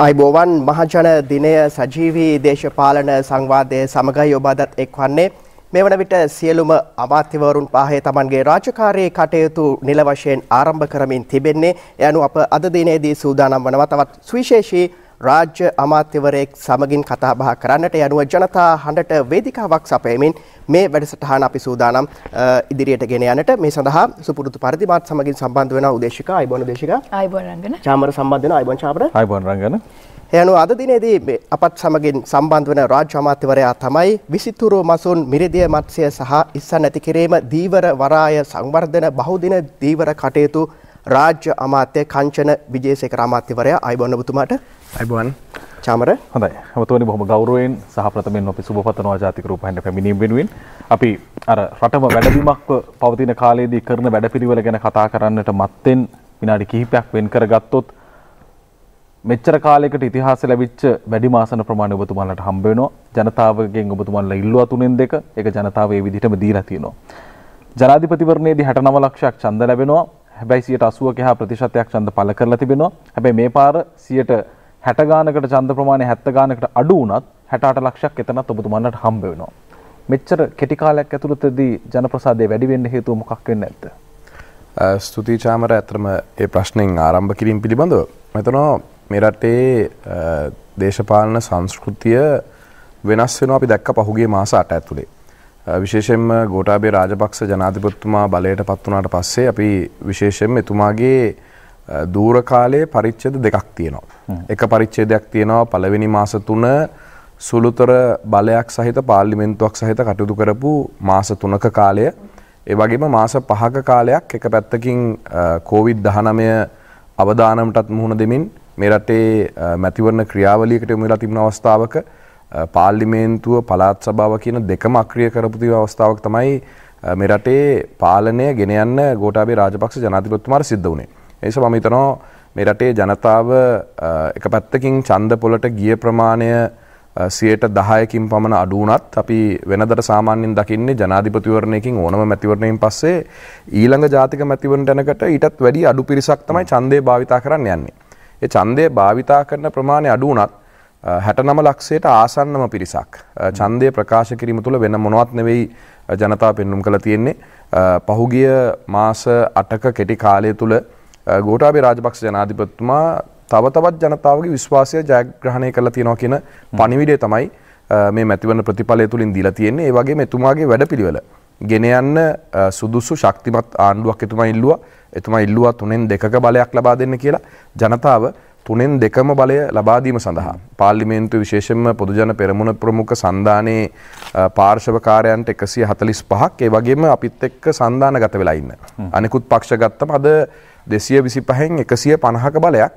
අයිබෝවන් මහජන දිනය සජීවී දේශපාලන සංවාදය සමඟයි ඔබාදත් එක් වන්නේ මේ වන විට සියලුම අමාත්‍යවරුන් පාහේ තමන්ගේ රාජකාරයේ කටයුතු නිල වශයෙන් ආරම්භ කරමින් තිබෙන්නේ යනු අප අද දිනේදී සූදානම් වනවා තවත් සුවිශේෂී රාජ්‍ය අමාත්‍යවරයෙක් සමගින් කතා බහ කරන්නට යනුව ජනතා හඬට වේදිකාවක් සපයමින් මේ වැඩසටහන අපි සූදානම් ඉදිරියට ගෙන යනට මේ සඳහා සුපුරුදු පරිදි මාත් සමගින් සම්බන්ධ වෙන උදේශික අයිබෝන දේශික අයිබෝන රංගන චාමර සම්බන්ධ වෙන අයිබෝන චාමර අයිබෝන රංගන එයනු අද දිනේදී අපත් සමගින් සම්බන්ධ වන රාජ්‍ය අමාත්‍යවරයා තමයි විසිතුරු මසුන් මිරිදිය මත්ස්‍ය සහ ඉස්සන් ඇති කිරීම දීවර වරාය සංවර්ධන බහුදින දීවර කටයුතු රාජ්‍ය අමාත්‍ය කංචන විජේසේකර අමාත්‍යවරයා අයිබෝන් ඔබතුමාට අයිබුවන් චාමර හොඳයි හමතුවනි බොහොම ගෞරුවෙන් සහ ප්‍රථමයෙන් අපි සුබ පතනවා ජාතික රූපහින්න පැමිණීම වෙනුවෙන් අපි අර රටම වැඩබිමක් පවතින කාලයේදී කරන වැඩපිළිවෙල ගැන කතා කරන්නට මත්තෙන් විනාඩි කිහිපයක් වෙන් කරගත්තොත් මෙච්චර කාලයකට ඉතිහාසෙ ලැබිච්ච වැඩිම ආසන ප්‍රමාණය ඔබතුමාලට හම්බ වෙනවා ජනතාවගෙන් ඔබතුමාලා ඉල්ලුවා තුනෙන් දෙක ඒක ජනතාව ඒ විදිහටම දීලා තියෙනවා ජනාධිපතිවරණයේදී 69 ලක්ෂයක් ඡන්ද ලැබෙනවා හැබැයි 80ක හා ප්‍රතිශතයක් ඡන්ද පළ කරලා තිබෙනවා හැබැයි මේ පාර 100 60 ගානකට ඡන්ද ප්‍රමාණය 70 ගානකට අඩු වුණත් 68 ලක්ෂයක් එතනත් ඔබතුමන්ට හම්බ වෙනවා. මෙච්චර කෙටි කාලයක් ඇතුළතදී ජනප්‍රසාදය වැඩි වෙන්න හේතුව මොකක් වෙන්නේ නැද්ද? ස්තුති චාමර ඇත්තම ඒ ප්‍රශ්නෙන් ආරම්භ කිරීම පිළිබඳව මෙතනවා මේ රටේ දේශපාලන සංස්කෘතිය වෙනස් වෙනවා අපි දැක්ක පහුගිය මාස 8 ඇතුලේ. විශේෂයෙන්ම ගෝඨාභය රාජපක්ෂ ජනාධිපතිතුමා බලයට පත් වුණාට පස්සේ අපි විශේෂයෙන්ම එතුමාගේ දූර කාලයේ පරිච්ඡේද දෙකක් තියෙනවා. එක පරිච්ඡේදයක් තියෙනවා පළවෙනි මාස 3 සුළුතර බලයක් සහිත පාර්ලිමේන්තුවක් සහිත කටයුතු කරපු මාස 3ක කාලය. ඒ වගේම මාස 5ක කාලයක් එක පැත්තකින් COVID-19 අවදානමටත් මුහුණ දෙමින් මේ රටේ මැතිවරණ ක්‍රියාවලියකට යොමු වෙලා තිබුණ අවස්ථාවක පාර්ලිමේන්තුව පළාත් සභාව කියන දෙකම අක්‍රිය කරපු තිබෙන අවස්ථාවක් තමයි මේ රටේ පාලනය ගෙන යන්න ගෝඨාභය රාජපක්ෂ ජනාධිපතිතුමාට සිද්ධ වුණේ. එනිස මම හිතනවා මේ රටේ ජනතාව එක පැත්තකින් ඡන්ද පොලට ගිය ප්‍රමාණය සියයට දහයකින් පමණ අඩුවනත් අපි වෙනදට සාමාන්‍යෙන් දකින්නේ ජනාධිපතිවරණයකින් ඕනම මැතිවරණයෙන් පස්සේ ඊළඟ ජාතික මැතිවරණ දැනකට ඊටත් වැඩි අඩු පිරිසක් තමයි ඡන්දය භාවිතා කරන්න යන්නේ. ඒ ඡන්දය භාවිතා කරන ප්‍රමාණය අඩු වුණත් 69 ලක්ෂයට ආසන්නම පිරිසක් ඡන්දය ප්‍රකාශ කිරීම තුළ වෙන මොනවත් නෙවෙයි ජනතාව පෙන්눔 කළ තියෙන්නේ. පහුගිය මාස 8ක කෙටි කාලය තුළ ගෝටාබේ රාජපක්ෂ ජනාධිපතිතුමා තව තවත් ජනතාවගේ විශ්වාසය ජයග්‍රහණය කරලා තියෙනවා කියන පණිවිඩය තමයි මේ මැතිවරණ ප්‍රතිඵලය තුලින් දීලා තියෙන්නේ. ඒ වගේම එතුමාගේ වැඩපිළිවෙල ගෙන යන්න සුදුසු ශක්තිමත් ආණ්ඩුවක් එතුමා ඉල්ලුවා. එතුමා ඉල්ලුවා තුනෙන් දෙකක බලයක් ලබා දෙන්න කියලා ජනතාව තුනෙන් දෙකම බලය ලබාදීම සඳහා පාර්ලිමේන්තු විශේෂම පොදුජන පෙරමුණ ප්‍රමුඛ සන්ධානයේ පාර්ශවකාරයන්ට එකසිය හතලිස් පහක් ඒ වගේම අපිත් එක්ක සන්ධාන ගත වෙලා ඉන්න. අනෙකුත් පක්ෂ ගත්තම අද දෙසිය විසි පහෙන් එකසිය පණහක බලයක්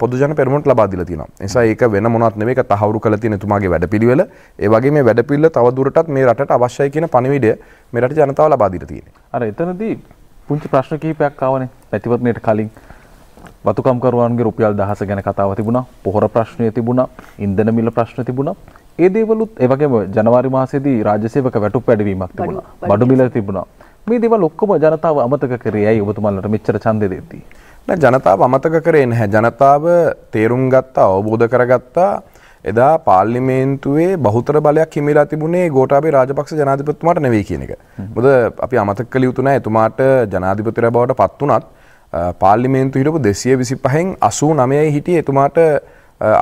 පොදුජන පෙරමට ලබාදිල තින නිසා ඒක වෙන මොනත් නෙවේ තහවුරු කළ තියෙන තුමාගේ වැඩ පිළිවෙල ඒවගේ මේ වැඩ පිල්ල තවදුරටත් මේ රට අවශ්‍යය කියන පණවිඩය මේ රට ජනතාව ලබාදිල තියෙන අර එතනදී පුංචි ප්‍රශ්න කීපයක් ආවනේ පැතිවත්නයට කලින් වතුකම්කරුවන්ගේ රුපියල් දහස ගැන කතාව තිබුණා පොහොර ප්‍රශ්නය තිබුණා ඉන්දන මිල ප්‍රශ්න තිබුණා ඒ දේවලුත් එවගේම ජනවාරි මාසේදී රාජසේවක වැටුප් වැඩවීමක් තිබුණා බඩු මිල තිබුණා මේ දේවල් ඔක්කොම ජනතාව අමතක කරේ ඇයි ඔබතුමාලට මෙච්චර ඡන්දෙ දෙද්දී? නෑ ජනතාව අමතක කරේ නැහැ. ජනතාව තේරුම් ගත්තා, අවබෝධ කරගත්තා. එදා පාර්ලිමේන්තුවේ බහුතර බලයක් හිමිලා තිබුණේ ගෝඨාභය රාජපක්ෂ ජනාධිපතිතුමාට නෙවෙයි කියන එක. මොකද අපි අමතක කළ යුතු නැහැ එතුමාට ජනාධිපතිර බවට පත් වුණත් පාර්ලිමේන්තු හිටපු 225න් 89යි හිටියේ එතුමාට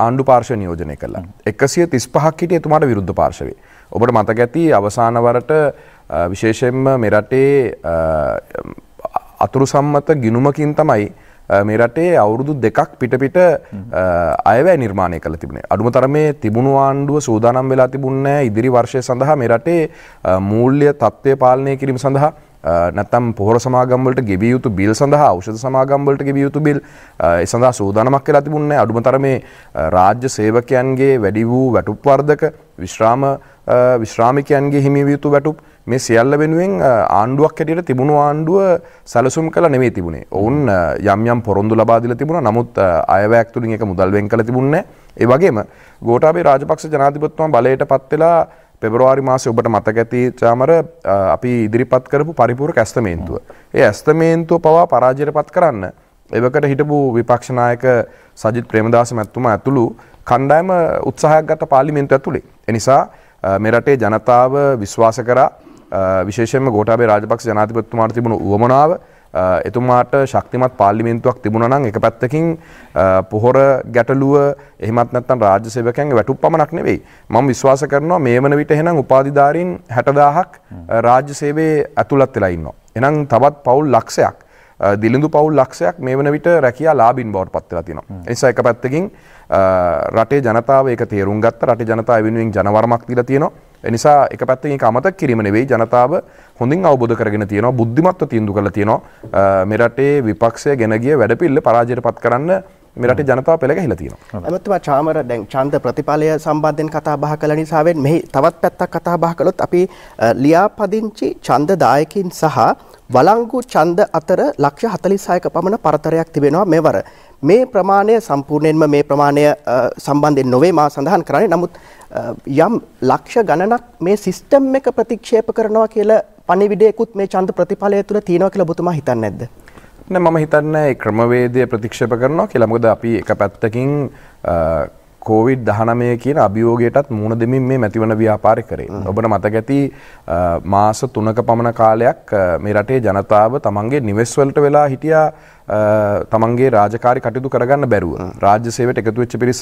ආණ්ඩු පාර්ශව නියෝජනය කළා. 135ක් හිටියේ එතුමාට විරුද්ධ පාර්ශවේ. ඔබට මතක ඇති අවසාන වරට විශේෂයෙන්ම මෙරටේ අතුරු සම්මත ගිනුමකින් තමයි මේ රටේ අවුරුදු දෙකක් පිටපිට අයවැ නිර්මාණය කළ තිබුණේ අඩුම තරමේ තිබුණු ආණ්ඩුව සූදානම් වෙලා තිබුණෑ ඉදිරි වර්ෂය සඳහා මේ රටේ මූල්්‍ය තත්ත්වය පාලනය කිරීම සඳහා නැතම් පොහොර සමාගම්වලට ගෙවිය යුතු බිල් සඳහා ඖෂධ සමාගම්වලට ගෙවිය යුතු බිල් ඒ සඳහා සූදානමක් කරලා තිබුණේ අඩුම තරමේ රාජ්‍ය සේවකයන්ගේ වැඩි වූ වැටුප් වර්ධක විශ්‍රාම විශ්‍රාමිකයන්ගේ හිමි විය යුතු වැටුප් මේ සියල්ල වෙනුවෙන් ආණ්ඩුවක් හැටියට තිබුණු ආණ්ඩුව සැලසුම් කළ නෙමේ තිබුණේ. ඔවුන් යම් යම් පොරොන්දු ලබා දීලා තිබුණා. නමුත් අයවැයක් තුලින් ඒක මුදල් වෙන් කළ තිබුණේ නැහැ. ඒ වගේම ගෝඨාභය රාජපක්ෂ ජනාධිපතිතුමා බලයටපත් වෙලා පෙබරවාරි මාසේ ඔබට මතක ඇති චාමර අපි ඉදිරිපත් කරපු පරිපූර්ණ ඇස්තමේන්තුව. ඒ ඇස්තමේන්තුව පවා පරාජයටපත් කරන්න එවකට හිටපු විපක්ෂ නායක සජිත් ප්‍රේමදාස මැතිතුමා ඇතුළු කණ්ඩායම උත්සාහයක් ගත්ත පාර්ලිමේන්තුව ඇතුලේ. ඒ නිසා මේ රටේ ජනතාව විශ්වාස කරා විශේෂෙන්ම ගෝටාබේ රාජපක්ෂ ජනාතිපතිතුමාට තිබුණු උවමනාව එතුමාට ශක්තිමත් පාර්ලිමේන්තුවක් තිබුණ නම් එක පැත්තකින් පොහොර ගැටලුව එහෙමත් නැත්නම් රාජ්‍ය සේවකයන්ගේ වැටුප් පමණක් නෙවෙයි මම විශ්වාස කරනවා මේ වන විට එහෙනම් උපාධිධාරීන් 60000ක් රාජ්‍ය සේවයේ ඇතුළත් වෙලා ඉන්නවා එහෙනම් තවත් පවුල් ලක්ෂයක් දිලිඳු පවුල් ලක්ෂයක් මේ වන විට රැකියා ලාබින් බවට පත් වෙලා තියෙනවා. ඒ නිසා එක පැත්තකින් රටේ ජනතාව ඒක තේරුම් ගත්තා. රටේ ජනතාව වෙනුවෙන් ජනවර්මක් දීලා තියෙනවා. නිසා එක පැත්තකින් අමතක් කිරීම නෙවෙයි ජනතාව හොඳින් අවබෝධ කරගෙන තියෙනවා බුද්ධිමත්ව තීන්දුව කරලා තියෙනවා මේ රටේ විපක්ෂය ගෙන ගිය වැඩපිළිවෙල පරාජයටපත් කරන්න මෙරට ජනතාව පෙළ ගැහිලා තියෙනවා. එමත්තුමා චාමර දැන් ඡන්ද ප්‍රතිපලය සම්බන්ධයෙන් කතා බහ කළ නිසාවෙන් මෙහි තවත් පැත්තක් කතා බහ කළොත් අපි ලියාපදිංචි ඡන්ද දායකින් සහ වලංගු ඡන්ද අතර ලක්ෂ 46ක පමණ පරතරයක් තිබෙනවා මෙවර. මේ ප්‍රමාණය සම්පූර්ණයෙන්ම මේ ප්‍රමාණය සම්බන්ධයෙන් නොවේ මා සඳහන් කරන්නේ. නමුත් යම් ලක්ෂ ගණනක් මේ සිස්ටම් එක ප්‍රතික්ෂේප කරනවා කියලා පණිවිඩයකුත් මේ ඡන්ද ප්‍රතිඵලය තුල තියෙනවා කියලා ඔබතුමා හිතන්නේ නැද්ද? නෑ මම හිතන්නේ ඒ ක්‍රමවේදය ප්‍රතික්ෂේප කරනවා කියලා. මොකද අපි එක පැත්තකින් කෝවිඩ් දහනමය කියන අභියෝගයටත් මුණ දෙමින් මේ මැතිවන ව්‍යාපාරි කරේ. ඔබට මතක ඇති මාස තුනක පමණ කාලයක් මේ රටේ ජනතාව තමන්ගේ නිවෙස්වලට වෙලා හිටියා තමන්ගේ රාජකාරි කටයුතු කරගන්න බැරුව රාජ්‍ය සේවයට එකතු වෙච්ච පිරිස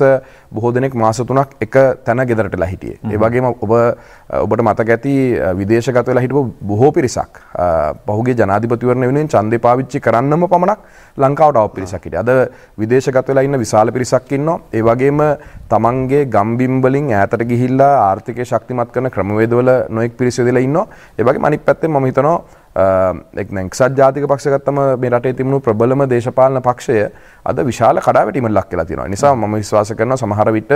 බොහෝ දෙනෙක් මාස තුනක් එක තැන ගෙදරට ලා හිටියේ. ඒ වගේම ඔබ ඔබට මතක ඇති විදේශගත වෙලා හිටපු බොහෝ පිරිසක් පහුගේ ජනාධිපතිවරණ වෙනුවෙන් ඡන්දේ පාවිච්චි කරන්නම පමණක් ලංකාවට ආව පිරිසක් හිටියේ. අද විදේශගත වෙලා ඉන්න විශාල පිරිසක් ඉන්නවා. ඒ වගේම තමන්ගේ ගම්බිම් වලින් ඈතට ගිහිල්ලා ආර්ථිකය ශක්තිමත් කරන ක්‍රමවේදවල නොයෙක් පිරිස යොදලා ඉන්නවා. ඒ වගේම අනිත් පැත්තෙන් මම හිතනවා එක්නැ ක්ෂත් ජාතික පක්ෂගත්තම මේ රටේ තිබුණු ප්‍රබලම දේශපාලන පක්ෂය අද විශාල කඩාවැටීමක් ලක් වෙලා තියෙනවා. නිසා මම විශ්වාස කරනවා සමහර විට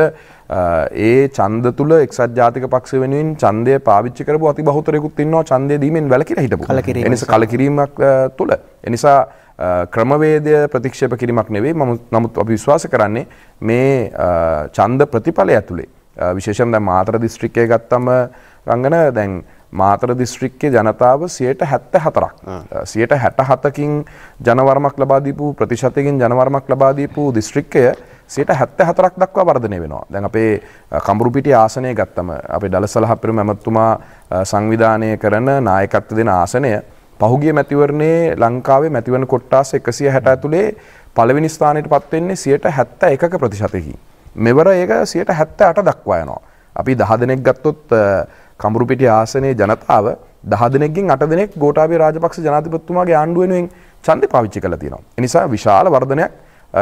ඒ ඡන්ද තුල එක්සත් ජාතික පක්ෂ වෙනුවෙන් ඡන්දය පාවිච්චි කරපු අති බහුතරයෙකුත් ඉන්නවා ඡන්දය දීමෙන් වැළකීලා හිටපු. ඒ නිසා කලකිරීමක් තුල. ඒ නිසා ක්‍රමවේදය ප්‍රතික්ෂේප කිරීමක් නෙවෙයි. නමුත් අපි විශ්වාස කරන්නේ මේ ඡන්ද ප්‍රතිඵලය ඇතුලේ විශේෂයෙන්ම මාතර දිස්ත්‍රික්කය ගත්තම රංගන දැන් මාතර දිස්ත්‍රික්කේ ජනතාව සියයට හැත්ත හතරක් සියයට හැට හතකින් ජනවර්මක් ලබාදීපු ප්‍රතිශතකින් ජනවර්මක් ලබාදීපු දිස්ත්‍රික්කය සියට හැත්ත හතරක් දක්වා වර්ධනය වෙනවා දැන් අපේ කම්බරුපිටි ආසනය ගත්තම අපේ ඩලසලහපිරු මැමත්තුමා සංවිධානය කරන නායකත්ව දෙන ආසනය පහුගිය මැතිවරණේ ලංකාවේ මැතිවරණ කොට්ටාස 160 ඇතුලේ පළවෙනි ස්ථානයට පත් වෙන්නේ 71ක ප්‍රතිශතයකින්. මෙවර ඒක 78 දක්වා යනවා. අපි 10 දෙනෙක් ගත්තොත් කඹුරුපිටිය ආසනයේ ජනතාව 10 දෙනෙක්ගෙන් 8 දෙනෙක් ගෝඨාභය රාජපක්ෂ ජනාධිපතිතුමාගේ ආණ්ඩුව වෙනුවෙන් ඡන්දේ පාවිච්චි කළා තියෙනවා. ඒ නිසා විශාල වර්ධනයක්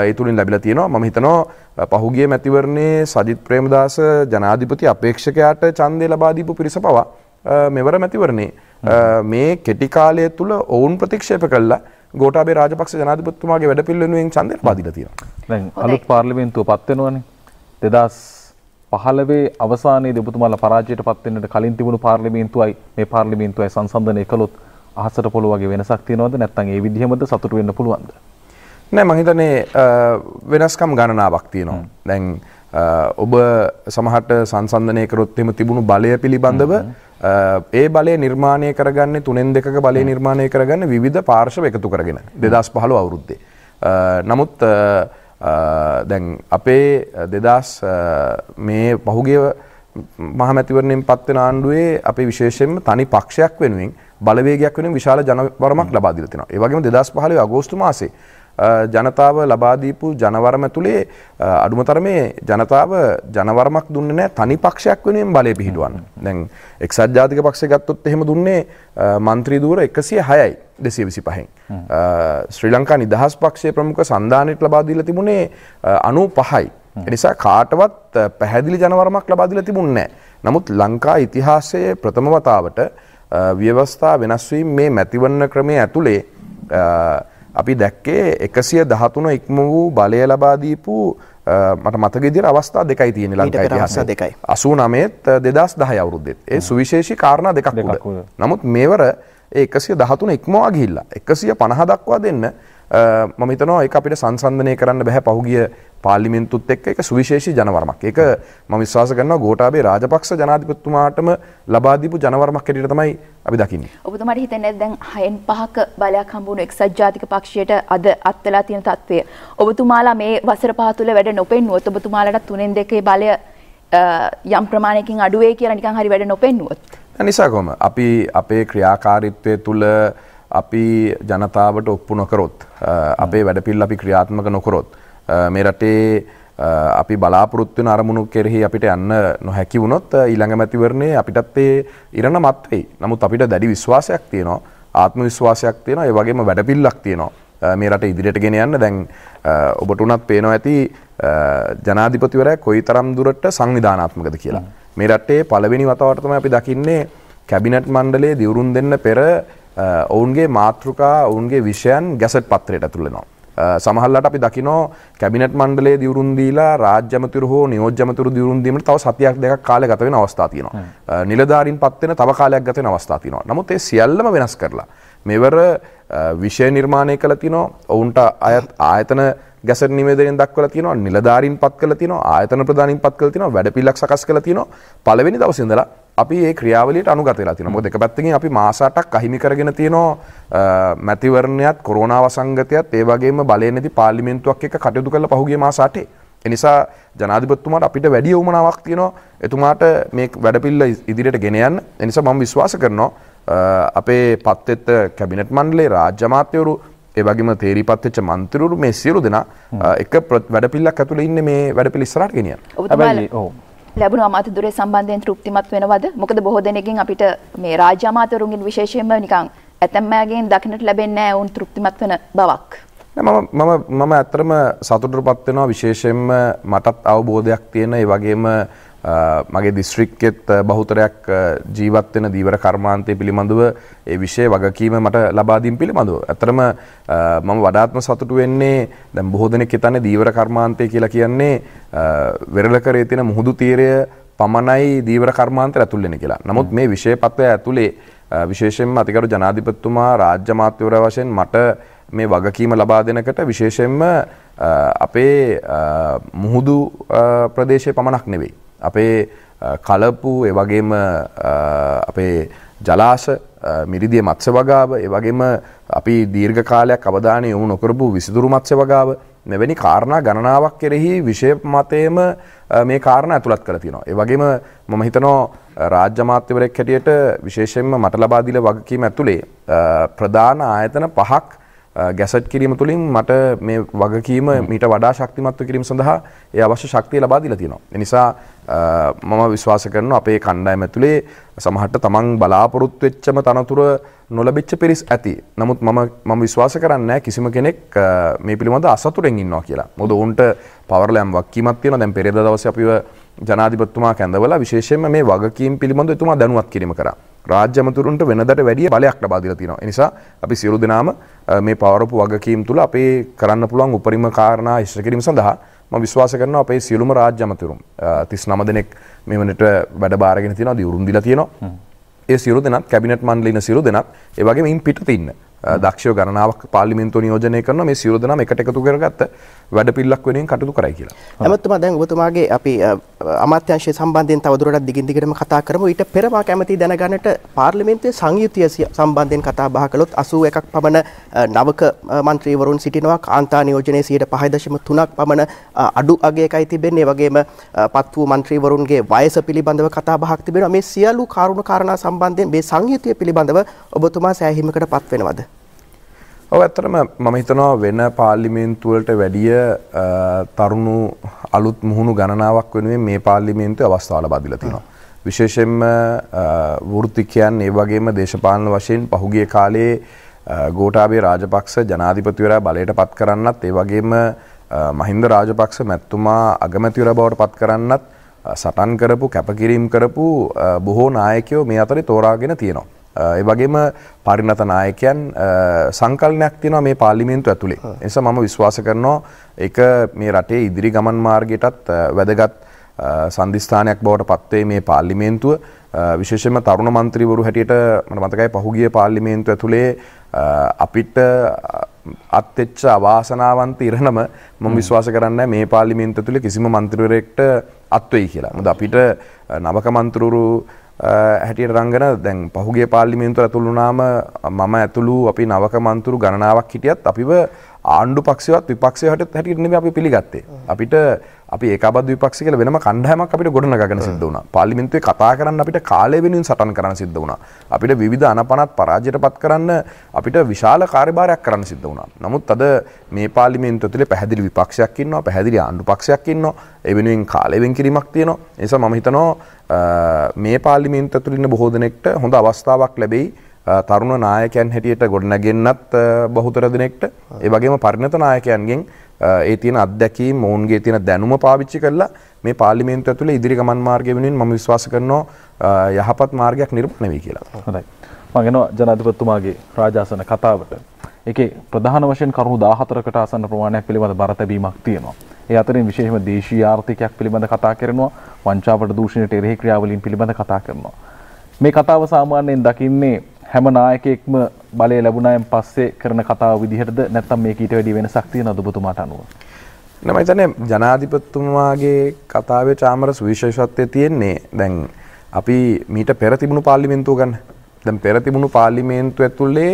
ඒ තුලින් ලැබිලා තියෙනවා. මම හිතනවා පහුගිය මැතිවරණයේ සජිත් ප්‍රේමදාස ජනාධිපති අපේක්ෂකයාට ඡන්දේ ලබා දීපු පිරිස පවා මෙවර මැතිවරණේ මේ කෙටි කාලය තුල ඔවුන් ප්‍රතික්ෂේප කළා ගෝඨාභය රාජපක්ෂ ජනාධිපතිතුමාගේ වැඩපිළිවෙළ වෙනුවෙන් ඡන්දේ ලබා දීලා තියෙනවා. දැන් අලුත් පාර්ලිමේන්තුව පත් වෙනවනේ. 2000 පහළවේ අවසානයේ දෙබතුමාලා පරාජයට පත් වෙන්නට කලින් තිබුණු පාර්ලිමේන්තුවයි මේ පාර්ලිමේන්තුවයි සංසන්දනය කළොත් අහසට පොළොව වගේ වෙනසක් තියෙනවද නැත්නම් ඒ විදිහමද සතුටු වෙන්න පුළුවන්ද නෑ මම හිතන්නේ වෙනස්කම් ගණනාවක් තියෙනවා දැන් ඔබ සමහට සංසන්දනය කරොත් එම තිබුණු බලය පිළිබඳව ඒ බලය නිර්මාණය කරගන්න තුනෙන් දෙක බලය නිර්මාණය කරගන්න විධ පාර්ශව එකතු කරගෙන දෙදස් පහළ අවුරුද්දේ නමුත් දැන් අපේ දෙදස් මේ පහුගේ මහමැතිවරණයෙන් පත්වෙන ආණ්ඩුවේ අපි විශේෂයෙන්ම තනි පක්ෂයක් වෙනුවෙන් බලවේගයක් වෙන විශාල ජනවරමක් ලබා දීලා තිනවා. ඒ වගේම 2015 අගෝස්තු මාසේ ජනතාව ලබා දීපු ජනවරම තුලේ අඩුම තරමේ ජනතාව ජනවරමක් දුන්නේ නැහැ තනි පක්ෂයක් වෙනුවෙන් බලය පිහිටුවන්න. දැන් එක්සත් ජාතික පක්ෂය ගත්තොත් එහෙම දුන්නේ මන්ත්‍රී ධූර 106යි 225න්. ශ්‍රී ලංකා නිදහස් පක්ෂයේ ප්‍රමුඛ සන්දානෙට ලබා දීලා තිබුණේ 95යි. එනිසා කාටවත් පැහැදිලි ජනවරමක් ලබා දීලා තිබුණේ නමුත් ලංකා ඉතිහාසයේ ප්‍රථම වතාවට ව්‍යවස්ථා වෙනස් වීම මේ මැතිවරණ ක්‍රමය ඇතුලේ අපි දැක්කේ 113 ඉක්ම වූ බලය ලබා දීපු මට මතක විදිහට අවස්ථා දෙකයි තියෙන ලංකාවේ ඉතිහාසයේ දෙකයි 89ත් 2010 අවුරුද්දෙත් ඒ සුවිශේෂී කාරණා දෙකක් උඩ. නමුත් මේවර ඒ 113 ඉක්මවා ගිහිල්ලා 150 දක්වා දෙන්න මම හිතනවා ඒක අපිට සංසන්දනය කරන්න බෑ පහුගිය පාර්ලිමේන්තුත් එක්ක ඒක සුවිශේෂී ජනවර්මක්. ඒක මම විශ්වාස කරනවා ගෝඨාභය රාජපක්ෂ ජනාධිපතිතුමාටම ලබා දීපු ජනවර්මක් හැටියට තමයි අපි දකින්නේ. ඔබතුමාට හිතෙන්නේ දැන් 6න් 5ක බලයක් හම්බුණු එක්සත් ජාතික පක්ෂයට අද අත්වලා තියෙන තත්ත්වය. ඔබතුමාලා මේ වසර පහ තුල වැඩ නොපෙන්නුවොත් ඔබතුමාලට 3න් 2කේ බලය යම් ප්‍රමාණයකින් අඩුවේ කියලා නිකන් හරි වැඩ නොපෙන්නුවොත්. නිසාකොම අපි අපේ ක්‍රියාකාරීත්වය තුළ අපි ජනතාවට ඔප්පු නොකරොත් අපේ වැඩපිල් අපි ක්‍රියාත්මක නොකරොත් මේ රටේ අපි බලාපොරොත්තුන අරමුණු කෙරෙහි අපිට යන්න නොහැකි වුණොත් ඊළඟ මැතිවරණය අපිටත් ඒ ඉරණ මත් වෙයි. නමුත් අපිට දැඩි විශ්වාසයක් තියෙනවා. ආත්ම විශ්වාසයක් තියෙනවා. ඒ වගේම වැඩපිල්ලක් තියෙනවා. මේ රට ඉදිරියට ගෙන යන්න දැන් ඔබට උනත් පේනවා ඇති ජනාධිපතිවරයා කොයිතරම් දුරට සංවිධානාත්මකද කියලා. මේ රටේ පළවෙනි වතාවට තමයි අපි දකින්නේ කැබිනට් මණ්ඩලයේ දිවුරුම් දෙන්න පෙර ඔවුන්ගේ මාතෘකා ඔවුන්ගේ විෂයන් ගැසට් පත්‍රයට ඇතුළෙනවා. සමහල්ලට අපි දකිනෝ කැබිනට් මණ්ඩලේ දියුරුන්දීලා රාජ්‍යමතුර හෝ නියෝජ්‍යමතුර දියුරුන්දීමට තව සතියක් දෙකක් කාලය ගත වෙන අවස්ථා තියෙනවා. නිලධාරීන් පත් වෙන තව කාලයක් ගත වෙන අවස්ථා තියෙනවා. නමුත් ඒ සියල්ලම වෙනස් කරලා මෙවර විෂය නිර්මාණය කළ තිනෝ ඔවුන්ට අයත් ආයතන ගැස නිවේදනයෙන් දක්වලා තියෙනවා නිලධාරීන් පත් කළ තියෙනවා ආයතන ප්‍රධානීන් පත් කළ තියෙනවා වැඩපිළිවෙලක් සකස් කළ තියෙනවා පළවෙනි දවසේ ඉඳලා අපි ඒ ක්‍රියාවලට අනුගත වෙලා තියෙනවා. මොකද එක පැත්තකින් අපි මාස 8ක් අහිමි කරගෙන තියෙනවා මැතිවරණයත් කොරෝනා වසංගතයත් ඒ වගේම බලය නැති පාර්ලිමේන්තුවක් එක්ක කටයුතු කරලා පහුගිය මාස 8. ඒ නිසා ජනාධිපතිතුමාට අපිට වැඩි වුමනාවක් තියෙනවා එතුමාට මේ වැඩපිළිවෙල ඉදිරියට ගෙන යන්න. ඒ නිසා මම විශ්වාස කරනවා අපේ පත්වෙත් කැබිනට් මණ්ඩලයේ රාජ්‍ය අමාත්‍යවරු ඒ වගේම තේරීපත් වෙච්ච මන්ත්‍රීවරු මේ සියලු දෙනා එක වැඩපිළිවෙලක් ඇතුළේ ඉන්නේ මේ වැඩපිළිවෙල ඉස්සරහට ගෙනියන්න. ඔබ ලැබුණු අමාත්‍යදුරේ සම්බන්ධයෙන් තෘප්තිමත් වෙනවද? මොකද බොහෝ දෙනෙක්ගෙන් අපිට මේ රාජ්‍ය අමාත්‍යවරුන්ගෙන් විශේෂයෙන්ම නිකන් ඇතැම් අයගෙන් දකින්නට වෙන්නේ නැහැ වුන් තෘප්තිමත් වෙන බවක්. මම මම ඇත්තරම සතුටටපත් වෙනවා විශේෂයෙන්ම මටත් අවබෝධයක් තියෙන ඒ වගේම මගේ දිස්ත්‍රික්කෙත් බහුතරයක් ජීවත්වෙන දීවර කර්මාන්තය පිළිබඳව ඒ විෂය වගකීම මට ලබාදීම් පිළිබඳව. ඇතරම මම වඩාත්ම සතුටු වෙන්නේ දැම් බොහෝ දෙනෙක් හිතන්නේ දීවර කර්මාන්තය කියලා කියන්නේ වෙරළකරේ තියෙන මුහුදු තීරය පමණයි දීවර කර්මාන්තය ඇතුල් වෙන කියලා. නමුත් මේ විෂයපත්වය ඇතුලේ විශේෂයෙන්ම අතිකරු ජනාධිපතිතුමා රාජ්‍ය මාත්‍යවර වශයෙන් මට මේ වගකීම ලබා දෙනකට විශේෂයෙන්ම අපේ මුහුදු ප්‍රදේශය පමණක් නෙවෙයි. අපේ කලපු එවගේම අපේ ජලාශ මිරිදිය මත්ස වගාව එවගේම අපි දීර්ඝ කාලයක් අවධානය යොමු නොකරපු විසිදුරු මත්ස වගාව මෙවැනි කාරණා ගණනාවක් කෙරෙහි විශය මතයම මේ කාරණ ඇතුළත් කර තියෙනවා. ඒවගේම මම හිතනෝ රාජ්‍ය මාත්‍යවරෙක් හැටියට විශේෂයෙන්ම මට ලබාදිල වගකීම ඇතුළේ ප්‍රධාන ආයතන පහක් ගැසට් කිරීම තුළින් මට මේ වගකීම මීට වඩා ශක්තිමත්ව කිරීම සඳහා ඒ අවශ්‍ය ශක්තිය ලබාදිල තියෙනවා. එනිසා මම විශ්වාස කරන අපේ කණ්ඩායම ඇතුලේ සමහරට තමන් බලාපොරොත්තු වෙච්චම තනතුර නොලැබිච්ච පිරිස් ඇති. නමුත් මම මම විශ්වාස කරන්නේ කිසිම කෙනෙක් මේ පිළිබඳ අසතුටෙන් ඉන්නවා කියලා. මොකද උන්ට පවර්ලෑම් වක්කීමක් තියෙනවා. දැන් පෙරේදා දවසේ අපිව ජනාධිපතිතුමා කැඳවලා විශේෂයෙන්ම මේ වගකීම් පිළිබඳව එතුමා දැනුවත් කිරීම කරා. රාජ්‍ය අමතුරුන්ට වෙනදට වැඩිය බලයක් ලබා දීලා තියෙනවා. ඒ නිසා අපි සියලු දෙනාම මේ පවරපු වගකීම් තුල අපේ කරන්න පුළුවන් උපරිම කාරණා ඉෂ්ට කිරීම සඳහා ම විශ්වාස කරන අපේ සියලුම රාජ්‍යමතරුම් තිස් නම දෙනෙක් මෙමනට වැඩ බාරගෙන තින දිවරුන්දිල තියෙනවා ඒ සිරු දෙනත් කැබිනට මන්ඩලින සිරු දෙනත් ඒවගේ ඉන් පිට තින්න දක්ෂ ගණනාවක් පාලිමෙන්තු නියෝජනය කරන මේ සියලු දෙනාම එකට එකතු කරගත්ත වැඩපිළිවෙලක් වෙනුවෙන් කටයුතු කරයි කියලා. ඇමතුමා දැන් ඔබතුමාගේ අපි අමාත්‍යංශය සම්බන්ධයෙන් තවදුරටත් දිගින් දිගටම කතා කරමු. ඊට පෙර මා කැමති දැනගන්නට පාර්ලිමේන්තුවේ සංයුතිය සම්බන්ධයෙන් කතා බහ කළොත් 81ක් පමණ නවක മന്ത്രിවරුන් සිටිනවා. කාන්තා නියෝජනයේ 5.3ක් පමණ අඩු අගයකයි තිබෙන්නේ. වගේම පත් වූ മന്ത്രിවරුන්ගේ වයස පිළිබඳව කතා බහක් තිබෙනවා. මේ සියලු කාරුණු කාරණා සම්බන්ධයෙන් මේ සංයුතිය පිළිබඳව ඔබතුමා සෑහීමකට පත් වෙනවද? ඔව ඇත්තටම මම හිතනවා වෙන පාර්ලිමේන්තුවලට වැඩිය තරුණු අලුත් මුහුණු ගණනාවක් වෙනුවෙන් මේ පාර්ලිමේන්තුවේ අවස්ථාව ලබා දීලා තියෙනවා. විශේෂයෙන්ම වෘත්තිකයන් ඒ වගේම දේශපාලන වශයෙන් පහුගිය කාලේ ගෝඨාභය රාජපක්ෂ ජනාධිපතිවරයා බලයට පත් කරන්නත් ඒ වගේම මහින්ද රාජපක්ෂ මැතිතුමා අගමැතිවරයා බවට පත් කරන්නත් සටන් කරපු කැපකිරීම් කරපු බොහෝ නායකයෝ මේ අතරේ තෝරාගෙන තියෙනවා. ඒ වගේම පරිණත නායකයන් සංකල්පයක් තියෙනවා මේ පාර්ලිමේන්තුව ඇතුලේ. ඒ නිසා මම විශ්වාස කරනවා ඒක මේ රටේ ඉදිරි ගමන් මාර්ගයටත් වැදගත් සම්දිස්ථානයක් බවට පත්වේ මේ පාර්ලිමේන්තුව. විශේෂයෙන්ම තරුණ මන්ත්‍රීවරු හැටියට මට මතකයි පහුගිය පාර්ලිමේන්තුව ඇතුලේ අපිට අත්වෙච්ච අවාසනාවන්ත ඉරණම මම විශ්වාස කරන්නේ මේ පාර්ලිමේන්තුව ඇතුලේ කිසිම මන්ත්‍රීවරයෙක්ට අත්වෙයි කියලා. මොකද අපිට නවක මන්ත්‍රවරු හැටියට රංගන දැන් පහුගේ පාර්ලිමේන්තුව ඇතුළුනාම මම ඇතුළු අපි නවක මන්තුරු ගණනාවක් හිටියත් අපිව ආණ්ඩු පක්ෂවත් විපක්ෂය හට හැටියට නෙමෙයි අපි පිළිගත්තේ. අපිට අපි ඒකාබද්ධ විපක්ෂ කියලා වෙනම කණ්ඩායමක් අපිට ගොඩනගාගෙන සිද්ධ වුණා. පාර්ලිමේන්තුවේ කතා කරන්න අපිට කාලය වෙනුවෙන් සටන් කරන්න සිද්ධ වුණා. අපිට විවිධ අනපනත් පරාජයටපත් කරන්න අපිට විශාල කාර්යභාරයක් කරන්න සිද්ධ වුණා. නමුත් අද මේ පාර්ලිමේන්තුව තුළ පැහැදිලි විපක්ෂයක් ඉන්නවා, පැහැදිලි ආණ්ඩු පක්ෂයක් ඉන්නවා. ඒ වෙනුවෙන් කාලය වෙන් කිරීමක් තියෙනවා. ඒ නිසා මම හිතනවා මේ පාර්ලිමේන්තුව තුළ ඉන්න බොහෝ දෙනෙක්ට හොඳ අවස්ථාවක් ලැබෙයි. තරුණ නායකයන් හැටියට ගොඩනගෙන්නත් බහුතර දිනෙක්ට ඒ වගේම පරිණත නායකයන්ගෙන් ඒ තියෙන අත්දැකීම් ඔවුන්ගේ තියෙන දැනුම පාවිච්චි කරලා මේ පාර්ලිමේන්තුව ඇතුළේ ඉදිරි ගමන් මාර්ගය වෙනුවෙන් මම විශ්වාස කරනවා යහපත් මාර්ගයක් නිර්මාණය වෙයි කියලා. හොඳයි. මම කියනවා ජනාධිපතිතුමාගේ රාජාසන කතාවට ඒකේ ප්‍රධාන වශයෙන් කරුණු 14කට ආසන්න ප්‍රමාණයක් පිළිබඳ බර තැබීමක් තියෙනවා. ඒ අතරින් විශේෂම දේශීය ආර්ථිකයක් පිළිබඳ කතා කරනවා, වංචාවට දූෂණයට එරෙහි ක්‍රියාවලින් පිළිබඳ කතා කරනවා. මේ කතාව සාමාන්‍යයෙන් දකින්නේ හැම නායකයෙක්ම බලය ලැබුණායින් පස්සේ කරන කතාව විදිහටද නැත්නම් මේක ඊට වැඩි වෙනසක් තියෙනවද ඔබතුමාට අනුව? නම හිතන්නේ ජනාධිපතිතුමාගේ කතාවේ චාමර සුවිශේෂත්වය තියෙන්නේ දැන් අපි මීට පෙර තිබුණු පාර්ලිමේන්තුව ගන්න. දැන් පෙර තිබුණු පාර්ලිමේන්තුව ඇතුලේ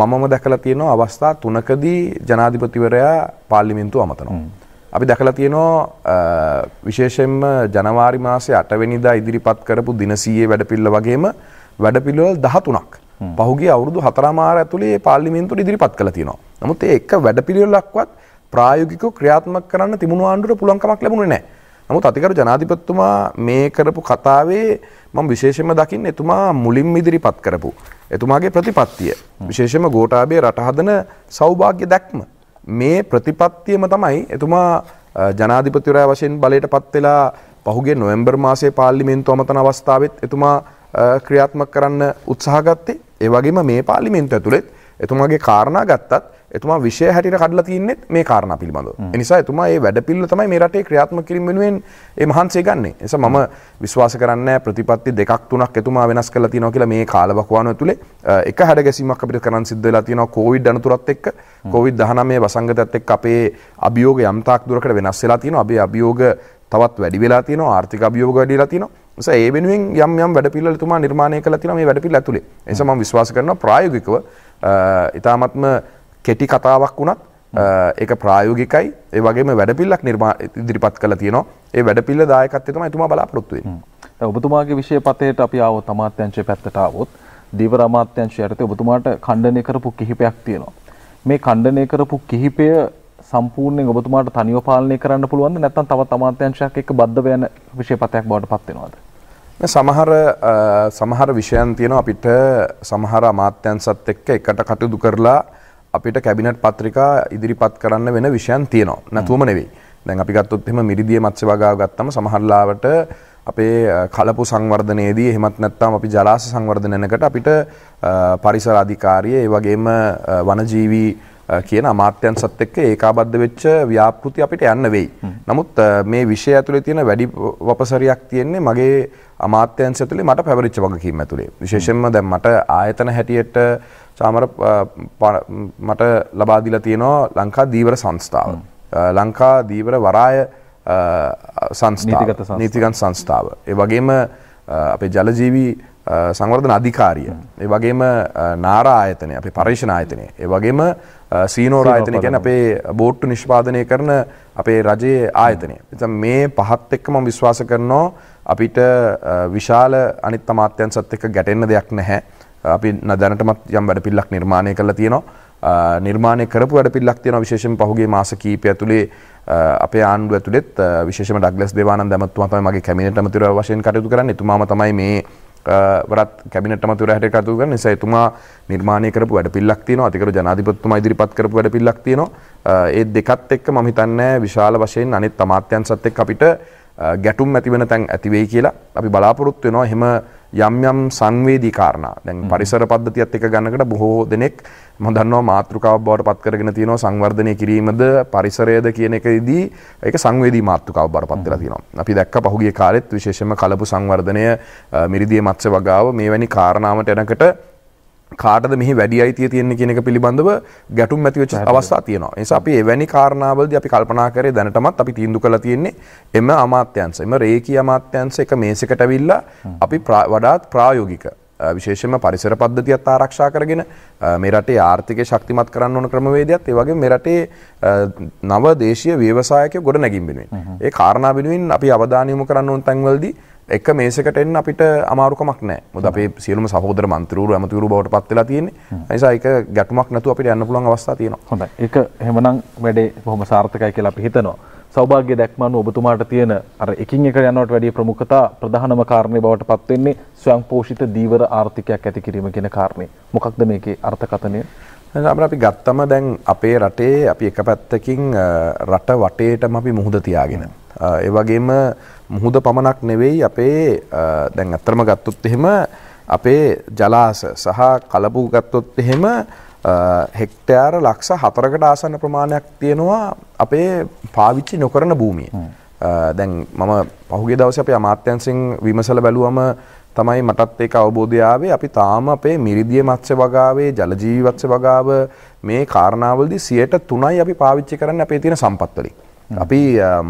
මමම දැකලා තියෙනවා අවස්ථා තුනකදී ජනාධිපතිවරයා පාර්ලිමේන්තුව අමතනවා. අපි දැකලා තියෙනවා විශේෂයෙන්ම ජනවාරි මාසේ 8 වෙනිදා ඉදිරිපත් කරපු දිනසීයේ වැඩපිළිවෙල වගේම වැඩපිළිවෙල 13ක් පහුගේ අවුරුදු හතරමාර ඇතුළේ පාර්ලිමේන්තුවට ඉදිරිපත් කළ තියෙනවා. නමුත් ඒ එක වැඩපිළිවෙලක්වත් ප්‍රායෝගිකව ක්‍රියාත්මක කරන්න තිබුණු ආණ්ඩුවට පුළුවන් කමක් ලැබුණේ නැහැ. නමුත් අතිකරු ජනාධිපතිතුමා මේ කරපු කතාවේ මම විශේෂයෙන්ම දකින්නේ එතුමා මුලින්ම ඉදිරිපත් කරපු එතුමාගේ ප්‍රතිපත්තිය. විශේෂයෙන්ම ගෝඨාභය රට හදන සෞභාග්‍ය දැක්ම. මේ ප්‍රතිපත්තියම තමයි එතුමා ජනාධිපතිවරයා වශයෙන් බලයට පත් වෙලා පහුගේ නොවැම්බර් මාසේ පාර්ලිමේන්තු අමතන අවස්ථාවෙත් එතුමා ක්‍රියාත්මක කරන්න උත්සාහ ගත්තේ ඒවගේම මේ පාලිමෙන්න්ත ඇතුළෙත් එතුමාගේ කාරණා ගත්තත් එතුමා විෂය හැටිට කඩලා තියන්නෙත් මේ කාරණ පිළිබඳ නිසා එතුමා ඒ වැඩ පිල්ල තමයි මේ රටේ ක්‍රියාත්ම කිරීම වෙනුවෙන් ඒ මහන්සේ ගන්න එස මම විශ්වාස කරන්න ප්‍රතිපත්ති දෙකක් තුනක් එතුමා වෙනස් කළ තියන කියලා මේ කාලබකවාන තුළේ එක හැඩ ගැසීමක් අපිට කරන් සිද්ධලා තියෙන කෝවිඩ් අනතුරත් එක්ක කෝවිඩ් දහනමේ වසංගතත් එක් අපේ අභියෝග යම්තාක් දුරකට වෙනස් වෙලා තියෙන අපේ අභියෝග තවත් වැඩි වෙලා තියෙනවා ආර්ථික අභියෝග වැඩි වෙලා තියෙනවා. නිසා ඒ වෙනුවෙන් යම් යම් වැඩපිළිවෙල තුමා නිර්මාණය කරලා තියෙනවා මේ වැඩපිළිවෙල ඇතුලේ. ඒ නිසා මම විශ්වාස කරනවා ප්‍රායෝගිකව ඊටාත්ම කෙටි කතාවක් වුණත් ඒක ප්‍රායෝගිකයි. ඒ වගේම වැඩපිළිවෙලක් ඉදිරිපත් කරලා තියෙනවා. ඒ වැඩපිළිවෙල දායකත්වය තමයි එතුමා බලාපොරොත්තු වෙන්නේ. ඔබතුමාගේ විශේෂ පතේට අපි ආවොත් අමාත්‍යංශයේ පැත්තට ආවොත් දීවර අමාත්‍යංශය යටතේ ඔබතුමාට ඛණ්ඩනය කරපු කිහිපයක් තියෙනවා. මේ ඛණ්ඩනය කරපු කිහිපය සම්පූර්ණයෙන් ඔබතුමාට තනිව පාලනය කරන්න පුළුවන්ද නැත්නම් තවත් අමාත්‍යංශයක් එක්ක බද්ධ වෙන විෂයපතයක් බවට පත් වෙනවද? සමහර සමහර විෂයන් තියෙනවා අපිට සමහර අමාත්‍යංශත් එක්ක එකට කටයුතු කරලා අපිට කැබිනට් පත්‍රිකා ඉදිරිපත් කරන්න වෙන විෂයන් තියෙනවා. නැතුවම නෙවෙයි. දැන් අපි ගත්තොත් එහෙම මිරිදිය මත්ස්‍ය වගාව ගත්තම සමහරලාවට අපේ කලපු සංවර්ධනයේදී එහෙමත් නැත්නම් අපි ජලාශ සංවර්ධනයකට අපිට පරිසර අධිකාරිය ඒ වගේම වනජීවී කියන අමාත්‍යන්සත් එක්ක ඒකාබද්ධ වෙච්ච ව්‍යාපෘති අපිට යන්න වෙයි. නමුත් මේ විෂය ඇතුලේ තියෙන වැඩි වපසරියක් තියෙන්නේ මගේ අමාත්‍යංශය ඇතුලේ මට පැවරිච්ච වගකීම් ඇතුලේ. විශේෂයෙන්ම දැන් මට ආයතන හැටියට සාමර මට ලබා දීලා තියෙනවා ලංකා දීවර සංස්ථාව. ලංකා දීවර වරාය සංස්ථාව නීතිගත සංස්ථාව. ඒ වගේම අපේ ජලජීවී සංවර්ධන අධිකාරිය ඒ වගේම නාරා ආයතනය අපේ පර්යේෂණ ආයතනය ඒ වගේම සීනෝර ආයතනය කියන්නේ අපේ බෝට්ටු නිෂ්පාදනය කරන අපේ රජයේ ආයතනය. එතන මේ පහත් එක්ක මම විශ්වාස කරනවා අපිට විශාල අනිත් අමාත්‍යංශත් එක්ක ගැටෙන්න දෙයක් නැහැ. අපි දැනටමත් යම් වැඩපිළිවෙලක් නිර්මාණය කරලා තියෙනවා. නිර්මාණය කරපු වැඩපිළිවෙලක් තියෙනවා විශේෂයෙන් පහුගිය මාස කිහිපය ඇතුලේ අපේ ආණ්ඩුව ඇතුලේත් විශේෂම ඩග්ලස් දේවානන්ද ඇමතුමා තමයි මගේ කැබිනට් ඇමතිවරයා වශයෙන් කටයුතු කරන්නේ. එතුමාම තමයි මේ වරත් කැබිනට මතුරහට කතු කරන නිසා එතුමා නිර්මාණය කරපු වැඩපිල්ලක් තියෙනවා අතිකරු ජනාධිපතිතුමා ඉදිරිපත් කරපු වැඩපිල්ලක් තියෙනවා ඒ දෙකත් එක්ක මම හිතන්නේ විශාල වශයෙන් අනිත් අමාත්‍යංශත් එක්ක අපිට ගැටුම් ඇති වෙන තැන් ඇති වෙයි කියලා අපි බලාපොරොත්තු වෙනවා එහෙම යම් යම් සංවේදී කාරණා. දැන් පරිසර පද්ධතියත් එක ගන්නකොට බොහෝ දෙනෙක් මම දන්නවා මාතෘකාවක් බවට පත් කරගෙන තියෙනවා සංවර්ධනය කිරීමද පරිසරයද කියන එකෙදී ඒක සංවේදී මාතෘකාවක් බවට පත් වෙලා තියෙනවා. අපි දැක්ක පහුගිය කාලෙත් විශේෂයෙන්ම කලපු සංවර්ධනය මිරිදිය මත්ස්‍ය වගාව මේ වැනි කාරණාවට එනකොට කාටද මෙහි වැඩි අයිතිය තියෙන්නේ කියන එක පිළිබඳව ගැටුම් ඇති වෙච්ච අවස්ථා තියෙනවා. ඒ නිසා අපි එවැනි කාරණාවලදී අපි කල්පනා කරේ දැනටමත් අපි තීන්දුව කරලා තියෙන්නේ එම අමාත්‍යංශ, එම රේකී අමාත්‍යංශ එක මේසෙකට අවිල්ලා අපි වඩාත් ප්‍රායෝගික විශේෂම පරිසර පද්ධතියත් ආරක්ෂා කරගෙන මේ රටේ ආර්ථිකය ශක්තිමත් කරන්න ඕන ක්‍රමවේදයක්ත් ඒ වගේ මේ රටේ නව දේශීය ව්‍යවසායකයෝ ගොඩනැගීම් වෙනුවෙන්. ඒ කාරණා වෙනුවෙන් අපි අවධානය යොමු කරන්න ඕන තැන්වලදී එක මේසකට එන්න අපිට අමාරුකමක් නෑ මොද අපේ සියලුම සහෝදර මන්තරු ඇමතුරු බවට පත්වෙලා තියෙන්නේ නිසා එක ගැටුමක් නැතු අපිට යන්න පුළුවන් අවස්ථා තියෙනවා හොඳ එක හෙමනම් වැඩේ බොහොම සාර්ථකයි කියලා අපි හිතනවා සෞභාග්‍ය දැක්මනු ඔබතුමාට තියෙන අර එකින් එක යනවට වැඩිය ප්‍රමුඛතා ප්‍රධානම කාරණය බවට පත්වෙන්නේ ස්වයංපෝෂිත දීවර ආර්ථිකයක් ඇති කිරීම කියන කාරණය. මොකක්ද මේකේ අර්ථකථනය? අපි ගත්තම දැන් අපේ රටේ අපි එක පැත්තකින් රට වටේටම අපි මුහුද තියාගෙන. ඒ වගේම මුහුද පමණක් නෙවෙයි අපේ දැන් අත්‍රම ගත්තොත් එහෙම අපේ ජලාස සහ කලපු ගත්තොත් එහෙම හෙක්ටයාර ලක්ෂ හතරකට ආසන්න ප්‍රමාණයක් තියෙනවා අපේ පාවිච්චි නොකරන භූමිය. දැන් මම පහුගේ දවස අපේ අමාත්‍යන්සිං විමසල බැලුවම තමයි මටත් ඒක අවබෝධයාවේ අපි තාම අපේ මිරිදිය මත්ස්‍ය වගාවේ ජලජීවත්ස වගාව මේ කාරණාවලදී සියයට තුනයි අපි පාවිච්චි කරන්න අපේ තියෙන සම්පත්වලින්. අපි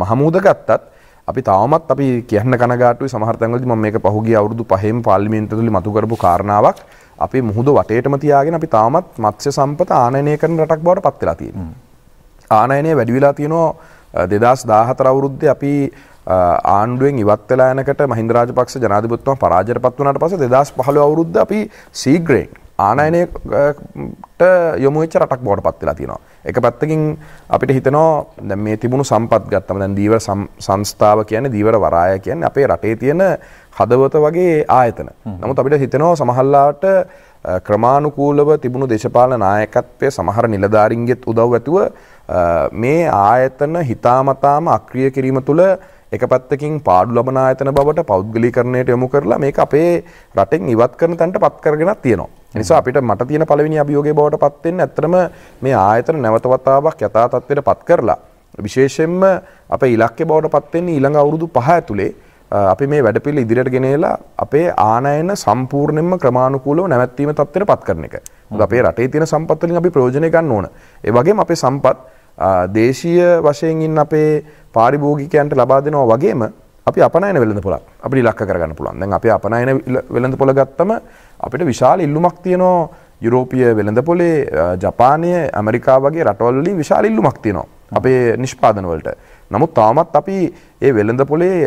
මහමුද ගත්තත් අපි තාමත් අපි කියන්න කනගාටුයි සමහර තැන්වලදී මම මේක පහුගිය අවුරුදු 5ෙම පාර්ලිමේන්තුව තුළ මතු කරපු කාරණාවක් අපි මුහුද වටේටම තියාගෙන අපි තාමත් මත්ස්‍ය සම්පත ආනයනය කරන රටක් බවට පත් වෙලා තියෙනවා. ආනයනය වැඩි වෙලා තියෙනවා 2014 අවුරුද්දේ අපි ආණ්ඩුවෙන් ඉවත් වෙලා යනකොට මහින්ද රාජපක්ෂ ජනාධිපතිතුමා පරාජයට පත් වුණාට පස්සේ 2015 අවුරුද්ද අපි සීග්‍රේන් ආනයනයට යොමුච රටක් බෝට පත් වෙලා තියෙනවා. එක පැත්තකින් අපිට හිතනෝ දැ මේ තිබුණු සම්පත් ගත්තම දැන් දීවර සංස්ථාව කියන දීවර වරාය කියන්න අපේ රටේ තියෙන හදවත වගේ ආයතන. නමුත් අපිට හිතනෝ සමහල්ලාට ක්‍රමාණුකූලව තිබුණු දේශපාල නායකත්වය සමහර නිලධාරින්ගෙත් උදව් ඇතුව මේ ආයතන හිතාමතාම අක්‍රිය කිරීම තුළ එක පැත්තකින් පාඩු ලබන ආයතන බවට පෞද්ගලීකරණයට යොමු කරලා මේක අපේ රටෙන් ඉවත් කරන තැනට පත් කරගෙනත් තියෙනවා. ඒ නිසා අපිට මට තියෙන පළවෙනි අභියෝගය බවට පත් වෙන්නේ ඇත්තටම මේ ආයතන නැවත වතාවක් යථා තත්ත්වයට පත් කරලා විශේෂයෙන්ම අපේ ඉලක්කය බවට පත් වෙන්නේ ඊළඟ අවුරුදු 5 ඇතුලේ අපි මේ වැඩපිළිවෙල ඉදිරියට ගෙනේලා අපේ ආනයන සම්පූර්ණයෙන්ම ක්‍රමානුකූලව නැවැත්වීම තත්ත්වයට පත් කරන එක. මොකද අපේ රටේ තියෙන සම්පත් වලින් අපි ප්‍රයෝජනය ගන්න ඕන. ඒ වගේම අපේ සම්පත් දේශීය වශයෙන් ඉන්න අපේ පාරිභෝගිකයන්ට ලබා දෙනවා වගේම අපි අපනයන වෙළඳ පොලක් අපි ඉලක්ක කරගන්න පුළුවන්. දැන් අපි අපනයන වෙළඳ පොල ගත්තම අපිට විශාල ඉල්ලුමක් තියෙනවා යුරෝපිය වෙළඳ පොලේ ජපානය ඇමරිකා වගේ රටවල් වලින් විශාල ඉල්ලුමක් තියෙනවා. අපේ නිෂ්පාදන වලට. නමුත් තාමත් අපි ඒ වෙළඳ පොලේ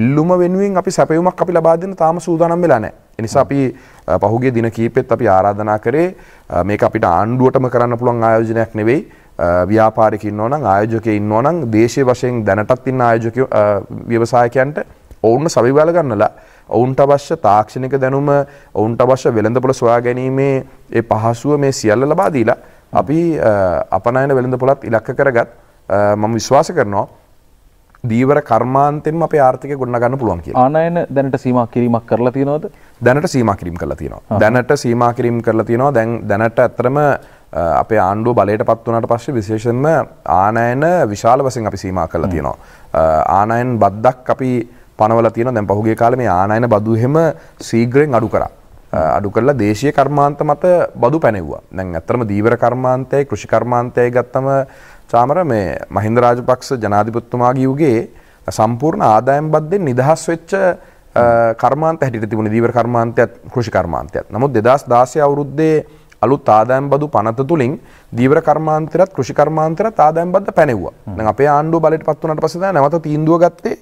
ඉල්ලුම වෙනුවෙන් අපි සැපයුමක් අපි ලබා දෙන්න තාම සූදානම් වෙලා නැහැ. ඒ නිසා අපි පහුගිය දින කීපෙත් අපි ආරාධනා කරේ මේක අපිට ආණ්ඩුවටම කරන්න පුළුවන් ආයෝජනයක් නෙවෙයි. ව්‍යාපාරික ඉන්නවනම් ආයෝජකය ඉන්නවනම් දේශීය වශයෙන් දැනටත් ඉන්න ආයෝජක ව්‍යවසායකයන්ට ඔවුන්ව සවිබල ගන්නලා ඔවුන්ට අවශ්‍ය තාක්ෂණික දැනුම ඔවුන්ට අවශ්‍ය වෙළඳපොළ සොයා ගැනීමේ ඒ පහසුව මේ සියල්ල ලබා දීලා අපි අපනයන වෙළඳපොළත් ඉලක්ක කරගත් මම විශ්වාස කරනවා දීවර කර්මාන්තෙන්ම අපේ ආර්ථිකය ගොඩනගන්න පුළුවන් කියලා. ආනයන දැනට සීමා කිරීමක් කරලා තියෙනවද? දැනට සීමා කිරීම කරලා තියෙනවා. දැනට සීමා කිරීම කරලා තියෙනවා. දැන් දැනට ඇත්තටම අප ආණ්ඩුව බලයට පත් වනට පස්සේ විශේෂෙන්ම ආනයන විශාල වසින් අපි සීම කරලා තියෙනවා. ආනයන් බද්දක් අපි පනවල තියෙන දැන් පහුගේ කාලේ මේ ආනයන බදුහෙම සීග්‍රයෙන් අඩු කරා. අඩු කරලා දේශීය කර්මාන්ත මත බදු පැනෙව්වා. දැන් ඇත්තටම දීවර කර්මාන්තය, කෘෂි කර්මාන්තය ගත්තම චාමර මේ මහින්ද රාජපක්ෂ ජනාධිපතිතුමාගේ යුගයේ සම්පූර්ණ ආදායම් බද්දෙන් නිදහස් වෙච්ච කර්මාන්ත හැටියට තිබුණ දීවර කර්මාන්තයත් කෘෂි කර්මාන්තයත්. නමුත් 2016 අවුරුද්දේ අලුත් ආදායම් බදු පනත තුලින් දීවර කර්මාන්තරත් කෘෂි කර්මාන්තරත් ආදායම් බද්ද පැනෙව්වා. දැන් අපේ ආණ්ඩුව බලයට පත් වුණාට පස්සේ දැන් නැවත තීන්දුව ගත්තේ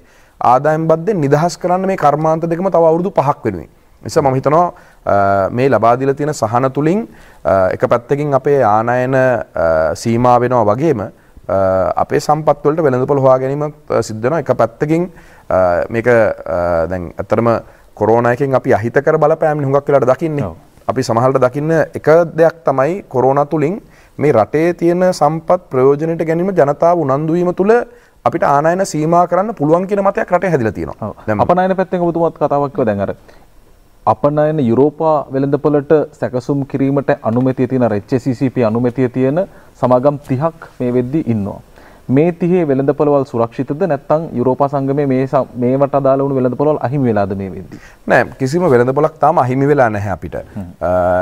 ආදායම් බද්දෙන් නිදහස් කරන්න මේ කර්මාන්ත දෙකම තව අවුරුදු 5ක් වෙනුවෙන්. නිසා මම හිතනවා මේ ලබා දීලා තියෙන සහන තුලින් එක පැත්තකින් අපේ ආනයන සීමා වෙනවා වගේම අපේ සම්පත් වලට වෙළඳපොළ හොයා ගැනීම සිද්ධ වෙනවා එක පැත්තකින් මේක දැන් ඇත්තටම කොරෝනා එකෙන් අපි අහිතකර බලපෑම් හුඟක් වෙලාට දකින්නේ. අපි සමහරට දකින්න එක දෙයක් තමයි කොරෝනා තුලින් මේ රටේ තියෙන සම්පත් ප්‍රයෝජනෙට ගැනීම ජනතාව උනන්දු වීම තුළ අපිට ආනයන සීමා කරන්න පුළුවන් කියන මතයක් රටේ හැදිලා තියෙනවා. දැන් අපනයන පැත්තෙන් ඔබතුමාත් කතාවක් කිව්වා දැන් අර අපනයන යුරෝපා වෙළඳපොලට සැකසුම් කිරීමට අනුමැතිය තියෙන රෙච්චසිප අනුමැතිය තියෙන සමාගම් තිහක් මේ වෙද්දි ඉන්නවා. මේ තිහේ වෙළඳ පොළවල් සුරක්ෂිතද නැත්නම් යුරෝපා සංගමයේ මේ මේවට අදාළ වුණු වෙළඳ පොළවල් අහිමි වෙලාද මේ වෙද්දී? නෑ කිසිම වෙළඳ පොළක් තාම අහිමි වෙලා නැහැ අපිට.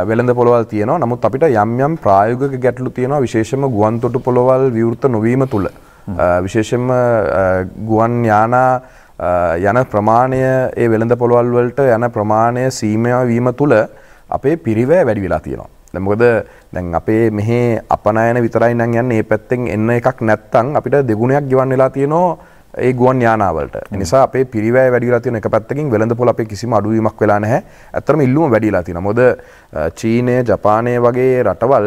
වෙළඳ පොළවල් තියෙනවා. නමුත් අපිට යම් යම් ප්‍රායෝගික ගැටලු තියෙනවා විශේෂයෙන්ම ගුවන්තොටු පොළවල් විවෘත නොවීම තුල. විශේෂයෙන්ම ගුවන් යානා යන ප්‍රමාණය ඒ වෙළඳ පොළවල් වලට යන ප්‍රමාණය සීමාවීම තුළ අපේ පිරිවැය වැඩි වෙලා තියෙනවා. දැමකද දැන් අපේ මෙහි අපනයන විතරයි නම් යන්නේ මේ පැත්තෙන් එන්න එකක් නැත්තම් අපිට දෙගුණයක් ගෙවන්න වෙලා තියෙනවා ඒ ගුවන් යානාවලට. ඒ නිසා අපේ පිරිවැය වැඩි වෙලා තියෙන එක පැත්තකින් වෙළඳපොළ අපේ කිසිම අඩුවීමක් වෙලා නැහැ. ඇත්තටම ඉල්ලුම වැඩි වෙලා තියෙනවා. මොකද චීනය, ජපානය වගේ රටවල්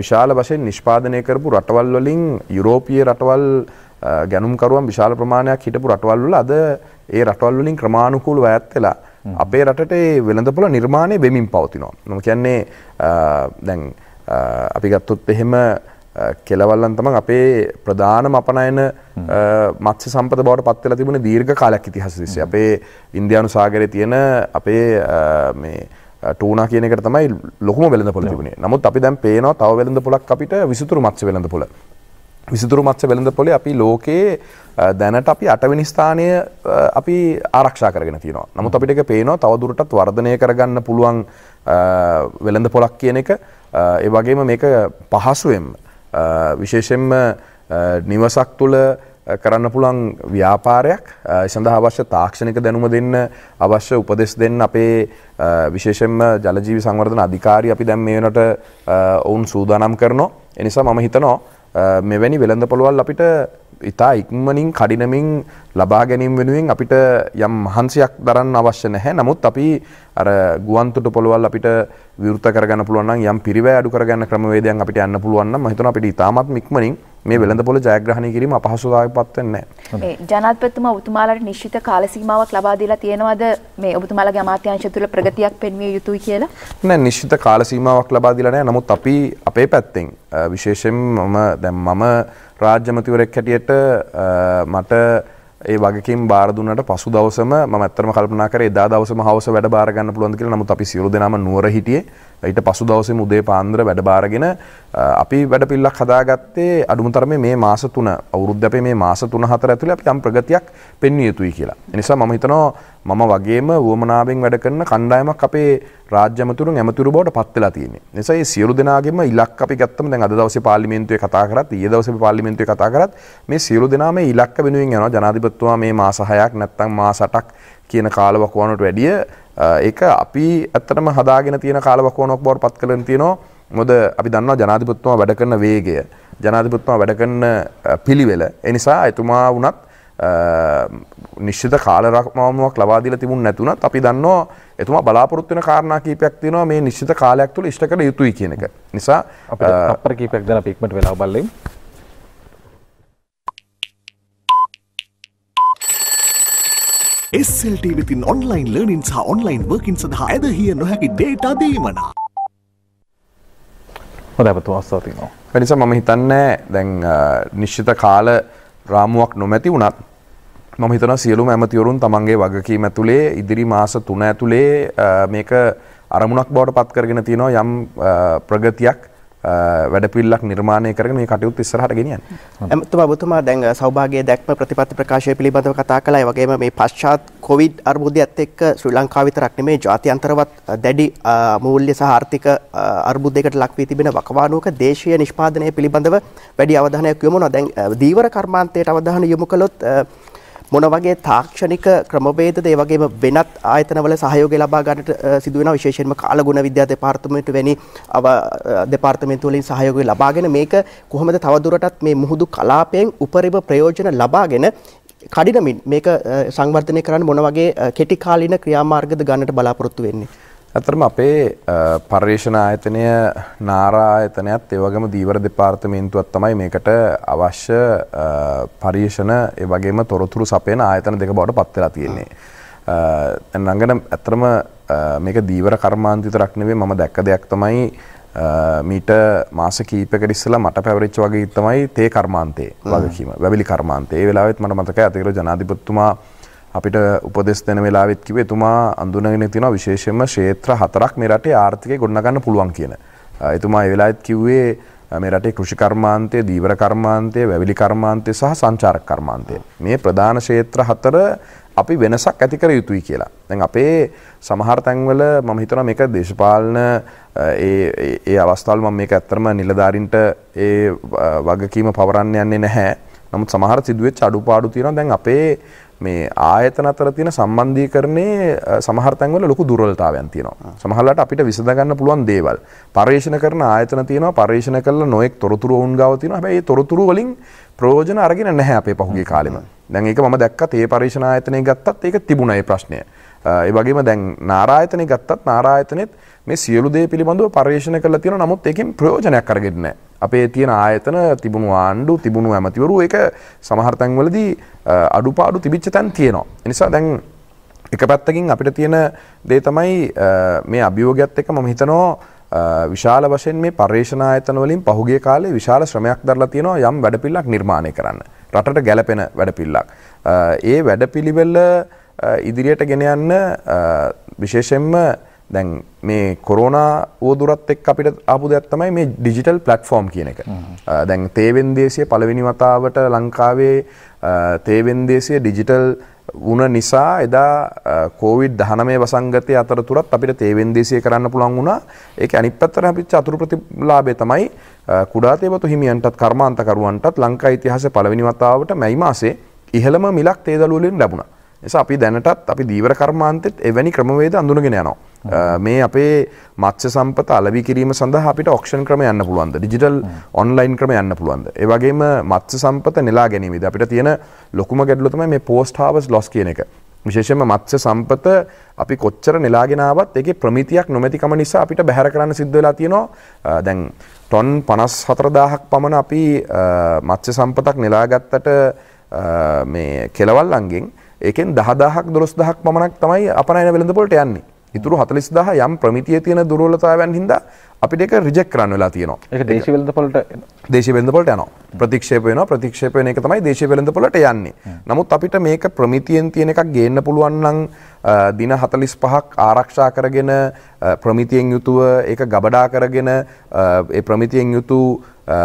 විශාල වශයෙන් නිෂ්පාදනය කරපු රටවල් වලින් යුරෝපීය රටවල් ගැනුම්කරුවන් විශාල ප්‍රමාණයක් හිටපු රටවල් වල අද ඒ රටවල් වලින් ක්‍රමානුකූලව ඈත් වෙලා අපේ රටට වෙළඳපොළ නිර්මාණය වෙමින් පවතිනවා. නොම කියන්නේ දැන් අපි ගත්තොත් එහෙම කෙලවල්ලන් තමන් අපේ ප්‍රධානම අපනයන මත්්‍ය සම්පත බවට පත්වෙල තිබුණ දීර්ඝ කාලයක් ඉතිහස දිසේ අපේ ඉන්දයානු සාගරය තියෙන අපේ ටූනා කියනකට තමයි ලොහම වෙළඳ පොල තිබුණේ නමුත් අපි දැන් පේනවා තව වෙළඳ පොලක් අපිට විසිතුරු මත්්‍ය වෙළඳ පොළ විසිදුරු මත්ස වෙළඳ පොලේ අපි ලෝකයේ දැනට අපි අටවිනි ස්ථානය අපි ආරක්ෂා කරගෙන තියෙනවා. නමුත් අපිට ඒක පේනවා තවදුරටත් වර්ධනය කරගන්න පුළුවන් වෙළඳ පොලක් කියන එක ඒ වගේම මේක පහසුවෙන් විශේෂයෙන්ම නිවසක් තුළ කරන්න පුළුවන් ව්‍යාපාරයක් සඳහා අවශ්‍ය තාක්ෂණික දැනුම දෙන්න අවශ්‍ය උපදෙස් දෙන්න අපේ විශේෂෙන්ම ජලජීවි සංවර්ධන අධිකාරී අපි දැන් මේ වෙනට ඔවුන් සූදානම් කරනවා. එනිසා මම හිතනවා මෙවැනි වෙළඳ පොළොවල් අපිට ඉතා ඉක්මනින් කඩිනමින් ලබා ගැනීම වෙනුවෙන් අපිට යම් මහන්සියක් දරන්න අවශ්‍ය නැහැ. නමුත් අපි අර ගුවන්තොට පොළවල් අපිට විවෘත කරගන්න පුළුවන් නම් යම් පිරිවැය අඩු කරගන්න ක්‍රමවේදයන් අපිට යන්න පුළුවන් නම් මම හිතනවා අපිට ඉතාමත් ඉක්මනින් මේ වෙළඳ පොළ ජයග්‍රහණය කිරීම අපහසුතාවයක් පත් වෙන්නේ නැහැ. ජනාධිපතිතුමා ඔබතුමාලාට නිශ්චිත කාල සීමාවක් ලබා දීලා තියෙනවද මේ ඔබතුමාලාගේ අමාත්‍යාංශ තුළ ප්‍රගතියක් පෙන්විය යුතුයි කියලා? නෑ නිශ්චිත කාල සීමාවක් ලබා දීලා නැහැ. නමුත් අපි අපේ පැත්තෙන් විශේෂයෙන් මම දැන් මම රාජ්‍යමතිවරයෙක් හැටියට මට ඒ වගකින් බාරදුන්නට පසු දවසම ම ඇත්තම කල්පනා කර එදා දවසම හවස වැඩ බාරගන්න පුළුවන් කියලා නමුත් අපි සියලු දෙනාම නුවර හිටියේ ඊට පසු දවසේම උදේ පාන්දර වැඩ බාරගෙන අපි වැඩ පිල්ලක් හදාගත්තේ අඩුම තරමේ මේ මාස 3 අවුරුද්ද අපේ මේ මාස 3 4 ඇතුළේ අපි යම් ප්‍රගතියක් පෙන්විය යුතුයි කියලා. ඒ නිසා මම හිතනවා මම වගේම වුවමනාවෙන් වැඩ කරන කණ්ඩායමක් අපේ රාජ්‍යමතුරුන් ඇමතුරු බවට පත් වෙලා තියෙන්නේ. නිසා මේ සියලු දෙනාගේම ඉලක්ක අපි ගත්තම දැන් අද දවසේ පාර්ලිමේන්තුවේ කතා කරත් ඊයේ දවසේ පාර්ලිමේන්තුවේ කතා කරත් මේ සියලු දෙනා මේ ඉලක්ක වෙනුවෙන් යනවා ජනාධිපතිතුමා මේ මාස 6ක් නැත්නම් මාස 8ක් කියන කාලවකවානුවට වැඩිය ඒක අපි ඇත්තටම හදාගෙන තියෙන කාලවකවානුවක් බවට පත් කරගෙන තියෙනවා. මොද අපි දන්නවා ජනාධිපතිතුමා වැඩ කරන වේගය ජනාධිපතිතුමා වැඩ කරන පිළිවෙල. ඒ නිසා එතුමා වුණත් නිශ්ෂිත කාලරක් මාමුවක් ලබාදිල තිබුණ නැතුනත් අපි දන්නවා එතුමා බලාපොරොත්වෙන කාරණා කීපයක් තියෙනවා මේ නිශ්චිත කාලයක් තුළ ඉෂ්ට කළ යුතුයි කියන එක නිසා අපර කීපයක් දන පික්මට වෙලා බල්ලින් SLT විතින් ඔන්ලයින් ලර්නින් සහ ඔන්ලයින් වර්කින් සඳහා ඇද හිය නොහැකි ඩේටා දීමනා හොදැපතු අස්ථාතිනවා. පනිසා මම හිතන්නේ දැන් නිශ්චිත කාල රාමුවක් නොමැති වුණත් මම හිතන සියලුම ඇමතිවරුන් තමන්ගේ වගකීම ඇතුළේ ඉදිරි මාස තුන ඇතුළේ මේක අරමුණක් බවට පත් කරගෙන තියෙනවා යම් ප්‍රගතියක් වැඩපිල්ලක් නිර්මාණය කරන මේ කටයුතු ඉස්සරහට ගෙනියන්න. ඇමතුමා ඔබතුමා දැන් සෞභාග්‍ය දැක්ම ප්‍රතිපත්ති ප්‍රකාශය පිළිබඳව කතා කළා. ඒ වගේම මේ පශ්චාත් කොවිඩ් අර්බුදයත් එක්ක ශ්‍රී ලංකාව විතරක් නෙමෙයි ජාත්‍යන්තරවත් දැඩි මූල්‍ය සහ ආර්ථික අර්බුදයකට ලක් වී තිබෙන වකවානුවක දේශීය නිෂ්පාදනය පිළිබඳව වැඩි අවධානයක් යොමුනවා. දැන් දීවර කර්මාන්තයට අවධානය යොමු කළොත් මොන වගේ තාක්ෂණික ක්‍රමවේදද ඒ වගේම වෙනත් ආයතනවල සහයෝගය ලබා ගන්නට සිදු වෙනවා විශේෂයෙන්ම කාලගුණ විද්‍යා දෙපාර්තමේන්තුව වැනි දෙපාර්තමේන්තු වලින් සහයෝගය ලබාගෙන මේක කොහොමද තවදුරටත් මේ මුහුදු කලාපයෙන් උපරිම ප්‍රයෝජන ලබාගෙන කඩිනමින් මේක සංවර්ධනය කරන්න මොන වගේ කෙටි කාලීන ක්‍රියාමාර්ගද ගන්නට බලාපොරොත්තු වෙන්නේ ඇතරම අපේ පර්යේෂණ ආයතනය නාරායතනයත් ඒවගම දීවර දෙපාර්තමේන්තුවත් තමයි මේකට අවශ්‍ය පර්යේෂණ ඒවගේම තොරතුරු සපයන ආයතන දෙක බවට පත්වෙලා තියෙන්නේ. නඟන ඇතරම මේක දීවර කර්මාන්තිත රක්නවේ මම දැක්ක දෙයක් තමයි මීට මාස කීපකට ඉස්සලා මට පැවරිච්ච වගේ තමයි තේ කර්මාන්තේ වගකීම වැබිලි කර්මාන්තේ වෙලාවෙත් මට මතකයි අතිකර ජනාධිපතිතුමා අපිට උපදෙස් දෙන වෙලාවෙත් කිව්වේ එතුමා අඳුනගෙන තියෙනවා විශේෂයෙන්ම ක්ෂේත්‍ර හතරක් මේ රටේ ආර්ථිකය ගොඩනගන්න පුළුවන් කියන. එතුමා ඒ වෙලාවෙත් කිව්වේ මේ රටේ කෘෂි කර්මාන්තය, දීවර කර්මාන්තය, වැවිලි කර්මාන්තය සහ සංචාරක කර්මාන්තය. මේ ප්‍රධාන ක්ෂේත්‍ර හතර අපි වෙනසක් ඇති කර යුතුයි කියලා. දැන් අපේ සමහර තැන්වල මම හිතනවා මේක දේශපාලන ඒ ඒ අවස්ථාවල මම මේක ඇත්තටම නිලධාරින්ට ඒ වගකීම පවරන්න යන්නේ නැහැ. නමුත් සමහර සිදුවෙච්ච අඩුපාඩු තියෙනවා. දැන් අපේ මේ ආයතන අතර තියෙන සම්බන්ධීකරණයේ සමහර තැන්වල ලොකු දුර්වලතාවයන් තියෙනවා. සමහරවිට අපිට විසඳ ගන්න පුළුවන් දේවල්. පරිශන කරන ආයතන තියෙනවා. පරිශන කළ නොඑක් තොරතුරු වුන් ගාව තියෙනවා. හැබැයි ඒ තොරතුරු වලින් ප්‍රයෝජන අරගෙන නැහැ අපේ පහුගිය කාලෙම. දැන් ඒක මම දැක්කත් ඒ පරිශන ආයතනයේ ගත්තත් ඒක තිබුණා ඒ ප්‍රශ්නය. ඒ වගේම දැන් නාරායතනෙ ගත්තත් නාරායතනෙත් මේ සියලු දේ පිළිබඳව පර්යේෂණ කරලා තියෙනවා. නමුත් ඒකෙන් ප්‍රයෝජනයක් අරගෙන නැහැ. අපේ තියෙන ආයතන තිබුණු ආණ්ඩු තිබුණු ඇමතිවරු ඒක සමහර තැන්වලදී අඩුපාඩු තිබිච්ච තැන් තියෙනවා. ඒ නිසා දැන් එක පැත්තකින් අපිට තියෙන දේ තමයි මේ අභියෝගයත් එක්ක මම හිතනවා විශාල වශයෙන් මේ පර්යේෂණ ආයතන වලින් පහුගිය කාලේ විශාල ශ්‍රමයක් දරලා තියෙනවා යම් වැඩපිළිවෙලක් නිර්මාණය කරන්න. රටට ගැළපෙන වැඩපිළිවෙලක්. ඒ වැඩපිළිවෙල ඉදිරියට ගෙන යන්න විශේෂෙන්ම දැන් මේ කොරෝනා වෝදුරත් එක් අපිට ආපු දෙයක් තමයි මේ ඩිජිටල් ප්ලට්ෆෝර්ම් කියන එක. දැන් තේවෙන් දේශය පළවෙනි වතාවට ලංකාවේ තේවෙන් දේශය ඩිජිටල් වුණ නිසා එදා කෝවිඩ් දහනමේ වසංගතය අතරතුරත් අපිට තේවෙන් දේශය කරන්න පුළුවන් වුණා. ඒක අනිත් පැත්තට අපිට අතුරු ප්‍රතිලාභය තමයි කුඩා තේවතු හිමියන්ටත් කර්මාන්තකරුවන්ටත් ලංකා ඉතිහාසයේ පළවෙනි වතාවට මැයි මාසේ ඉහළම මිලක් තේ දළු වලින් ලැබුණා. නිසා අපි දැනටත් අපි දීවර කර්මාන්තෙත් එවැනි ක්‍රමවේද අඳුනගෙන යනවා මේ අපේ මත්ස්‍ය සම්පත අලෙවි කිරීම සඳහා අපිට ඔක්ෂන් ක්‍රම යන්න පුළුවන්ද ඩිජිටල් ඔන්ලයින් ක්‍රම යන්න පුළුවන්ද ඒ වගේම මත්ස්‍ය සම්පත නෙලා ගැනීමද අපිට තියෙන ලොකුම ගැටලුව තමයි මේ පෝස්ට් හාවස් ලොස් කියන එක විශේෂම මත්ස්‍ය සම්පත අපි කොච්චර නෙලාගෙනාවත් ඒකේ ප්‍රමිතියක් නොමැතිකම නිසා අපිට බැහැර කරන්න සිද්ධ වෙලා තියෙනවා දැන් ටොන් 54000ක් පමණ අපි මත්ස්‍ය සම්පතක් නෙලාගත්තට මේ කෙලවල්ලන්ගෙන් ඒකෙන් 10000ක් 12000ක් පමණක් තමයි අපනයන වෙළඳ පොළට යන්නේ. ඉතුරු 40000 යම් ප්‍රමිතියේ තියෙන දුර්වලතාවයන් හින්දා අපිට ඒක රිජෙක්ට් කරන්න වෙලා තියෙනවා. ඒක දේශීය වෙළඳ පොළට දේශීය වෙළඳ පොළට යනවා. ප්‍රතික්ෂේප වෙනවා. ප්‍රතික්ෂේප වෙන එක තමයි දේශීය වෙළඳ පොළට යන්නේ. නමුත් අපිට මේක ප්‍රමිතියෙන් තියෙන එකක් ගේන්න පුළුවන් නම් දින 45ක් ආරක්ෂා කරගෙන ප්‍රමිතියෙන් යුතුව ඒක ගබඩා කරගෙන ඒ ප්‍රමිතියෙන් යුතුව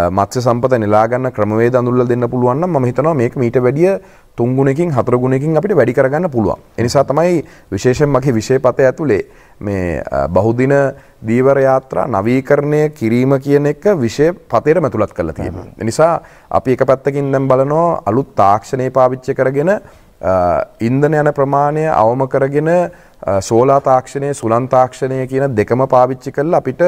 මත්්‍ය සම්පත නිලාගන්න ක්‍රමවේ දඳුල්ල දෙන්න පුළුවන් ම හිතනවා මේක මීට වැඩිය තුන්ගුණකින් හතරගුණකින් අපිට වැඩි කරගන්න පුළුවන්. එනිසා තමයි විශේෂෙන් මගේ විෂයපතය ඇතුළේ මේ බහුදින දීවරයාත්‍රා නවීකරණය කිරීම කියන එක විෂය පතයට මැතුළත් කරලා තියෙන. නිසා අපි එක පැත්තකින් දැම් බලනෝ අලුත් තාක්ෂණය පාවිච්චය කරගෙන ඉන්දන යන ප්‍රමාණය අවම කරගෙන සෝලා තාක්ෂණය සුලන් තාක්ෂණය කියන දෙකම පාවිච්චි කරලා අපිට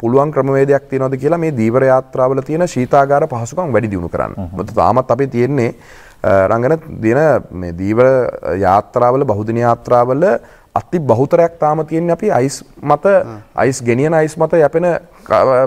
පුළුවන් ක්‍රමවේදයක් තියෙනවද කියලා මේ දීවර යාත්‍රාවල තියෙන ශීතාගාර පහසුකම් වැඩි දියුණු කරන්න. මොකද තාමත් අපි තියෙන්නේ රංගන දින මේ දීවර යාත්‍රාවල බහුදින යාත්‍රාවල අති බහුතරයක් තාම තියෙන්නේ අපි අයිස් මත අයිස් ගෙනියන අයිස් මත යැපෙන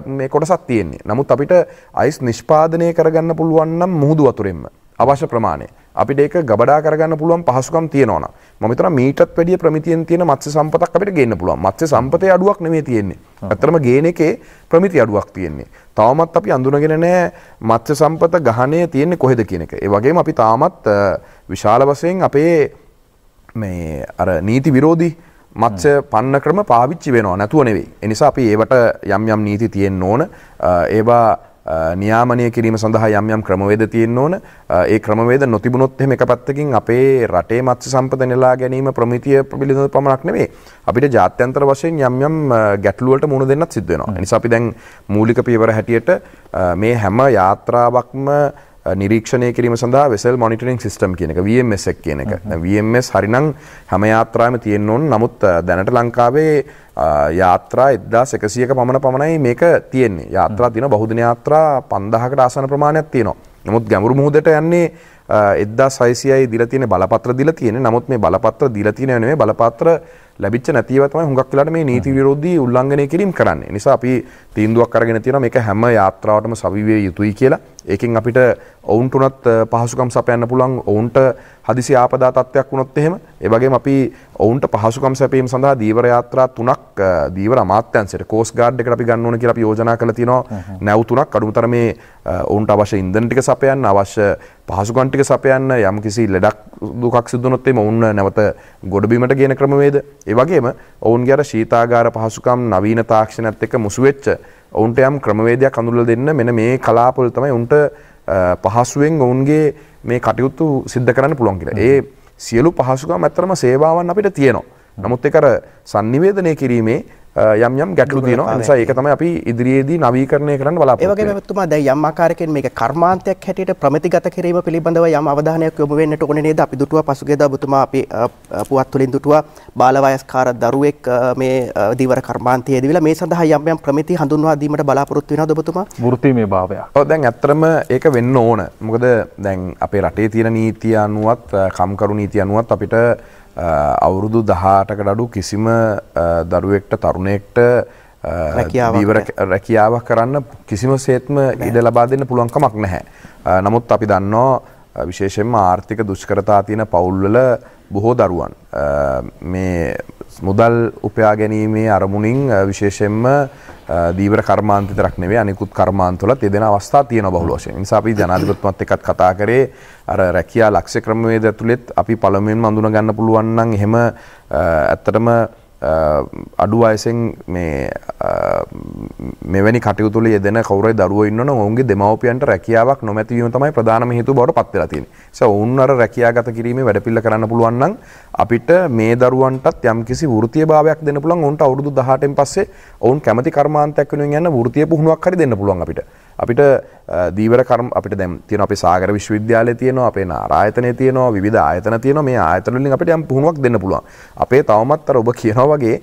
මේ කොටසක් තියෙන්නේ. නමුත් අපිට අයිස් නිෂ්පාදනය කරගන්න පුළුවන් නම් මුහුදු වතුරෙන්ම අවශ්‍ය ප්‍රමාණය. අපිට ඒක ගබඩා කරගන්න පුළුවන් පහසුකම් තියෙනවනම් මම හිතනවා මීටත් වැඩිය ප්‍රමිතියෙන් තියෙන මත්ස්‍ය සම්පතක් අපිට ගේන්න පුළුවන් මත්ස්‍ය සම්පතේ අඩුවක් නෙමෙයි තියෙන්නේ ඇත්තටම ගේන එකේ ප්‍රමිති අඩුවක් තියෙන්නේ තවමත් අපි අඳුනගෙන නැහැ මත්ස්‍ය සම්පත ගහණය තියෙන්නේ කොහෙද කියන එක ඒ වගේම අපි තාමත් විශාල වශයෙන් අපේ මේ අර නීති විරෝධී මත්ස්‍ය පන්න ක්‍රම පාවිච්චි වෙනවා නැතුව නෙවෙයි එනිසා අපි ඒවට යම් යම් නීති තියෙන්න ඕන ඒවා නියාමනය කිරීම සඳහා යම් යම් ක්‍රමවේද තියෙන්න ඕන. ඒ ක්‍රමවේද නොතිබුණොත් එහෙම එක පැත්තකින් අපේ රටේ මත්ස්‍ය සම්පත නෙලා ගැනීම ප්‍රමිතිය පිළිබඳව පමණක් නෙවෙයි. අපිට ජාත්‍යන්තර වශයෙන් යම් යම් ගැටලු වලට මුහුණ දෙන්නත් සිද්ධ වෙනවා. ඒ නිසා අපි දැන් මූලික පියවර හැටියට මේ හැම යාත්‍රාවක්ම නිරීක්ෂණය කිරීම සඳහා වෙසල් මොනිටරින් සිස්ටම් කියන එක VMS එක කියන එක. VMS හරිනම් හැම යාත්‍රාවෙම තියෙන්න ඕන. නමුත් දැනට ලංකාවේ යාත්‍රා 1100ක පමණ පමණයි මේක තියෙන්නේ. යාත්‍රා තියෙනවා බහුදින යාත්‍රා 5000කට ආසන ප්‍රමාණයක් තියෙනවා. නමුත් ගැඹුරු මුහුදට යන්නේ 1600යි දීලා තියෙන බලපත්‍ර දීලා තියෙන්නේ. නමුත් මේ බලපත්‍ර දීලා තියෙන නෙමෙයි බලපත්‍ර ලැබිච්ච නැතිව තමයි හුඟක් වෙලාට මේ නීති විරෝධී උල්ලංඝනය කිරීම කරන්නේ. නිසා අපි තීන්දුවක් අරගෙන තියෙනවා මේක හැම යාත්‍රාවටම සවිවේ යුතුයි කියලා. ඒකෙන් අපිට ඔවුන්ට උනත් පහසුකම් සපයන්න පුළුවන්. ඔවුන්ට හදිසි ආපදා තත්ත්වයක් වුණොත් එහෙම ඒ වගේම අපි ඔවුන්ට පහසුකම් සැපයීම සඳහා දීවර යාත්‍රා තුනක් දීවර අමාත්‍යංශයට කෝස් ගාඩ් එකට අපි ගන්න ඕන කියලා අපි යෝජනා කරලා තියෙනවා. නැව් තුනක් අඩුමතරමේ ඔවුන්ට අවශ්‍ය ඉන්ධන ටික සපයන්න අවශ්‍ය පහසුකම් ටික සපයන්න යම්කිසි ලෙඩක් දුකක් සිදු වුණොත් එimhe ඔවුන් නැවත ගොඩබිමට ගේන ක්‍රමවේද ඒ වගේම ඔවුන්ගේ අර ශීතාගාර පහසුකම් නවීන තාක්ෂණයත් එක්ක මුසු වෙච්ච ඔවුන්ට යම් ක්‍රමවේදයක් හඳුල්ලා දෙන්න මෙන්න මේ කලාපවල තමයි උන්ට පහසුවෙන් ඔවුන්ගේ මේ කටයුතු සිද්ධ කරන්න පුළුවන් කියලා. ඒ සියලු පහසුකම් ඇත්තටම සේවාවන් අපිට තියෙනවා. නමුත් එක අර sannivedanaya කිරීමේ යම් යම් ගැටලු තියෙනවා. නිසා ඒක තමයි අපි ඉදිරියේදී නවීකරණය කරන්න බලාපොරොත්තු වෙන්නේ. ඒ වගේම තුමා දැන් යම් ආකාරයකින් මේක කර්මාන්තයක් හැටියට ප්‍රමිතිගත කිරීම පිළිබඳව යම් අවධානයක් යොමු වෙන්නට ඕනේ නේද? අපි දුටුවා පසුගියදා ඔබතුමා අපි පුවත් තුලින් දුටුවා බාලවයස්කාර දරුවෙක් මේ දීවර කර්මාන්තයේදී විලා මේ සඳහා යම් යම් ප්‍රමිති හඳුන්වා දීමට බලාපොරොත්තු වෙනවද ඔබතුමා? වෘත්තීමේ භාවය. ඔව් දැන් ඇත්තටම ඒක වෙන්න ඕන. මොකද දැන් අපේ රටේ තියෙන නීතිය අනුවත් කම්කරු නීතිය අනුවත් අපිට අවුරුදු දහටකට අඩු කිසිම දරුවෙක්ට තරුණෙක්ට දීවර රැකියාවක් කරන්න කිසිම සේත්ම ඉඩ ලබා දෙන්න පුළුවන්කමක් නැහැ. නමුත් අපි දන්නවා විශේෂෙන්ම ආර්ථික දුෂ්කරතා තියෙන පවුල්වල බොහෝ දරුවන් මේ මුදල් උපයා ගැනීමේ අරමුණින් විශේෂයෙන්ම දීවර කර්මාන්ත විතරක් නෙවෙයි අනිකුත් කර්මාන්තවලත් යෙදෙන අවස්ථා තියෙනවා බහුල වශයෙන්. ඒ නිසා අපි ජනාධිපතිතුමත් එක්කත් කතා කරේ අර රැකියා ලක්ෂ්‍ය ක්‍රමවේද ඇතුළෙත් අපි පළමුවෙන්ම අඳුන ගන්න පුළුවන් නම් එහෙම ඇත්තටම අඩු අයසෙන් මේ මෙවැනි කටයුතුල යෙදෙන කවර දරුවන්න ඔවුන්ගේ දෙමවපියන්ට රැකියාවක් නොමැතිවීම තමයි ප්‍රධාන හේතු බවට පත්වෙලා තියෙන්නේ. ස ඔවුන් අර රැකියාගත කිරීම වැඩපිල්ල කරන්න පුළුවන් නම් අපිට මේ දරුවන්ටත් යම්කිසි වෘත්තීය භාවයක් දෙන්න පුළුවන්. උන්ට අවුරුදු 18න් පස්සේ ඔවුන් කැමති කර්මාන්තයක් වෙනුවෙන් යන වෘත්තීය පුහුණුවක් හරි දෙන්න පුළුවන් අපිට. අපිට දීවර කරම් අපිට දැම් තියෙන අපේ සාගර විශ්වවිද්‍යාලය තියෙනවා අපේ නාරායතනය තියෙනවා විධ ආයතන තියෙන මේ ආයතනලින් අපිට යම් පුහුණුවක් දෙන්න පුළුවන් අපේ තවමත්තර ඔබ කියනවා වගේ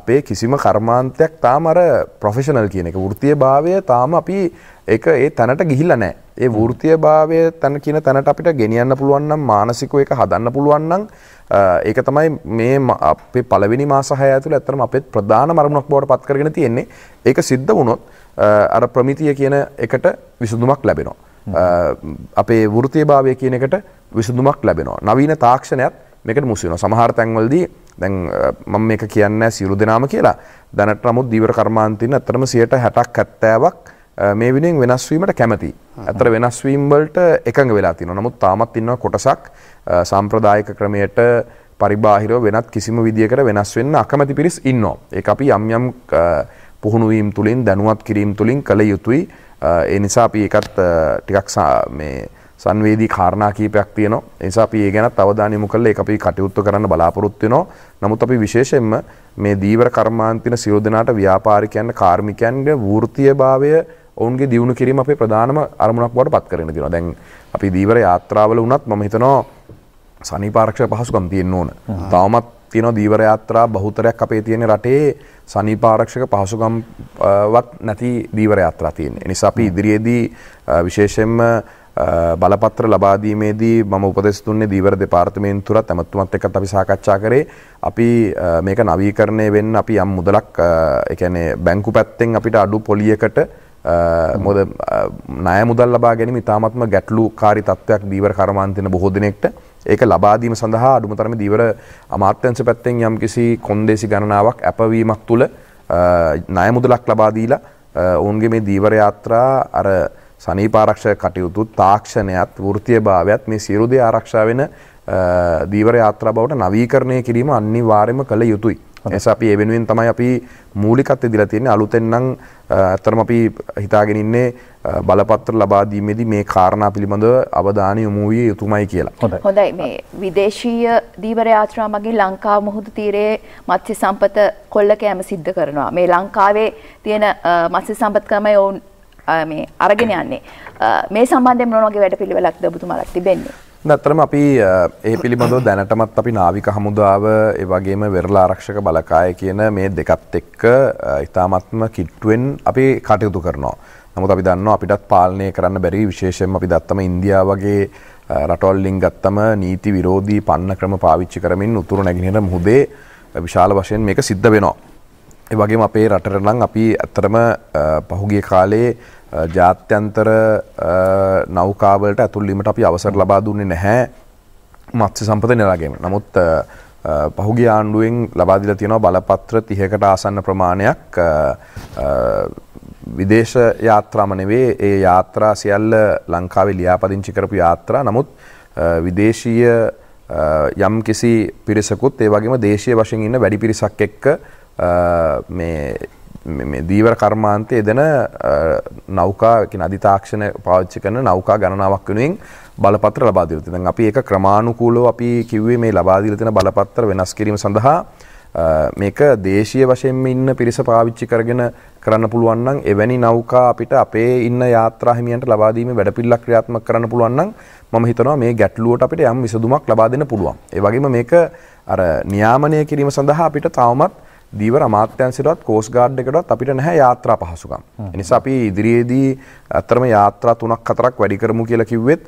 අපේ කිසිම කර්මාන්තයක් තාම අර ප්‍රොෆෙෂනල් කියන එක වෘතිය භාවය තාම අපි එක ඒ තැනට ගිහිල්ල නෑ ඒ වෘතිය භාවය තැන කියන තැනට අපිට ගෙනියන්න පුළුවන්නම් මානසික එක හදන්න පුළුවන්නම් ඒක තමයි මේ අපේ පළවෙනි මාසහය ඇතුළ ඇතරම අපේ ප්‍රධාන මරමුණක් බවට පත්කරගෙන තියෙන්නේ ඒක සිද්ධ වුණොත් අර ප්‍රමිතිය කියන එකට විසඳුමක් ලැබෙනවා. අපේ වෘතිය භාවය කියන එකට විසඳුමක් ලැබෙනවා. නවීන තාක්ෂණයත් මේකට මුසුවෙන සමහර තැන්වලදී දැන් මම මේක කියන්නේ සියලු දෙනාම කියලා. දැනට නමුත් දීවර කර්මාන්තින් අතරම 60ක් 70ක් මේ වෙනුවෙන් වෙනස් වීමට කැමතියි. අතර වෙනස් වීම වලට එකඟ වෙලා තිනවා. නමුත් තාමත් ඉන්නවා කොටසක් සාම්ප්‍රදායික ක්‍රමයට පරිබාහිරව වෙනත් කිසිම විදියකට වෙනස් වෙන්න අකමැති පිරිස් ඉන්නවා. ඒක අපි යම් යම් පුහුණුවීම් තුළින් දැනුවත් කිරීම් තුළින් කළ යුතුයි ඒ නිසා අපි ඒකත් ටිකක් මේ සංවේදී කාරණා කීපයක් තියෙනවා. ඒ නිසා අපි ඒ ගැනත් අවධානය යොමු කරලා ඒක අපි කටයුතු කරන්න බලාපොරොත්තු වෙනවා. නමුත් අපි විශේෂයෙන්ම මේ දීවර කර්මාන්තින සියලු දෙනාට ව්‍යාපාරිකයන් කාර්මිකයන්ගේ වෘත්තීයභාවය ඔවුන්ගේ දියුණු කිරීම අපේ ප්‍රධානම අරමුණක් බවට පත් කරගෙන තියෙනවා. දැන් අපි දීවර යාත්‍රාවල වුණත් මම හිතනවා සනීපාරක්ෂක පහසුකම් තියෙන්න ඕන. තවමත් තියෙනවා දීවර යාත්‍රා බහුතරයක් අපේ තියෙන රටේ සනීප ආරක්ෂක පහසුකම්වත් නැති දීවර යාත්‍රා තියෙන්නේ. ඒ නිසා අපි ඉදිරියේදී විශේෂයෙන්ම බලපත්‍ර ලබා දීමේදී මම උපදෙස් දුන්නේ දීවර දෙපාර්තමේන්තුවත් ඇමතුමත් එක්කත් අපි සාකච්ඡා කරේ. අපි මේක නවීකරණය වෙන්න අපි යම් මුදලක් ඒ කියන්නේ බැංකු පැත්තෙන් අපිට අඩු පොලියකට මොද ණය මුදල් ලබා ගැනීම ඉතාමත්ම ගැටලු කාරී තත්වයක් දීවර කර්මාන්තන බොහෝ දිනෙකට ඒක ලබාදීම සඳහා අඩුම තරම දීවර අමාත්‍යංශ පැත්තෙන් යම් කිසි කොන්දේසි ගණනාවක් ඇපවීමක් තුළ ණය මුදලක් ලබා දීලා ඔවුන්ගේ මේ දීවර යාත්‍රා අර සනීපාරක්ෂක කටයුතු තාක්ෂණයත් වෘත්තීය භාවයත් මේ සියලු දේ ආරක්ෂා වෙන දීවර යාත්‍රා බවට නවීකරණය කිරීම අනිවාර්යයෙන්ම කළ යුතුයි. එස අපි ඒ වෙනුවෙන් තමයි අපි මූලිකත් ඉදිලා තියෙන්නේ අලුතෙන්නම් ඇත්තටම අපි හිතාගෙන ඉන්නේ බලපත්‍ර ලබා දීමේදී මේ කාරණා පිළිබඳව අවධානය යොමු විය යුතුමයි කියලා. හොඳයි මේ විදේශීය දීවර යාත්‍රා මගින් ලංකාව මුහුදු තීරයේ මත්ස්‍ය සම්පත කොල්ල කෑම සිද්ධ කරනවා. මේ ලංකාවේ තියෙන මත්ස්‍ය සම්පත් ක්‍රමය ඔවුන් මේ අරගෙන යන්නේ. මේ සම්බන්ධයෙන් මොන වගේ වැඩපිළිවෙලක්ද ඔබතුමාලට තිබෙන්නේ? දත්තරම අපි ඒ පිළිබඳව දැනටමත් අපි නාවික හමුදාව එවගේම වෙරලා ආරක්ෂක බලකාය කියන මේ දෙකත් එක්ක ඉතාමත්ම කිට්ටුවෙන් අපි කටයුතු කරනවා. නමුත් අපි දන්නවා අපිටත් පාලනය කරන්න බැරි විශේෂයෙන්ම අපි දත්තම ඉන්දියාව වගේ රටවල්ලින් ගත්තම නීති විරෝධී පන්න ක්‍රම පාවිච්චි කරමින් උතුරු නැගෙනහිර මුහුදේ විශාල වශයෙන් මේක සිද්ධ වෙනවා. ඒ වගේම අපේ රටට නම් අපි ඇත්තටම පහුගිය කාලේ ජාත්‍යන්තර නෞකාවලට ඇතුල්ලීමට අපි අවසර ලබා දුන්නේ නැහැ මත්ස්‍ය සම්පත නෙලාගේම. නමුත් පහුගිය ආණ්ඩුවෙන් ලබා දීලා තියෙනවා බලපත්‍ර 30කට ආසන්න ප්‍රමාණයක් විදේශ යාත්‍රාම නෙවෙයි ඒ යාත්‍රා සියල්ල ලංකාවේ ලියාපදිංචි කරපු යාත්‍රා. නමුත් විදේශීය යම් කිසි පිරිසකුත් ඒ වගේම දේශීය වශයෙන් ඉන්න වැඩි පිරිසක් එක්ක මේ දීවර කර්මාන්තය දෙන නෞකා අධිතාක්ෂණ පාච්චි කන නෞකා ගණනාවක් වෙනුවෙන් බලපත්‍ර ලබාදිල තින අපි ඒ ක්‍රමාණුකූලව අපි කිව්වේ මේ ලබාදිල තින බලපත්‍ර වෙනස් කිරීම සඳහා මේක දේශය වශයෙන් ඉන්න පිරිස පාවිච්චි කරගෙන කරන්න පුළුවන්නම් එවැනි නෞකා අපිට අපේ ඉන්න යාත්‍රාහිමියන්ට ලබාදීම වැඩපිල්ලක් ක්‍රියාත්මක කරන්න පුළුවන්නම් මම හිතනවා මේ ගැටලුවට අපිට යම් විසඳුමක් ලබා දෙන්න පුළුවන්. ඒ වගේම මේක අර නියාමනය කිරීම සඳහා අපිට තවමත් දීවර අමාත්‍යංශයටවත් කෝස් ගාඩ් එකටවත් අපිට නැහැ යාත්‍රා පහසුකම්. ඒ නිසා අපි ඉදිරියේදී අත්‍තරම යාත්‍රා තුනක් හතරක් වැඩි කරමු කියලා කිව්වෙත්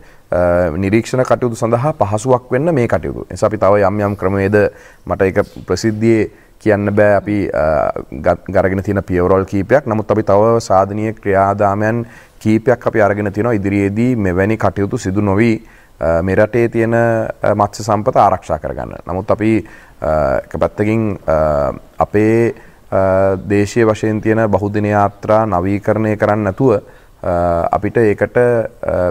නිරීක්ෂණ කටයුතු සඳහා පහසුවක් වෙන්න මේ කටයුතු. ඒ නිසා අපි තව යම් යම් ක්‍රමවේද මට ඒක ප්‍රසිද්ධියේ කියන්න බෑ අපි ගරගෙන තියෙන පියවරල් කීපයක්. නමුත් අපි තව සාධනීය ක්‍රියාදාමයන් කීපයක් අපි අරගෙන තියෙනවා ඉදිරියේදී මෙවැනි කටයුතු සිදු නොවී මේ රටේ තියෙන මත්ස්‍ය සම්පත ආරක්ෂා කරගන්න. නමුත් අපි එක පැත්තකින් අපේ දේශය වශයෙන් තියෙන බහුදින යාත්‍රා නවීකරණය කරන්න නැතුව අපිට ඒකට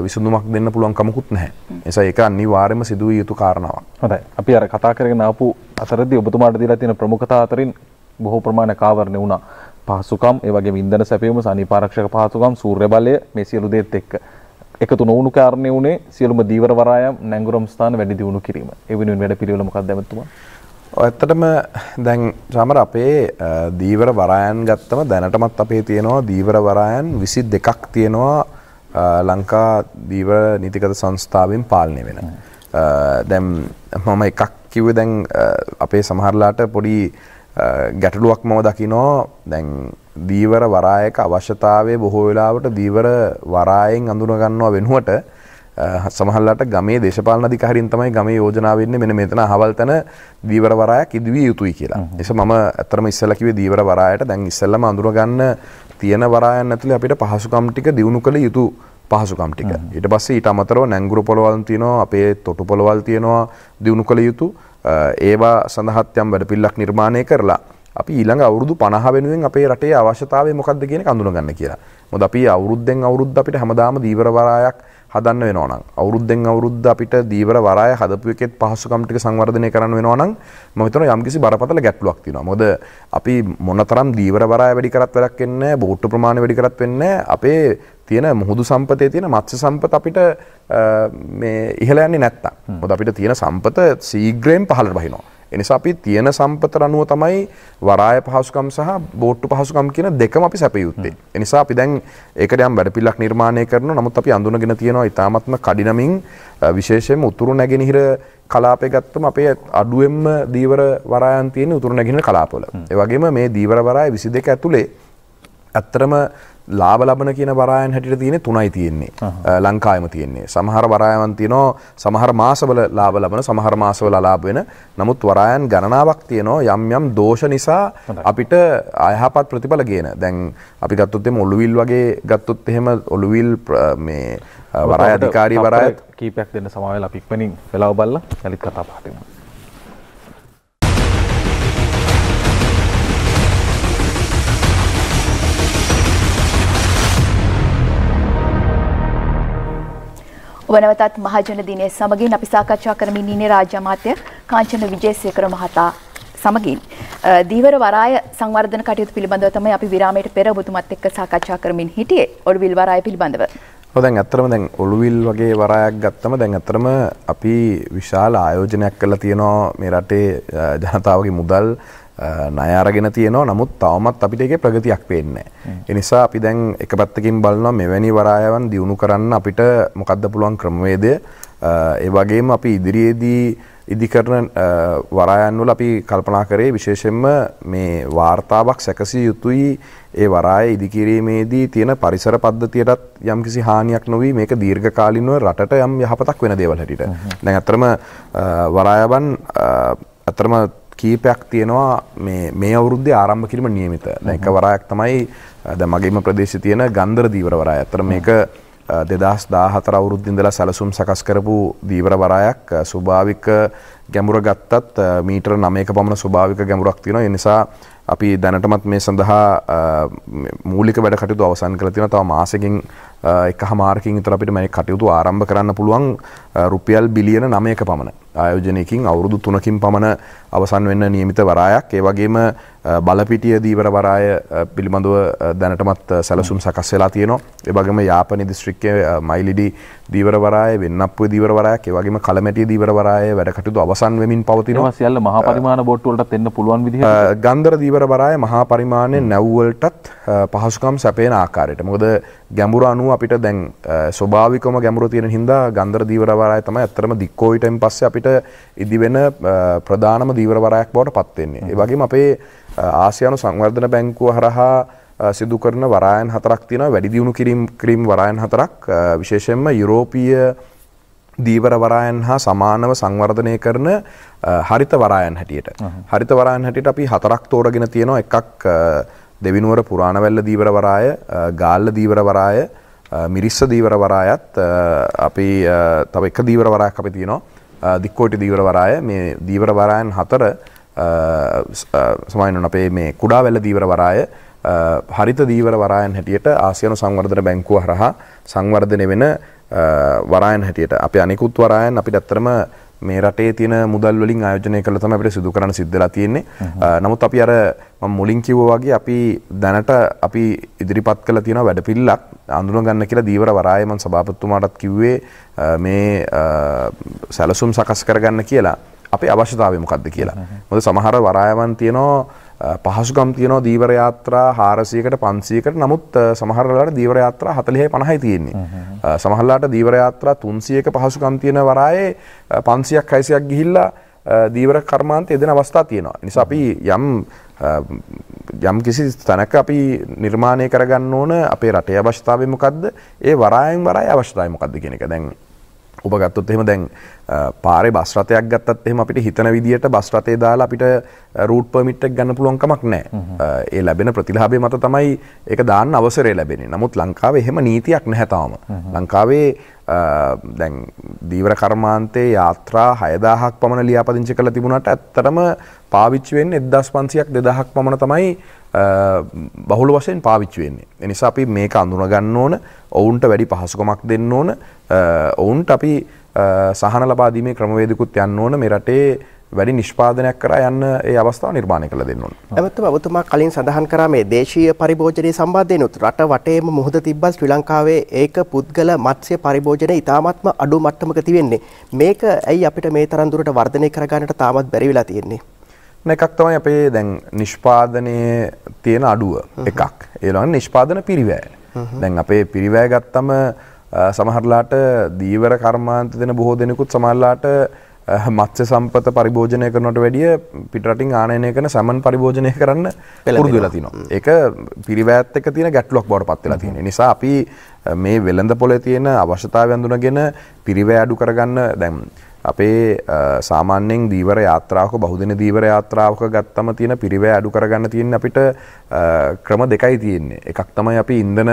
විසඳුමක් දෙන්න පුළුවන් කමකුත් නැහැ. එසා ඒක අනිවාර්යයෙන්ම සිදුවිය යුතු කාරණාවක්. හොඳයි. අපි අර කතා කරගෙන ආපු අතරදී ඔබතුමාට දීලා තියෙන ප්‍රමුඛතා අතරින් බොහෝ ප්‍රමාණයක් ආවරණය වුණා. පහසුකම්, ඒ වගේම ඉන්ධන සැපයීම, සනීපාරක්ෂක පහසුකම්, සූර්ය බලය මේ සියලු දේත් එක්ක. එකතු නොවුණු කාරණය වුණේ සියලුම දීවර වරායම් නැංගුරම් ස්ථාන වැඩි දියුණු කිරීම. ඒ වෙනුවෙන් වැඩ පිළිවෙල මොකක්ද ඇමතුමා? ඇත්තටම දැන් සමර අපේ දීවර වරායන් ගත්තම දැනටමත් අපේ තියෙනවා දීවර වරායන් 22ක් තියෙනවා ලංකා දීවර නීතිගත සංස්ථාවෙන් පාලනය වෙන. දැන් මම එකක් කිව්වේ දැන් අපේ සමහරලාට පොඩි ගැටලුවක් මම දකිනවා දැන් දීවර වරායක අවශ්‍යතාවය බොහෝ වෙලාවට දීවර වරායෙන් අඳුනගන්නවා වෙනුවට සමහල්ලට ගමේ දේශපාලන අධිකාරීන් තමයි ගමේ යෝජනා වෙන්නේ මෙන්න මෙතන අහවල් තැන දීවර වරායක් ඉදිවිය යුතුයි කියලා. එස මම ඇත්තටම ඉස්සෙල්ලා කිව්වේ දීවර වරායට දැන් ඉස්සෙල්ලාම අඳුරගන්න තියෙන වරායන් ඇතුලේ අපිට පහසුකම් ටික දිනු කළ යුතු පහසුකම් ටික. ඊට පස්සේ ඊට අමතරව නැංගුරු පොළවල් තියෙනවා, අපේ තොටු පොළවල් තියෙනවා දිනු කළ යුතු ඒවා සඳහාත් යම් වැඩපිළිවෙලක් නිර්මාණය කරලා අපි ඊළඟ අවුරුදු 50 වෙනුවෙන් අපේ රටේ අවශ්‍යතාවය මොකක්ද කියන එක අඳුනගන්න කියලා. මොකද අපි අවුරුද්දෙන් අවුරුද්ද අපිට හැමදාම දීවර වරායක් හදන්න වෙනවා නම් අවුරුද්දෙන් අවුරුද්ද අපිට දීවර වරාය හදපු එකෙත් පහසුකම් ටික සංවර්ධනය කරන්න වෙනවා නම් මම හිතනවා යම්කිසි බරපතල ගැටලුවක් තියෙනවා. මොකද අපි මොනතරම් දීවර වරාය වැඩි කරත් වැඩක් වෙන්නේ නැහැ, බෝට්ටු ප්‍රමාණය වැඩි කරත් වෙන්නේ අපේ තියෙන මුහුදු සම්පතේ තියෙන මත්ස්‍ය සම්පත අපිට මේ ඉහළ යන්නේ නැත්තම්. මොකද අපිට තියෙන සම්පත සීග්‍රයෙන් පහළට බහිනවා. එනිසා අපි තියෙන සම්පත අනුව තමයි වරාය පහසුකම් සහ බෝට්ටු පහසුකම් කියන දෙකම අපි සැපිය යුත්තේ. එනිසා අපි දැන් ඒකට යම් වැඩපිළිවෙලක් නිර්මාණය කරනවා. නමුත් අපි අඳුනගෙන තියෙනවා ඊටාත්ම කඩිනමින් විශේෂයෙන්ම උතුරු නැගෙනහිර කලාපය ගත්තම අපේ අඩුවෙන්ම දීවර වරායන් තියෙන උතුරු නැගෙනහිර කලාපවල. ඒ වගේම මේ දීවර වරාය 22 ඇතුලේ ඇත්තරම ලාබ ලබන කියන බරායන් හැටිට තියෙන තුනයි තියෙන්නේ ලංකායම තියෙන්නේ සමහර වරායවන් තියනෝ සමහර මාසවල ලාබ ලබන සමහර මාසවල ලාබ වෙන නමුත් වරායන් ගණනාවක් තියනෝ යම් යම් දෝෂ නිසා අපිට අයහපත් ප්‍රතිඵල ගෙන දැන් අපි ගත්තොත් එම ඔළුවිල් වගේ ගත්තොත් එහෙම ඔළුවිල් මේ වරාය අධිකාරී වරාය කීපයක් දෙන්න සමාවෙලා අපි ඉක්මනින් වෙලාව බලලා අනිත් කතා පහට යමු ඔබ නැවතත් මහජන දිනය සමගින් අපි සාකච්ඡා කරමින් ඉන්නේ රාජ්‍ය අමාත්‍ය කාංචන විජේසේකර මහතා සමගින් දීවර වරාය සංවර්ධන කටයුතු පිළිබඳව තමයි අපි විරාමයට පෙර ඔබතුමත් එක්ක සාකච්ඡා කරමින් හිටියේ ඔළුවිල් වරාය පිළිබඳව. ඔව් දැන් ඇත්තටම දැන් ඔළුවිල් වගේ වරායක් ගත්තම දැන් ඇත්තටම අපි විශාල ආයෝජනයක් කරලා තියෙනවා මේ රටේ ජනතාවගේ මුදල් ණය අරගෙන තියෙනවා නමුත් තවමත් අපිට ඒකේ ප්‍රගතියක් පේන්නේ නැහැ. ඒ නිසා අපි දැන් එක පැත්තකින් බලනවා මෙවැනි වරායවන් දියුණු කරන්න අපිට මොකද්ද පුළුවන් ක්‍රමවේදය? ඒ වගේම අපි ඉදිරියේදී ඉදිකරන වරායන් වල අපි කල්පනා කරේ විශේෂයෙන්ම මේ වාර්තාවක් සැකසිය යුතුයි ඒ වරාය ඉදිකිරීමේදී තියෙන පරිසර පද්ධතියටත් යම්කිසි හානියක් නොවී මේක දීර්ඝකාලීනව රටට යම් යහපතක් වෙන දේවල් හැටියට. දැන් අතරම වරායවන් අතරම කීපයක් තියෙනවා මේ මේ අවුරුද්දේ ආරම්භ කිරීම නියමිත. දැන් එක වරායක් තමයි දැන් මගේම ප්‍රදේශයේ තියෙන ගන්ධර දීවර වරාය. අතර මේක 2014 අවුරුද්දේ ඉඳලා සැලසුම් සකස් කරපු දීවර වරායක් ස්වභාවික ගැඹුර ගත්තත් මීටර 9ක පමණ ස්වභාවික ගැඹුරක් තියෙනවා. ඒ නිසා අපි දැනටමත් මේ සඳහා මූලික වැඩ කටයුතු අවසන් කළ තියෙන තව මාසෙකින් එක හමාරකින් විතර අපිට මේ කටයුතු ආරම්භ කරන්න පුළුවන් රුපියල් බිලියන 9ක පමණ ආයෝජනයකින් අවුරුදු 3කින් පමණ අවසන් වෙන්න નિયમિત වරායක් ඒ වගේම බලපිටිය දීවර වරාය පිළිබඳව දැනටමත් සැලසුම් සකස් වෙලා තියෙනවා ඒ වගේම යාපනි දිස්ත්‍රික්කයේ මයිලිඩි දීවර වරාය වෙන්නප්පුව දීවර වරායක් ඒ වගේම කලමැටි දීවර වරාය වැඩ කටයුතු අවසන් වෙමින් පවතිනවා සියල්ල මහා පරිමාණ බෝට්ටු වලටත් එන්න පුළුවන් විදිහට ගන්දර දීවර වරබරාය මහා පරිමාණය නැව්වලටත් පහසුකම් සැපේන ආකාරයට මොකද ගැඹුර අනුව අපිට දැන් ස්වභාවිකම ගැඹුර තියෙන හින්දා ගන්ධර දීවරවරය තමයි ඇත්තටම දික්කෝයිටෙන් පස්සේ අපිට ඉදි වෙන ප්‍රධානම දීවරවරයක් බවට පත් වෙන්නේ. ඒ වගේම අපේ ආසියානු සංවර්ධන බැංකුව හරහා සිදු කරන වරායන් හතරක් තියෙනවා වැඩි දියුණු කිරීම් කිරීම් වරායන් හතරක් විශේෂයෙන්ම යුරෝපීය දීවර වරායන් හා සමානව සංවර්ධනය කරන හරිත වරායන් හැටියට. හරිත වරායන් හැටියට අපි හතරක් තෝරගෙන තියෙනවා එකක් දෙවිනුවර පුරාණවැල්ල දීවර වරාය, ගාල්ල දීවර වරාය, මිරිස්ස දීවර වරායත් අපි තව එක දීවර වරායක් අපි තියෙනවා. දික්කෝටි දීවර වරාය මේ දීවර වරායන් හතර සමයිනොන අපේ මේ කුඩා වැල්ල දීවර වරාය හරිත දීවර වරායන් හැටියට ආසියනු සංවර්ධන බැංකුව හරහා සංවර්ධනය වෙන වරායන් හැටියට අපේ අනිකුත් වරායන් අපිට ඇත්තටම මේ රටේ තියෙන මුදල් වලින් ආයෝජනය කරලා තමයි අපිට සිදු කරන්න සිද්ධ වෙලා තියෙන්නේ. නමුත් අපි අර මම මුලින් කිව්වා වගේ අපි දැනට අපි ඉදිරිපත් කරලා තියෙන වැඩපිළිවෙලක් අඳුනගන්න කියලා දීවර වරාය මම සභාපතිතුමාටත් කිව්වේ මේ සැලසුම් සකස් කරගන්න කියලා. අපේ අවශ්‍යතාවය මොකක්ද කියලා. මොකද සමහර වරායවන් තියෙනවා පහසුකම් තියනවා දීවර යාත්‍රා 400කට 500කට නමුත් සමහර වෙලාවට දීවර යාත්‍රා 40යි 50යි තියෙන්නේ. සමහරලාට දීවර යාත්‍රා 300ක පහසුකම් තියෙන වරායේ 500ක් 600ක් ගිහිල්ලා දීවර කර්මාන්තය දෙන අවස්ථා තියෙනවා. නිසා අපි යම් යම් කිසි තැනක අපි නිර්මාණය කරගන්න ඕන අපේ රටේ අවශ්‍යතාවය මොකද්ද? ඒ වරායෙන් වරාය අවශ්‍යතාවය මොකද්ද කියන එක. දැන් ඔබ ගත්තොත් එහෙම දැන් පාරේ බස් රථයක් ගත්තත් එහෙම අපිට හිතන විදිහට බස් රථේ දාලා අපිට රූට් පර්මිට් එකක් ගන්න පුළුවන් කමක් නැහැ. ඒ ලැබෙන ප්‍රතිලාභය මත තමයි ඒක දාන්න අවසරය ලැබෙන්නේ. නමුත් ලංකාවේ එහෙම නීතියක් නැහැ තාම. ලංකාවේ දැන් දීවර කර්මාන්තයේ යාත්‍රා 6000ක් පමණ ලියාපදිංචි කරලා තිබුණාට ඇත්තටම පාවිච්චි වෙන්නේ 1500ක් 2000ක් පමණ තමයි බහුල වශයෙන් පාවිච්චි වෙන්නේ. ඒ නිසා අපි මේක අඳුනගන්න ඕන, ඔවුන්ට වැඩි පහසුකමක් දෙන්න ඕන, ඔවුන්ට අපි සහන ලබා දීමේ ක්‍රමවේදිකුත් යන්න ඕන මේ රටේ වැඩි නිෂ්පාදනයක් කරා යන්න ඒ අවස්ථාව නිර්මාණය කළ දෙන්න ඕන. ඇත්තටම ඔබතුමා කලින් සඳහන් කරා මේ දේශීය පරිභෝජනයේ සම්බන්ධයෙන් උත් රට වටේම මුහුද තිබ්බා ශ්‍රී ලංකාවේ ඒක පුද්ගල මත්ස්‍ය පරිභෝජනය ඉතාමත්ම අඩු මට්ටමක තිබෙන්නේ. මේක ඇයි අපිට මේ තරම් දුරට වර්ධනය කරගන්නට තාමත් බැරි වෙලා තියෙන්නේ? එකක් තමයි අපේ දැන් නිෂ්පාදනයේ තියෙන අඩුව එකක් ඒලන් නිෂ්පාදන පිරිවෑ දැන් අපේ පිරිවෑ ගත්තම සමහරලාට දීවර කර්මාන්ත දෙන බොහෝ දෙනෙකුත් සමල්ලාට මත්ස්‍ය සම්පත පරිභෝජනය කරනට වැඩිය පිටරටින් ආනයනය කන සමන් පරිභෝජනය කරන්න පුරුදු වෙලා තිනවා එක පිරිවෑත් එක තියෙන ගැටලොක් බවට පත් වෙලා තියෙන නිසා අපි මේ වෙළඳ පොලේ තියෙන අවශ්‍යතාව ඇඳුනගෙන පිරිවෑ අඩු කරගන්න දැන් අපේ සාමාන්‍යෙන් දීවර යාත්‍රාවක බහුදින දීවර යාත්‍රාවක ගත්තම තියෙන පිරිවැ අඩු කරගන්න තියෙන් අපිට ක්‍රම දෙකයි තියෙන්නේ එකක් තමයි අපි ඉන්දන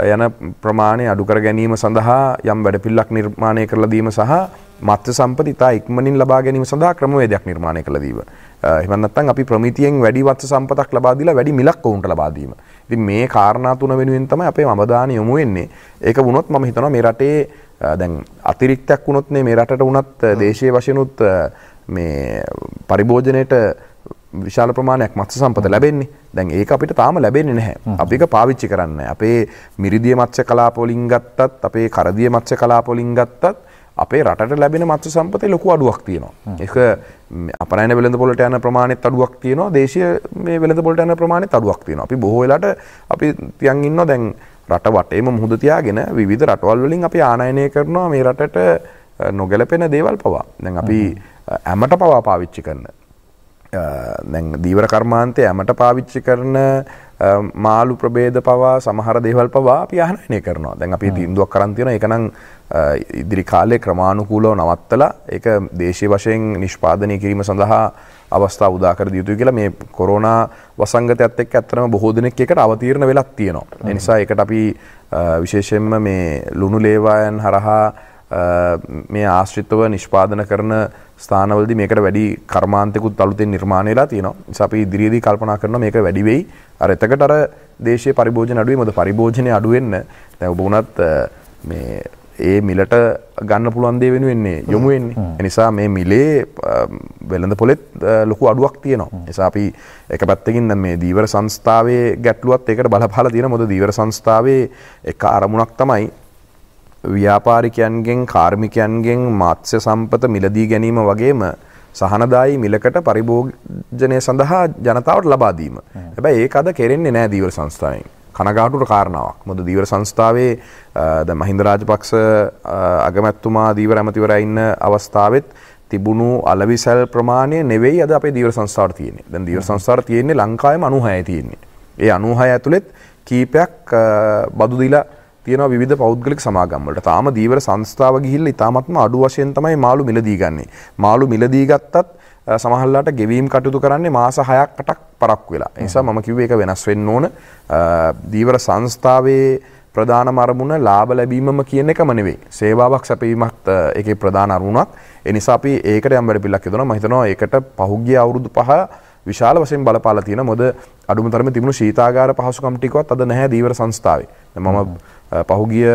යන ප්‍රමාණය අඩුකර ගැනීම සඳහා යම් වැඩපිල්ලක් නිර්මාණය කරලා දීම සහ මත්‍ය සම්පති ඉතා ඉක්මනින් ලබා ගැනීම සඳහා ක්‍රමවේදයක් නිර්මාණය කළ දීම. එහෙම නැත්නම් අපි ප්‍රමිතියෙන් වැඩි වත්ස සම්පතක් ලබා දීලා වැඩි මිලක් ඔවුන්ට ලබා දීම. ඉතින් මේ කාරණා තුන වෙනුවෙන් තමයි අපේ මමදාන යොමු වෙන්නේ. ඒක වුණොත් මම හිතනවා මේ රටේ දැන් අතිරික්තයක් වුණොත් මේ රටට වුණත් දේශය වශයනුත් මේ පරිභෝජනයට විශාල ප්‍රමාණයක් මත්ස සම්පත ලැබෙන්නේ දැන් ඒක අපිට තාම ලැබෙන්නේ නැහැ අපික පාවිච්චි කරන්න අපේ මිරිදිය මත්ස කලාපොලින් ගත්තත් අපේ කරදිය මත්ස කලාපොලින් ගත්තත් අපේ රට ලැබෙන මත්ස සම්පතේ ලොකු අඩුවක් තියෙනවා එක අපරන වෙළඳ පොලට යන ප්‍රමාණෙත් අඩුවක් තියෙනවා දේශය මේ වෙළඳ පොලට යන ප්‍රමාණෙත් අඩුවක් තියෙනවා අපි බොහෝ වෙලාට අපි තියන් ඉන්නවා දැන් රට වටේම මුහුද තියාගෙන විවිධ රටවල් වලින් අපි ආනයනය කරනවා මේ රටට නොගැලපෙන දේවල් පවා. දැන් අපි ඇමට පවා පාවිච්චි කරන. දැන් දීවර කර්මාන්තය ඇමට පාවිච්චි කරන මාළු ප්‍රබේද පවා සමහර දේවල් පවා අපි ආනයනය කරනවා. දැන් අපි දින්දුවක් කරන් තියෙනවා. ඒක නම් ඉදිරි කාලේ ක්‍රමානුකූලව නවත්තලා ඒක දේශීය වශයෙන් නිෂ්පාදනය කිරීම සඳහා අවස්ථාව උදාකර දිය යුතුයි කියලා මේ කොරෝනා වසංගතයත් එක්ක ඇත්තටම බොහෝ දෙනෙක් එකට අවතීර්ණ වෙලා තියෙනවා. ඒ නිසා ඒකට අපි විශේෂයෙන්ම මේ ලුණු ලේවායන් හරහා මේ ආශ්‍රිතව නිෂ්පාදන කරන ස්ථානවලදී මේකට වැඩි කර්මාන්තිකුත් අලුතෙන් නිර්මාණය වෙලා තියෙනවා. ඒ නිසා අපි ඉදිරියේදී කල්පනා කරනවා මේක වැඩි වෙයි. අර එතකට අර දේශීය පරිභෝජන අඩුවේ මොකද පරිභෝජනේ අඩු වෙන්න. දැන් ඔබ වුණත් මේ ඒ මිලට ගන්න පුළුවන් දේ වෙනුවෙන්නේ යොමු වෙන්නේ. එනිසා මේ මිලේ වෙළඳ පොලෙත් ලොකු අඩුවක් තියෙනවා. එසා අපි එක පැත්තකින් මේ දීවර සංස්ථාවේ ගැටලුවත් ඒකට බලපාලා තියෙන මොකද දීවර සංස්ථාවේ එක අරමුණක් තමයි ව්‍යාපාරිකයන්ගෙන් කාර්මිකයන්ගෙන් මාත්ස්‍ය සම්පත මිලදී ගැනීම වගේම සහනදායි මිලකට පරිභෝජනය සඳහා ජනතාවට ලබාදීම. හැබැයි ඒක අද කෙරෙන්නේ නෑ දීවර සංස්ථාවෙන්. කනගාටුට කාරණාවක් මොද දීවර සංස්ථාවේ ද මහින්ද රාජපක්ෂ අගමැත්තුමා දීවර ඇමතිවර ඉන්න අවස්ථාවෙත් තිබුණු අලවිසැල් ප්‍රමාණය නෙවෙයි අද අපේ දීවර සංස්ථාවට තියෙන්නේ. දැන් දීවර සංස්ථාවට තියෙන්නේ ලංකාවේම 96 තියෙන්නේ. ඒ 96 ඇතුළෙත් කීපයක් බදු දීලා තියෙනවා විවිධ පෞද්ගලික සමාගම් වලට. තාම දීවර සංස්ථාව ගිහිල්ලා ඊටාත්ම අඩු වශයෙන් තමයි මාළු මිලදී ගන්නෙ. මාළු මිලදී ගත්තත් සමහරලාට ගෙවීම් කටයුතු කරන්නේ මාස 6ක් 8ක් පරක් වෙලා නිසා මම කිව්වේ එක වෙනස් වෙන්න ඕන දීවර සංස්ථාවේ ප්‍රධානම අරමුණ ලාභ ලැබීමම කියන එකම නෙවෙයි. සේවාවක් සැපීමත් ඒකේ ප්‍රධාන අරමුණක්. ඒ නිසා අපි ඒකට යම් වැඩ පිළිලක් යදුනා. මම හිතනවා ඒකට පහුගිය අවුරුදු 5 විශාල වශයෙන් බලපාලා තියෙන මොද අඩුම තරමේ තිබුණු ශීතාගාර පහසුකම් ටිකවත් අද නැහැ දීවර සංස්ථාවේ. මම පහුගිය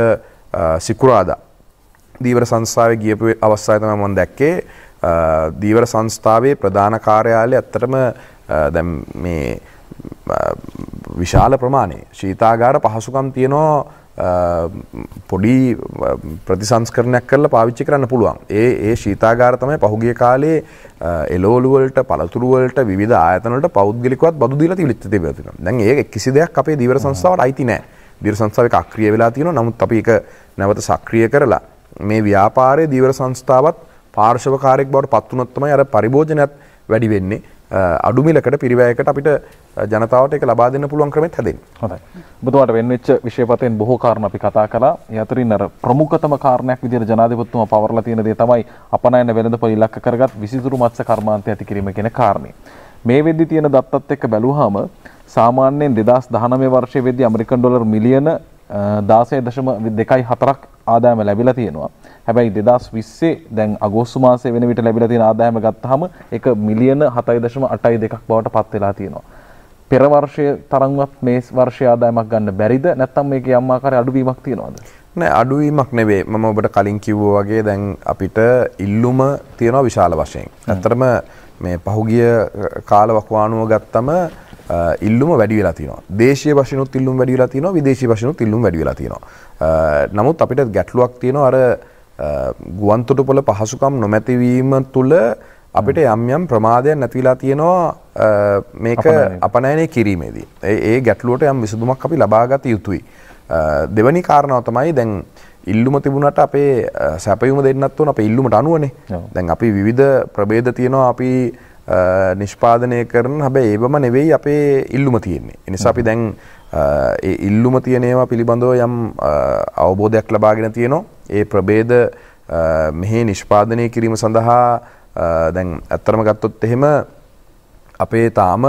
සිකුරාදා දීවර සංස්ථාවේ ගියපු අවස්ථාවේ තමයි මම දැක්කේ දීවර සංස්ථාවේ ප්‍රධාන කාර්යාලය ඇත්තටම දැම් මේ විශාල ප්‍රමාණය ශීතාගාර පහසුකම් තියෙනවා පොඩි ප්‍රතිසංස්කරණයක් කරලා පාවිච්චි කරන්න පුළුවන් ඒ ඒ ශීතාගාර තමයි පහුගිය කාලේ එලෝලුවලට පළතුරුවලට විධ ආයතනට පෞද්ගලිකවත් බදු දීලා තිබිච්ච තිබෙනවා. දැන් ඒක කිසි දෙයක් අපේ දීවර සංස්ථාවට අයිති නැහැ. දීවර සංස්ථාව එක අක්‍රිය වෙලා තියෙනවා. නමුත් අපි ඒක නැවත සක්‍රිය කරලා මේ ව්‍යාපාරයේ දීවර සංස්ථාවත් පාර්ශවකාරයෙක් බවට පත් වුණොත් තමයි අර පරිභෝජනයත් වැඩි වෙන්නේ. අඩුමිලකට පිරිවැයකට අපිට ජනතාවට එක ලබා දෙන්න පුළුවන් ක්‍රමෙත් හැදෙන්නේ. හොඳයි. ඔබතුමාට වෙන් වෙච්ච විශේෂපතෙන් බොහෝ කාරණා අපි කතා කළා. ඒ අතරින් අර ප්‍රමුඛතම කාරණයක් විදිහට ජනාධිපතිතුමා පවර්ලා තියෙන දේ තමයි අපනයන වෙළඳපොළ ඉලක්ක කරගත් විසිතුරු මත්ස්‍ය කර්මාන්තය ඇති කිරීම කියන කාරණේ. මේ වෙද්දි තියෙන දත්තත් එක්ක බැලුවාම සාමාන්‍යයෙන් 2019 වර්ෂයේ වෙද්දි ඇමරිකන් ඩොලර් මිලියන දාසය දශම දෙකයි හතරක් ආදායම ලැබිලා තියෙනවා. හැබැයි 2020 දැන් අගෝස්තු මාසයේ වෙන විට ලැබිලා තියෙන ආදායම ගත්තාම ඒක මිලියන 7.82ක් බවට පත් වෙලා තියෙනවා. පෙර වර්ෂයේ තරම්වත් මේ වර්ෂයේ ආදායමක් ගන්න බැරිද? නැත්නම් මේකේ යම් ආකාරයේ අඩුවීමක් තියෙනවද? නෑ අඩුවීමක් නෙවේ මම ඔබට කලින් කිව්වා වගේ දැන් අපිට ඉල්ලුම තියෙනවා විශාල වශයෙන්. ඇත්තටම මේ පහුගිය කාල වකවානුව ගත්තම ඉල්ලුම වැඩි වෙලා තියෙනවා. දේශීය වශයෙන්ුත් ඉල්ලුම් වැඩි වෙලා තියෙනවා, විදේශීය වශයෙන්ුත් ඉල්ලුම් වැඩි වෙලා තියෙනවා. නමුත් අපිට ගැටලුවක් තියෙනවා අර ගුවන්තොටුපොළ පහසුකම් නොමැතිවීම තුළ අපිට යම් යම් ප්‍රමාදයක් නැතිලා තියෙනවා මේක අපනයනය කිරීමේදී. ඒ ගැටලුවට යම් විසඳුමක් අපි ලබාගත යුතුයි. දෙවැනි කාරණාව තමයි දැන් ඉල්ලුම තිබුණට අපේ සැපයුම දෙන්නත් වන අප ඉල්ලුමට අනුවනේ දැන් අපි විධ ප්‍රබේද තියෙනවා අපි නිෂ්පාදනය කරන හැබැයි ඒවම නෙවෙයි අපේ ඉල්ලුම තියෙන්නේ. ඒ නිසා අපි දැන් ඒ ඉල්ලුම තියෙන ඒවා පිළිබඳව යම් අවබෝධයක් ලබාගෙන තියෙනවා. ඒ ප්‍රභේද මෙහි නිෂ්පාදනය කිරීම සඳහා දැන් අත්‍තරම ගත්තොත් එහෙම අපේ තාම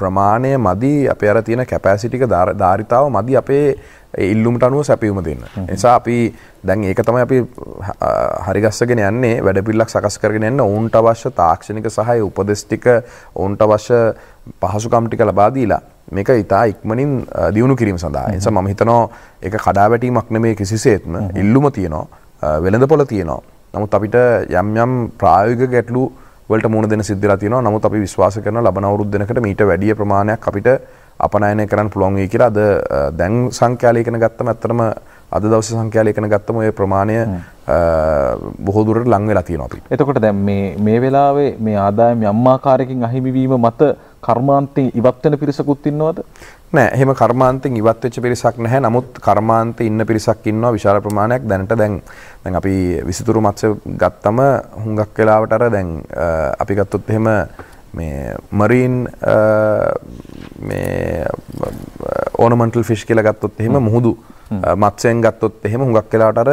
ප්‍රමාණය මදි අප අර තියෙන කැපෑසිටික ධාරිතාව මදි අපේ ඉල්ලුමට අනුව සැපියුම දෙන්න. නිසා අපි දැන් ඒක තමයි අපි හරිගස්සගෙන යන්නේ වැඩපිල්ලක් සකස් කරගෙන යන්න ඔවුන්ට අවශ්‍ය තාක්ෂණික සහය උපදෙස් ටික ඔවුන්ට අවශ්‍ය පහසුකම් ටික ලබා දීලා මේක ඉතා ඉක්මනින් දියුණු කිරීම සඳහා. ඒ නිසා මම හිතනවා ඒක කඩාවැටීමක් නෙමේ කිසිසේත්ම ඉල්ලුම තියෙනවා වෙළඳ පොළ තියෙනවා. නමුත් අපිට යම් යම් ප්‍රායෝගික ගැටලු වලට මුණ දෙන සිද්ධලා තියෙනවා. නමුත් අපි විශ්වාස කරන ලබන අවුරුදු දෙකකට මීට වැඩි ප්‍රමාණයක් අපිට අපනයනය කරන්න පුළුවන් වෙයි කියලා අද දැන් සංඛ්‍යාලය ඉගෙන ගත්තම ඇත්තටම අද දවසේ සංඛ්‍යාලය ඉගෙන ගත්තම ওই ප්‍රමාණය බොහෝ දුරට ලං වෙලා තියෙනවා අපිට. එතකොට දැන් මේ මේ වෙලාවේ මේ ආදායම් යම් ආකාරයකින් අහිමි වීම මත කර්මාන්තයෙන් ඉවත් වෙන පිරිසකුත් ඉන්නවද? නෑ, එහෙම කර්මාන්තයෙන් ඉවත් වෙච්ච පිරිසක් නැහැ. නමුත් කර්මාන්තේ ඉන්න පිරිසක් ඉන්නවා විශාල ප්‍රමාණයක් දැනට දැන් දැන් අපි විසිතුරු මත්ස්‍ය ගත්තම හුඟක් වෙලාවට අර දැන් අපි ගත්තොත් එහෙම මේ මරීන් මේ ඕනමන්ටල් ෆිෂ් කියලා ගත්තොත් එහෙම මුහුදු මත්ස්‍යයෙන් ගත්තොත් එහෙම හුඟක් වෙලාවට අර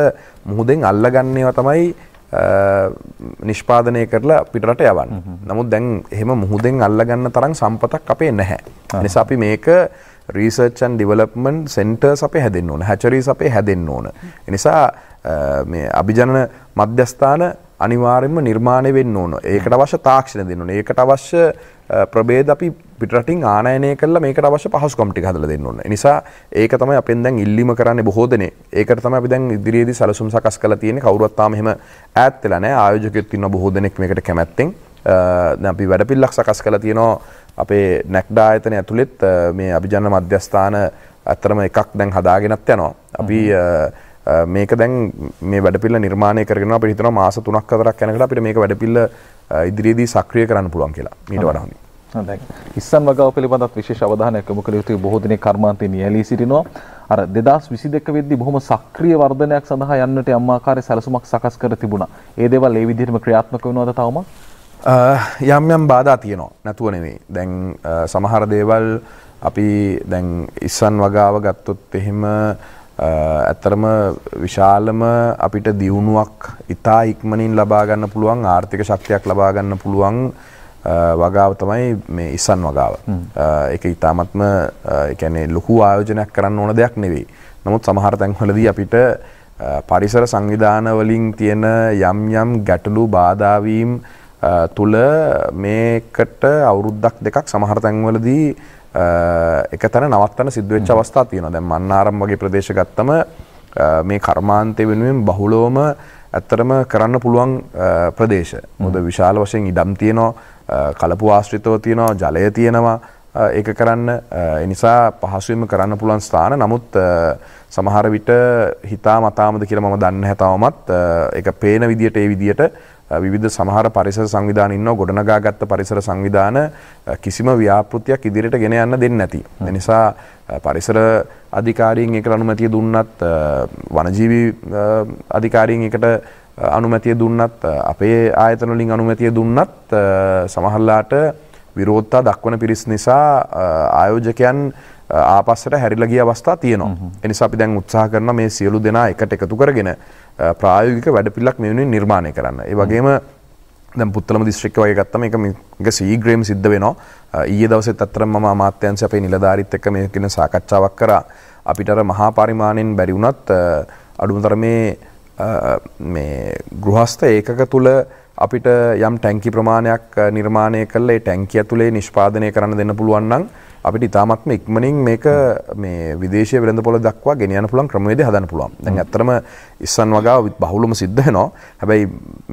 මුහුදෙන් අල්ලගන්නේව තමයි නිෂ්පාදනය කරලා පිටරට යවන්න. නමුත් දැන් එහෙම මුහුදෙන් අල්ලගන්න තරම් සම්පතක් අපේ නැහැ. නිසා අපි මේක රීසර්චන් ඩිවලප්මන්් සෙන්ටර් අපේ හැදෙන්න්න ඕන හැචරී අපේ හැදෙන්න්න ඕන. එනිසා අභිජනන මධ්‍යස්ථාන අනිවාර්යෙන්ම නිර්මාණය වෙන්න ඕන. ඒකට අවශ්‍ය තාක්ෂණ දෙන්න ඕන. ඒකට අවශ්‍ය ප්‍රභේද අපි පිටරටින් ආනයනය කරලා මේකට අවශ්‍ය පහසුකම් ටික හදලා දෙන්න ඕන. ඒ නිසා ඒක තමයි අපෙන් දැන් ඉල්ලීම කරන්නේ බොහෝ දෙනේ. ඒකට තමයි අපි දැන් ඉදිරියේදී සැලසුම් සකස් කරලා තියෙන්නේ. කවුරුවත් තාම එහෙම ඈත් වෙලා නැහැ. ආයෝජකයෙක් ඉන්නවා බොහෝ දෙනෙක් මේකට කැමැත්තෙන්. දැන් අපි වැඩපිළිවෙලක් සකස් කරලා තියෙනවා. අපේ නැක්ඩා ආයතනය ඇතුළෙත් මේ අභිජන මධ්‍යස්ථාන අතරම එකක් දැන් හදාගෙනත් යනවා. අපි මේක දැන් මේ වැඩපිල්ල නිර්මාණය කරගෙන අපිට හිතනවා මාස 3ක් 4ක් යනකොට අපිට මේක වැඩපිල්ල ඉදිරියේදී සක්‍රිය කරන්න පුළුවන් කියලා ඊට වඩා හොඳයි. හොඳයි. ඉස්සන් වගාව පිළිබඳව විශේෂ අවධානයක් යොමු කළ යුතුයි බොහෝ දිනේ කර්මාන්තේ නියැලී සිටිනවා. අර 2022 වෙද්දී බොහොම සක්‍රීය වර්ධනයක් සඳහා යන්නට යම් ආකාරයේ සැලසුමක් සකස් කර තිබුණා. ඒ දේවල් ඒ විදිහටම ක්‍රියාත්මක වෙනවද තවම? යම් යම් බාධා තියෙනවා. නැතුව නෙවෙයි. දැන් සමහර දේවල් අපි දැන් ඉස්සන් වගාව ගත්තොත් එහෙම ඇත්තරම විශාලම අපිට දියුණුවක් ඉතා ඉක්මනින් ලබාගන්න පුළුවන් ආර්ථික ශක්තියක් ලබාගන්න පුළුවන් වගාව තමයි මේ ඉසන් වගාව එක ඉතාමත්ම එකැනේ ලොකු ආයෝජනයක් කරන්න ඕන දෙයක් නෙවෙයි නමුත් සමහර තැන්හලදී අපිට පරිසර සංවිධානවලින් තියෙන යම් යම් ගැටලු බාධාවීම් තුළ මේකට අවුරුද්දක් දෙකක් සමහර තැන්වලදී එක තැන නවත්තන සිද්ධවෙච්ච අවස්ථා තියෙනවා දැන් මන්නාරම් වගේ ප්‍රදේශ ගත්තම මේ කර්මාන්තය වෙනුවෙන් බහුලවම ඇත්තටම කරන්න පුළුවන් ප්‍රදේශ. මොකද විශාල වශයෙන් ඉඩම් තියෙනවා, කලපු ආශ්‍රිතව තියෙනවා, ජලය තියෙනවා. ඒක කරන්න ඒ නිසා පහසුවෙන්ම කරන්න පුළුවන් ස්ථාන. නමුත් සමහර විට හිතා මතාමද කියලා මම දන්නේ නැහැ තවමත්. ඒක පේන විදියට ඒ විදියට විවිධ සමහර පරිසර සංවිධාන ඉන්නවා ගොඩනගාගත්ත පරිසර සංවිධාන කිසිම ව්‍යාපෘතියක් ඉදිරියට ගෙන යන්න දෙන්නේ නැති. ඒ නිසා පරිසර අධිකාරීන් ඒකට අනුමැතිය දුන්නත් වනජීවි අධිකාරීන් ඒකට අනුමැතිය දුන්නත් අපේ ආයතන වලින් අනුමැතිය දුන්නත් සමහරලාට විරෝධතා දක්වන පිරිස් නිසා ආයෝජකයන් ආපස්සට හැරිලගිය අවස්ථා තියෙනවා. එනිසා අපි දැන් උත්සාහ කරනවා මේ සියලු දෙනා එකට එකතු කරගෙන ප්‍රායෝගික වැඩපිළිවෙලක් මේ වෙනුවෙන් නිර්මාණය කරන්න. ඒ වගේම දැන් පුත්තලම දිස්ත්‍රික්ක වගේ ගත්තම ඒක මේක සීග්‍රේම සිද්ධ වෙනවා ඊයේ දවසෙත් අත්‍තරම මම අමාත්‍යංශ අපේ නිලධාරීත් එක්ක මේ කියන සාකච්ඡාවක් කරා අපිට අර මහා පරිමාණයෙන් බැරි වුණත් අඩුම තරමේ මේ ගෘහස්ත ඒකක තුල අපිට යම් ටැංකි ප්‍රමාණයක් නිර්මාණය කළා ඒ ටැංකිය තුලේ නිෂ්පාදනය කරන්න දෙන්න පුළුවන් නම් අපිට ඉතාමත්ම ඉක්මනින් මේක මේ විදේශය වෙළඳ පොළ දක්වා ගෙනියන්න පුළුවන් ක්‍රමවේද හදන්න පුළුවන්. දැන් ඇත්තටම ඉස්සන් වගාව බහුලවම සිද්ධ වෙනවා. හැබැයි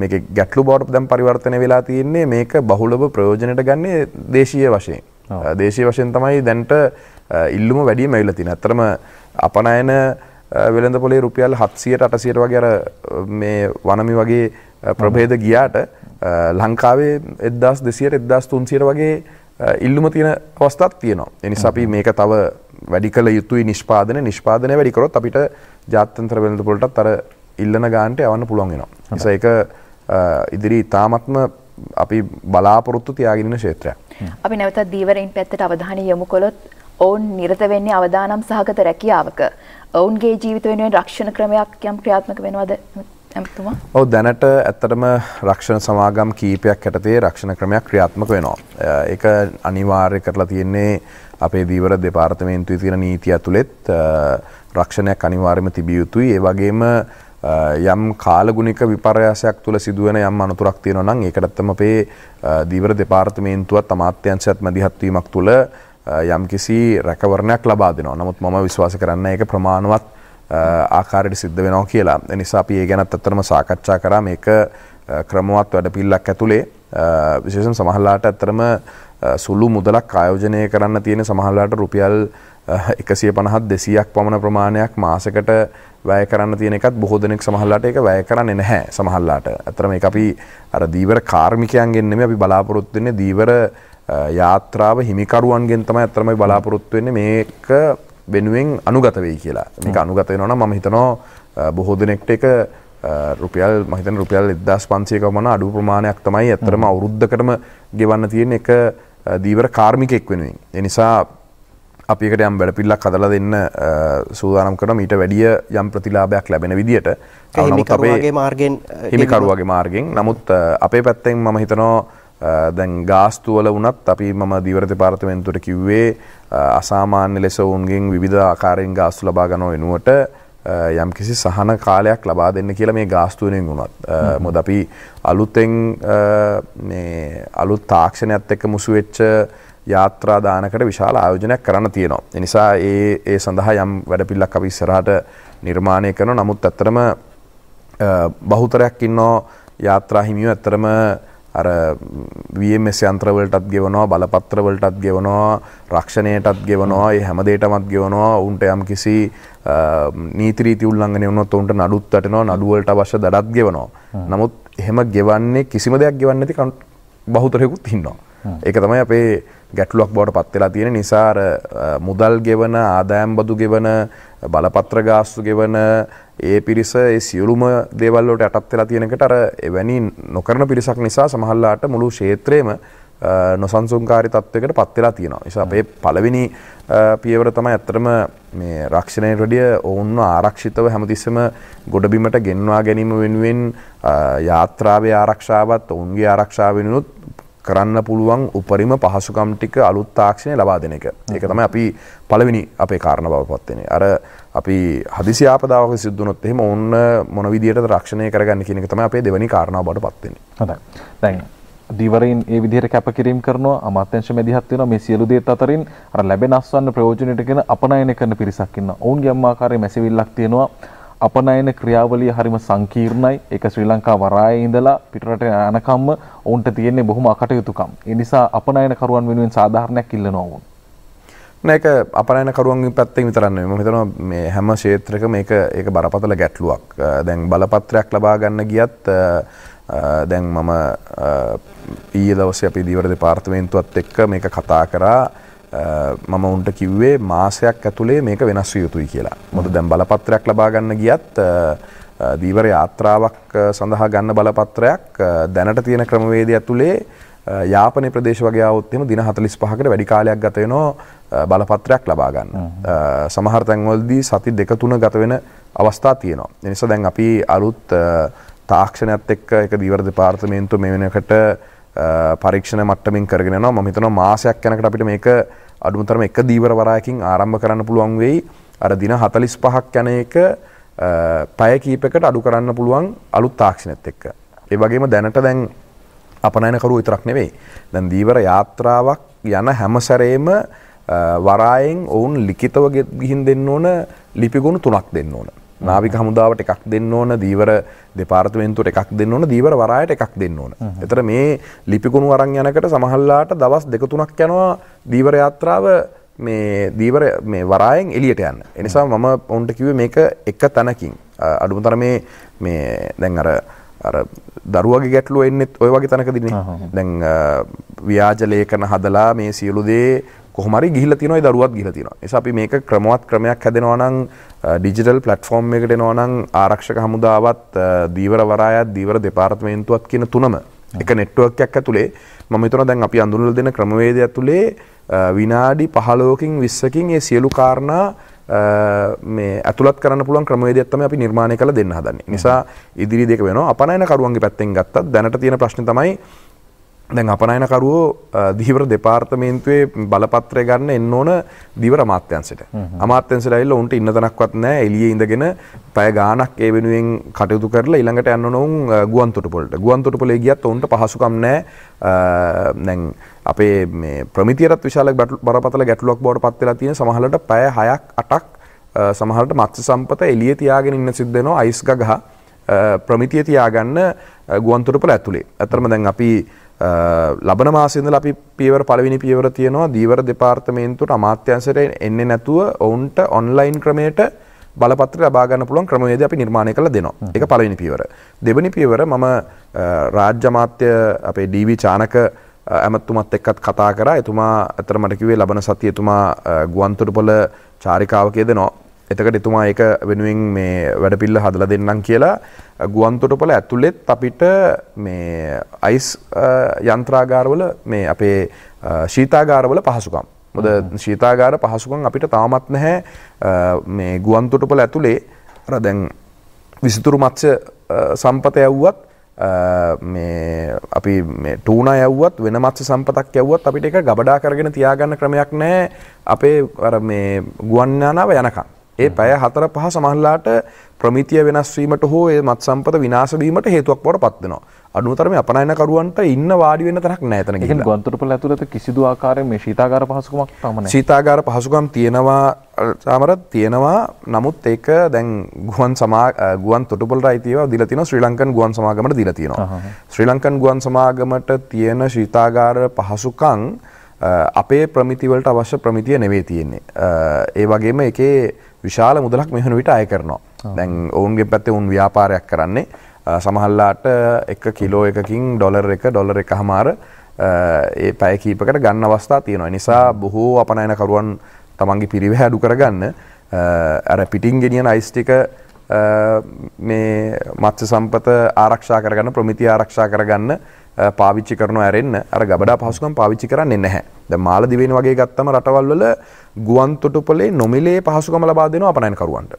මේක ගැටලු බවට දැන් පරිවර්තනය වෙලා තියෙන්නේ මේක බහුලව ප්‍රයෝජනට ගන්නේ දේශීය වශයෙන්. දේශීය වශයෙන් තමයි දැන්ට ඉල්ලුම වැඩිම ඇවිල්ලා තියෙන්නේ. ඇත්තටම අපනයන වෙළඳ පොලේ රුපියල් 700ට 800ට වගේ අර මේ වනමි වගේ ප්‍රභේද ගියාට ලංකාවේ 1200ට 1300ට වගේ ඉල්ලුම තියෙන අවස්ථාවක් තියෙනවා. ඒ නිසා අපි මේක තව වැඩි කළ යුතුයි නිෂ්පාදනය. නිෂ්පාදනය වැඩි කරොත් අපිට ජාත්‍යන්තර වෙළඳපොළටත් අර ඉල්ලන ගානට යවන්න පුළුවන් වෙනවා. ඒ නිසා ඒක ඉදිරි තාමත්ම අපි බලාපොරොත්තු තියාගෙන ඉන්න ක්ෂේත්‍රයක්. අපි නැවතත් දීවරයින් පැත්තට අවධානය යොමු කළොත් ඔවුන් නිරත වෙන්නේ අවදානම් සහගත රැකියාවක. ඔවුන්ගේ ජීවිත වෙනුවෙන් රක්ෂණ ක්‍රමයක් යම් ක්‍රියාත්මක වෙනවද? ඇමතුමා ඔව දැනට ඇත්තටම රක්ෂණ සමාගම් කීපයක් ඇටතේ රක්ෂණ ක්‍රමයක් ක්‍රියාත්මක වෙනවා. ඒක අනිවාර්ය කරලා තියෙන්නේ අපේ දීවර දෙපාර්තමේන්තුවේ තියෙන නීතිය ඇතුළෙත් රක්ෂණයක් අනිවාර්යම තිබිය යුතුයි. ඒ වගේම යම් කාලගුණික විපර්යාසයක් තුළ සිදුවන යම් අනතුරක් තියෙනවා නම් ඒකටත් තම අපේ දීවර දෙපාර්තමේන්තුවත් අමාත්‍යංශයත් මැදිහත් වීමක් තුළ යම්කිසි රැකවරණයක් ලබා දෙනවා. නමුත් මම විශ්වාස කරන්නේ ඒක ප්‍රමාණවත් ආකාරයට සිද්ධ වෙනවා කියලා. ඒ නිසා අපි ඒ ගැනත් අත්‍තරම සාකච්ඡා කරා මේක ක්‍රමවත් වැඩපිළිවෙලක් ඇතුලේ විශේෂයෙන් සමහරලාට අත්‍තරම සුළු මුදලක් ආයෝජනය කරන්න තියෙන සමහරලාට රුපියල් 150 200ක් පමණ ප්‍රමාණයක් මාසයකට වැය කරන්න තියෙන එකත් බොහෝ දෙනෙක් සමහරලාට ඒක වැය කරන්නේ නැහැ සමහරලාට. අතර මේක අපි අර දීවර කාර්මිකයන්ගෙන් නෙමෙයි අපි බලාපොරොත්තු වෙන්නේ දීවර යාත්‍රාව හිමිකරුවන්ගෙන් තමයි අතරමයි බලාපොරොත්තු වෙන්නේ මේක වෙනුවෙන් අනුගත වෙයි කියලා මේක අනුගත වෙනවා නම් මම හිතනවා බොහෝ දෙනෙක්ට එක රුපියල් මම හිතන රුපියල් 1500 කමන අඩු ප්‍රමාණයක් තමයි ඇත්තටම අවුරුද්දකටම ගෙවන්න තියෙන එක දීවර කාර්මිකෙක් වෙනුවෙන් ඒ නිසා අපි එකට යම් වැඩපිළිවෙලක් හදලා දෙන්න සූදානම් කරනවා ඊට වැඩිය යම් ප්‍රතිලාභයක් ලැබෙන විදියට නමුත් අපේ මාර්ගෙන් හිමිකරුවගේ මාර්ගෙන් නමුත් අපේ පැත්තෙන් මම හිතනවා දැන් ගාස්තුවල වනත් අපි මම දීවරත පාර්තමෙන්තුට කිව්වේ අසාමාන්‍ය ලෙස ඔවුන්ගෙන් විධ ආකාරයෙන් ගාස්තු ලබා ගනෝ වෙනුවට යම් කිසි සහන කාලයක් ලබා දෙන්න කියලා මේ ගාස්තුවනෙන් වුණත් මොද අපි අලුතෙන් අලුත් තාක්ෂණයත් එක්ක මුසුවෙච්ච යාත්‍රා දානකට විශාල ආයෝජනයක් කරන්න තියෙනවා. එනිසා ඒ ඒ සඳහා යම් වැඩපිල්ලක් අපි ඉස්සරහට නිර්මාණය කරන නමුත් ඇත්තරම බහුතරයක් ඉන්නෝ යාත්‍රා හිමියෝ ඇත්තරම අර වMS යන්ත්‍රවලටත් ගෙවනවා බලපත්‍රවලටත් ගෙවනවා රක්ෂණයටත් ගෙවනවා ඒ හැමදේටමත් ගෙවනවා ඔවුන්ට යම් කිසි නීත්‍රීති උල්ලංඝනය වුණොත් ඔවුන්ට නඩුත් අටනවා නඩුවලට අවශ්‍ය දඩත් ගෙවනවා නමුත් එහෙම ගෙවන්නේ කිසිම දෙයක් ගෙවන්නේ නැති බහුතරයකුත් ඉන්නවා ඒක තමයි අපේ ගැටලුවක් බවට පත්වෙලා තියෙන නිසා මුදල් ගෙවන ආදායම් බදු ගෙවන බලපත්‍ර ගාස්තු ගෙවන ඒ පිරිස ඒ සියලුම දේවල් වලට යටත් වෙලා තියෙනකට අර එවැනි නොකරන පිරිසක් නිසා සමහරලාට මුළු ක්ෂේත්‍රයේම නොසන්සුන්කාරී තත්වයකට පත් වෙලා තියෙනවා. ඒ නිසා අපේ පළවෙනි පියවර තමයි ඇත්තටම මේ රක්ෂණයට වැඩිය ඔවුන්ව ආරක්ෂිතව හැමතිස්සෙම ගොඩබිමට ගෙන්වා ගැනීම වෙනුවෙන් යාත්‍රාවේ ආරක්ෂාවත් ඔවුන්ගේ ආරක්ෂාව වෙනුනුත් කරන්න පුළුවන් උපරිම පහසුකම් ටික අලුත් තාක්ෂණය ලබා දෙන එක. ඒක තමයි අපි පළවෙනි අපේ කාරණ බවපත් වෙන්නේ. අර අපි හදිසි ආපදාවක සිද්ධ වුණොත් එහෙම ඕන්න මොන විදියටද රක්ෂණය කරගන්න කියන එක තමයි අපේ දෙවෙනි කාරණාව බවටපත් වෙන්නේ. හොඳයි. දැන් දිවරයින් ඒ විදිහට කැපකිරීම කරනවා අමාත්‍යංශ මැදිහත් වෙනවා මේ සියලු දේත් අතරින් අර ලැබෙන අස්වන්න ප්‍රයෝජනෙට කියන අපනයනය කරන පිරිසක් ඉන්නවා. ඔවුන්ගේ අම්මාකාරයේ මැසවිල්ලක් තියෙනවා. අපනයන ක්‍රියාවලිය හරිම සංකීර්ණයි. ඒක ශ්‍රී ලංකා වරායේ ඉඳලා පිටරට යනකම්ම ඔවුන්ට තියෙන්නේ බොහොම අකටයුතුකම්. ඒ නිසා අපනයන කරුවන් වෙනුවෙන් සාධාරණයක් ඉල්ලනවා වුන්. මේක අපනයන කරුවන්ගේ පැත්තෙන් විතරක් නෙවෙයි. මම හිතනවා මේ හැම ක්ෂේත්‍රයකම මේක ඒක බරපතල ගැටලුවක්. දැන් බලපත්‍රයක් ලබා ගන්න ගියත් දැන් මම ඊයේ දවසේ අපි දීවර දෙපාර්තමේන්තුවත් එක්ක මේක කතා කරා මම උන්ට කිව්වේ මාසයක් ඇතුලේ මේක වෙනස් විය යුතුයි කියලා. මොකද දැන් බලපත්‍රයක් ලබා ගන්න ගියත් දීවර යාත්‍රාවක් සඳහා ගන්න බලපත්‍රයක් දැනට තියෙන ක්‍රමවේදය ඇතුලේ යාපනය ප්‍රදේශ වගේ අවත්තම දින හතලිස් පහකට වැඩි කාලයක් ගතයනෝ බලපත්‍රයක් ලබාගන්න. සමහර තැන්වල්දී සති දෙක තුන ගතවෙන අවස්ථා තියනවා. එනිසා දැන් අපි අලුත් තාක්ෂණයක්ත් එක්ක එක දීවර දෙපාර්තමේන්තු මෙ වෙනකට පරීක්ෂණ මට්ටමින් කරගෙන නවා මහිතන මාසයක් යැනකට අපිට මේක අඩුතරම එක දීවරවරයකින් ආරම්භ කරන්න පුළුවන් වෙයි අර දින හතලිස් පහක් යන එක පැය කීපකට අඩු කරන්න පුළුවන් අලුත් තාක්ෂණත් එක්ක. ඒ වගේම දැනට දැන් අපනයනකරු විතරක් නෙවෙයි. දැන් දීවර යාත්‍රාවක් යන හැමසැරේම වරායෙන් ඔවුන් ලිකිතව ගිහින් දෙන්න ඕන ලිපිගුණු තුනක් දෙන්න ඕන. නාවික හමුදාවට එකක් දෙන්න ඕන දීවර දෙපාර්තමේන්තුවට එකක් දෙන්න ඕන දීවර වරායට එකක් දෙන්න ඕන. එතන මේ ලිපිකුණු අරන් යනකට සමහරලාට දවස් දෙක තුනක් යනවා දීවර යාත්‍රාව මේ දීවර මේ වරායෙන් එළියට යන්න. ඒ නිසා මම ඔවුන්ට කිව්වේ මේක එක තැනකින් අඩුම තරමේ මේ දැන් අර අර දරුවගේ ගැටලුව එන්නෙත් ඔය වගේ තැනකදීනේ. දැන් ව්‍යාජ ලේඛන හදලා මේ සියලු දේ කොහමරි ගිහිල තිනොයි දරුවත් ගිල තින අපි මේක ක්‍රමවත් ක්‍රමයක් හැදෙනවනං ඩිජිටල් පලටෆෝර්ම් එකට එනවනං ආරක්ෂක හමුදාවත් දීවර වරායත් දීවර දෙපාර්ත්මයන්තුවත් කියන තුනම එක නෙට්ුවක්යක් ඇතුළේ මතුන දැන් අපි අඳුනල් දෙන ක්‍රමවේදය ඇතුළේ විනාඩි පහලෝකින් විස්සකින් ඒ සියලු කාරණා ඇතුළත් කරන පුළන් ක්‍රමේදත්තම අපි නිර්මාණය කළ දෙන්න හදන්නේ නිසා ඉදිරි දෙක වෙන අපනයන කරුවන්ගේ පැත්තෙන් ගත්තත් දැනට තියෙන ප්‍රශ්න තමයි දැන් අපනයනකරුවෝ දිවර දෙපාර්තමේන්තුවේ බලපත්‍රය ගන්න එන්න ඕන දිවර අමාත්‍යන්සට අමාත්‍යන්සට ඇල්ල උන්ට ඉන්න තනක්වත් නෑ එලිය ඉඳගෙන පැය ගානක් ඒ වෙනුවෙන් කටයුතු කරලා ඊළඟට යන්න නොවුන් ගුවන්තොටුපොළට ගුවන්තොටුපොළේ ගියත් උන්ට පහසුකම් නෑ දැන් අපේ ප්‍රමිතියරත් විශාල බරපතල ගැටලුවක් බවට පත් වෙලා තියෙන සමහරකට පැය 6ක් 8ක් සමහරකට මත්ස්‍ය සම්පත එළිය තියාගෙන ඉන්න සිද්ධ වෙනවා අයිස් ගහ ප්‍රමිතිය තියාගන්න ගුවන්තොටුපොළ ඇතුලේ. අතරම දැන් අපි ලබන මාසින්දල අපි පියවර පළවෙනි පියවර තියෙනවා දීවර දෙපාර්තමේන්තුවට අමාත්‍යංශයට එන්නේ නැතුව ඔවුන්ට ඔන්ලයින් ක්‍රමයට බලපත්‍ර ලබා ගන්න පුළුවන් ක්‍රමවේද අපි නිර්මාණය කරලා දෙනවා. ඒක පළවෙනි පියවර. දෙවෙනි පියවර මම රාජ්‍ය අමාත්‍ය අපේ ඩී.වී. චානක ඇමතුමත් එක්කත් කතා කරා. එතුමා අතර මට කිව්වේ ලබන සතිය එතුමා ගුවන්තොටුපළ චාරිකාවකයේ දෙනවා. එතකට එතුමා ඒක වෙනුවෙන් මේ වැඩපිල්ල හදලා දෙන්නම් කියලා ගුවන්තොටුපළ ඇතුළෙත් අපිට මේ අයිස් යන්ත්‍රාගාරවල මේ අපේ ශීතාගාරවල පහසුකම්. මොද ශීතාගාර පහසුකම් අපිට තාමත් නැහැ මේ ගුවන්තොටුපළ ඇතුළේ අර දැන් විසිතුරු මත්ස්‍ය සම්පත යව්වත් මේ අපි ටූන යව්වත් වෙන මත්ස සම්පතක් යව්වත් අපිට එක ගබඩා කරගෙන තියාගන්න ක්‍රමයක් නෑ අපේ මේ ගුවන්නානාව යනකම් ඒ පැය හතර පහ සමහරලාට ප්‍රමිතිය වෙනස් වීමට හෝ ඒ මත් සම්පත විනාශ වීමට හේතුවක් බවට පත් වෙනවා. අනුතරම අපනයන කරුවන්ට ඉන්න වාඩි වෙන්න තැනක් නැහැ එතන ගිහින්. ගුවන්තොටුපළ ඇතුළත කිසිදු ආකාරයෙන් මේ ශීතාගාර පහසුකමක් පමණයි. ශීතාගාර පහසුකම් තියෙනවා සමහර තියෙනවා. නමුත් ඒක දැන් ගුවන් සමා ගුවන් තොටුපළට අයිතිව දීලා තියෙනවා ශ්‍රී ලංකන් ගුවන් සමාගමට දීලා තියෙනවා. ශ්‍රී ලංකන් ගුවන් සමාගමට තියෙන ශීතාගාර පහසුකම් අපේ ප්‍රමිතිවලට අවශ්‍ය ප්‍රමිතිය නෙවෙයි තියෙන්නේ. ඒ වගේම එකේ විශාල මුදලක් මෙහන විට අය කරනවා දැන් ඔවුන්ගේ පැත්තේ උන් ව්‍යාපාරයක් කරන්නේ සමහල්ලාට එක කිලෝ එකකින් ඩොලර් එක ඩොලර් එක හමාර ඒ පැය කීපකට ගන්න අවස්ථා තියෙනවා නිසා බොහෝ අපනයන කරුවන් තමන්ගේ පිරිවෙහ අඩු කරගන්න ඇර පිටින් ගෙනියන අයිස්ටික මේ මත්්‍ය සම්පත ආරක්ෂා කරගන්න ප්‍රමිති ආරක්ෂා කරගන්න පාවිච්චි කරන ඇරෙන් අර ගබඩා පහසුකම් පාවිච්චි කරන්නේ නැහැ. දැන් මාලදිවයින වගේ ගත්තම රටවල් වල ගුවන් තොටුපළේ නොමිලේ පහසුකම් ලබා දෙනවා අපනයනකරුවන්ට.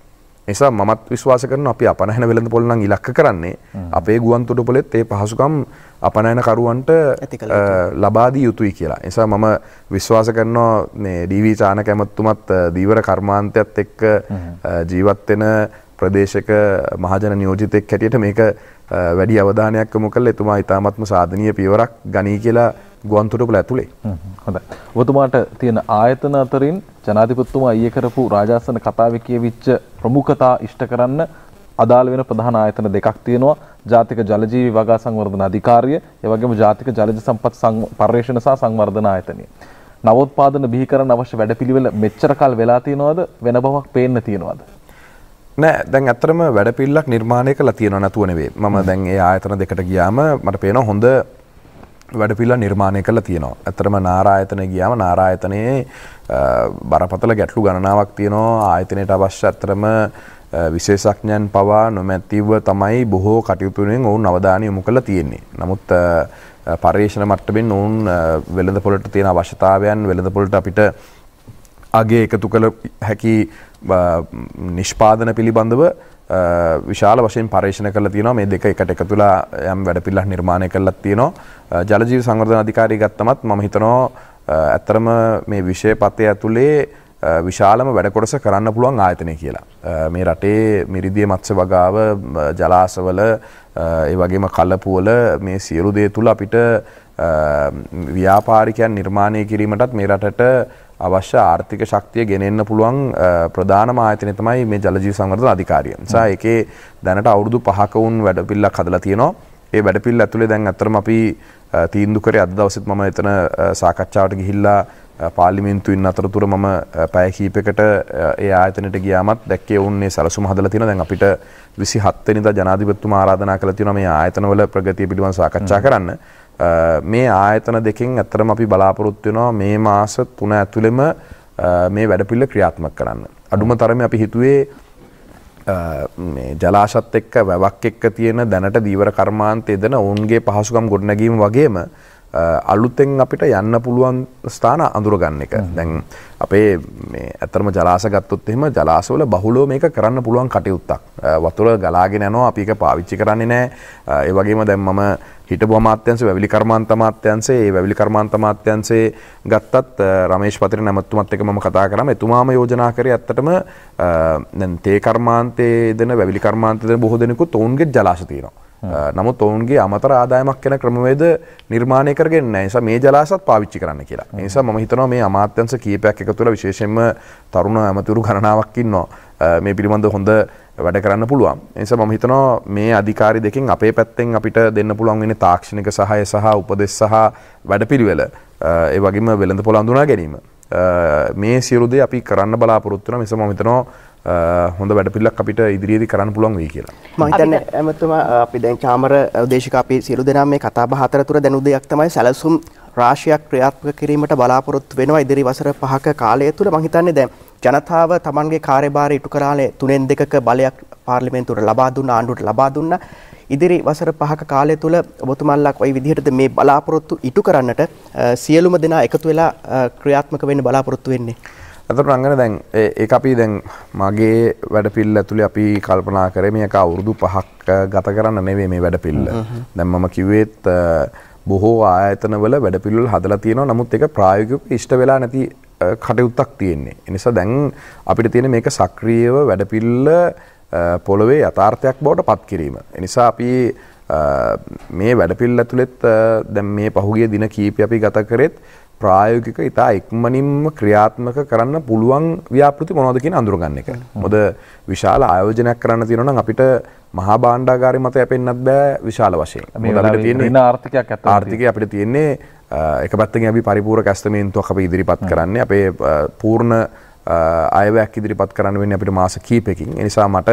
නිසා මමත් විශ්වාස කරනවා අපි අපනයන වෙළඳපොළ නම් ඉලක්ක කරන්නේ අපේ ගුවන් තොටුපළෙත් ඒ පහසුකම් අපනයනකරුවන්ට ලබා දිය යුතුයි කියලා. නිසා මම විශ්වාස කරනවා මේ ඩීවී චානක ඇමතුමත් දීවර කර්මාන්තයත් එක්ක ජීවත් වෙන ප්‍රදේශක මහජන නියෝජිතෙක් හැටියට මේක වැඩි අවධානයක් යොමු කළා එතුමා ඉතාමත්ම සාධනීය පියවරක් ගනී කියලා ගුවන්තොටුපළ ඇතුලේ. හොඳයි. ඔබතුමාට තියෙන ආයතන අතරින් ජනාධිපතිතුමා ඊයේ කරපු රාජාසන කතාවේ කියවිච්ච ප්‍රමුඛතා ඉෂ්ට කරන්න අදාළ වෙන ප්‍රධාන ආයතන දෙකක් තියෙනවා. ජාතික ජලජීවි වගා සංවර්ධන අධිකාරිය, ඒ වගේම ජාතික ජලජ සම්පත් පර්යේෂණ සහ සංවර්ධන ආයතනය. නවෝත්පාදන බිහි කරන්න අවශ්‍ය වැඩපිළිවෙල මෙච්චර කල් වෙලා තියෙනවද? වෙන බවක් පේන්න තියෙනවද? නෑ දැන් ඇත්තරම වැඩපිල්ලක් නිර්මාණය කළ තියෙන නැතුවනවේ ම දැන් ඒ ආයතන දෙකට ගියාම මට පේන හොඳ වැඩපිල්ල නිර්මාණය කළ තියෙනවා. ඇතරම නාරායතන ගියාම නාරායතනයේ බරපතල ගැටලු ගණනාවක් තියෙනවා ආයතනයට අවශ්‍ය ඇත්තරම විශේෂඥයන් පවා නොමැතිව තමයි බොහෝ කටයුතුනෙන් ඔවුන් අවධානය යොමු කළ තියෙන්නේ. නමුත් පර්යේෂණ මට්ටමින් ඔවුන් වෙළඳ පොලට තියෙන අවශ්‍යතාවයන් වෙළඳ පොලට අපිට අගේ එකතු කළ හැකි නිෂ්පාදන පිළිබඳව විශාල වශයෙන් පර්ේෂණ කළ තියෙනවා මේ දෙක එකට එකතුලා යම් වැඩපිළිවෙලක් නිර්මාණය කළා තියෙනවා ජලජීව සංවර්ධන අධිකාරිය ගත්තමත් මම හිතනවා ඇත්තරම මේ විෂය පතේ ඇතුලේ විශාලම වැඩ කොටස කරන්න පුළුවන් ආයතනය කියලා. මේ රටේ මිරිදිය මත්ස්‍ය වගාව ජලාසවල ඒ වගේම කලපුවල මේ සියලු දේ තුල අපිට ව්‍යාපාරිකයන් නිර්මාණය කිරීමටත් මේ රටට අවශ්‍ය ආර්ථික ශක්තිය ගෙනෙන්න පුළුවන් ප්‍රධානම ආයතනය තමයි මේ ජලජීව සංවර්ධන අධිකාරිය. නිසා ඒකේ දැනට අවුරුදු 5ක උන් වැඩපිළිවෙලක් හදලා තියෙනවා. ඒ වැඩපිළිවෙල ඇතුලේ දැන් අත්‍තරම අපි තීන්දුව කරේ අද දවසෙත් මම එතන සාකච්ඡාවට ගිහිල්ලා පාර්ලිමේන්තුවින් අතරතුර මම පැය කීපයකට ඒ ආයතනයට ගියාමත් දැක්කේ ඔවුන් මේ සැලසුම හදලා තියෙනවා. දැන් අපිට 27 වෙනිදා ජනාධිපතිතුමා ආරාධනා කළා තියෙනවා මේ ආයතනවල ප්‍රගතිය පිළිබඳව සාකච්ඡා කරන්න. මේ ආයතන දෙකෙන් ඇත්තටම අපි බලාපොරොත්තු වෙනවා මේ මාස 3 ඇතුළෙම මේ වැඩපිළිවෙල ක්‍රියාත්මක කරන්න. අඩුම තරමේ අපි හිතුවේ මේ ජලාශත් එක්ක වැවක් එක්ක තියෙන දැනට දීවර කර්මාන්තය දෙන ඔවුන්ගේ පහසුකම් ගොඩනැගීම වගේම අලුතෙන් අපිට යන්න පුළුවන් ස්ථාන අඳුරගන්න එක දැන් අපේ ඇතරම ජලාසගත්තොත් එෙම ජලාසවල බහුලෝ මේක කරන්න පුළුවන් කටයුත්තක් වතුර ගලාගෙන යනවා අපි එක පාවිච්චි කරන්නේ නෑ ඒ වගේම දැන් මම හිටපු අමාත්‍යන්සේ වැවිලි කර්මාන්ත අමාත්‍යන්සේ ඒ වැවිලි කර්මාන්ත අමාත්‍යන්සේ ගත්තත් රමේෂ් පතිර නැමතුමත් එක මම කතා කරාම එතුමාම යෝජනා කරේ ඇත්තටම දැන් තේ කර්මාන්තයේ දෙන වැවිලි කර්මාන්තයේ දෙන බොහෝ දෙනෙකුත් ඔවුන්ගේ ජලාශ තියෙනවා නමුත් ඔවුන්ගේ අමතර ආදායමක් කෙන ක්‍රමවේද නිර්මාණය කරගෙන නිසා මේ ජලාසත් පාවිච්චි කරන්න කියලා නිසා ම හිතනවා මේ අමාත්‍යන්ස කීපයක් එක තුළ විශේෂෙන්ම තරුණ ඇමතුරු ගණනාවක්කින් නො මේ පිළිබඳ හොඳ වැඩ කරන්න පුළුවන් එනිස ම හිතනවා මේ අධිකාරි දෙකින් අපේ පැත්තෙන් අපිට දෙන්න පුළුවන්ගෙන තාක්ෂණික සහය සහ උපදෙස් සහ වැඩපිළිවෙල ඒ වගේම වෙළඳ පොළ අඳුනා ගැනීම මේ සිරුදේ අපි කරන්න බලාපොරොත්තුන මිස මහිතනවා හොඳ වැඩපිල්ලක් අපිට ඉදිරියේදි කරන්න පුළුවන් වෙයි කියලා. මම හිතන්නේ ඇමතුමා අපි දැන් චාමර දේශික අපි සියලු දෙනා මේ කතා බහ අතර තුර දැනුම් දෙයක් තමයි සැලසුම් රාශියක් ක්‍රියාත්මක කිරීමට බලාපොරොත්තු වෙනවා ඉදිරි වසර පහක කාලය තුල මම හිතන්නේ දැන් ජනතාව Tamanගේ කාර්යභාරය ඉටු කරාලේ තුනෙන් දෙකක බලයක් පාර්ලිමේන්තුවට ලබා දුන්න ආණ්ඩුවට ලබා දුන්නා. ඉදිරි වසර පහක කාලය තුළ ඔබතුමල්ලක් ඔයි විදිහට මේ බලාපොරොත්තු ඉටු කරන්නට සියලුම දෙනා එකතු වෙලා ක්‍රියාත්මක වෙන්න බලාපොරොත්තු වෙන්නේ. ඇතර රංගන දැන් ඒ අපි දැන් මගේ වැඩපිල් ඇතුළි අපි කල්පනා කරේ මේක අවුරුදු පහක් ගත කරන්න නෙවේ මේ වැඩපිල්ල දැන් මම කිව්වෙත් බොහෝ ආයතනවල වැඩපිල්ල හදලා තියෙනවා නමුත් ඒක ප්‍රායෝගිකව ඉෂ්ට වෙලා නැති කටයුත්තක් තියෙන්නේ එනිසා දැන් අපිට තියෙන මේක සක්‍රියව වැඩපිල්ල පොළොවේ යථාර්ථයක් බවට පත් කිරීම එනිසා අපි මේ වැඩපිල් ඇතුළෙත් දැන් මේ පහුගිය දින කීපය අපි ගත කරෙත් ප්‍රායෝගික ඉතා ඉක්මනින්ම ක්‍රියාත්මක කරන්න පුළුවන් ව්‍යාපෘති මොනවද කියන අඳුරගන්න එක. මොකද විශාල ආයෝජනයක් කරන්න තියෙනවා නම් අපිට මහා භාණ්ඩාගාරය මත යැපෙන්නත් බෑ විශාල වශයෙන්. මොකද අපිට තියෙන්නේ ආර්ථිකයක් අතට. ආර්ථිකය අපිට තියෙන්නේ එක පැත්තකින් අපි පරිපූර්ණ කැස්තමේන්තුවක් අපි ඉදිරිපත් කරන්නේ අපේ පූර්ණ අයවැයක් ඉදිරිපත් කරන්න වෙන්නේ අපිට මාස කීපයකින්. ඒ නිසා මට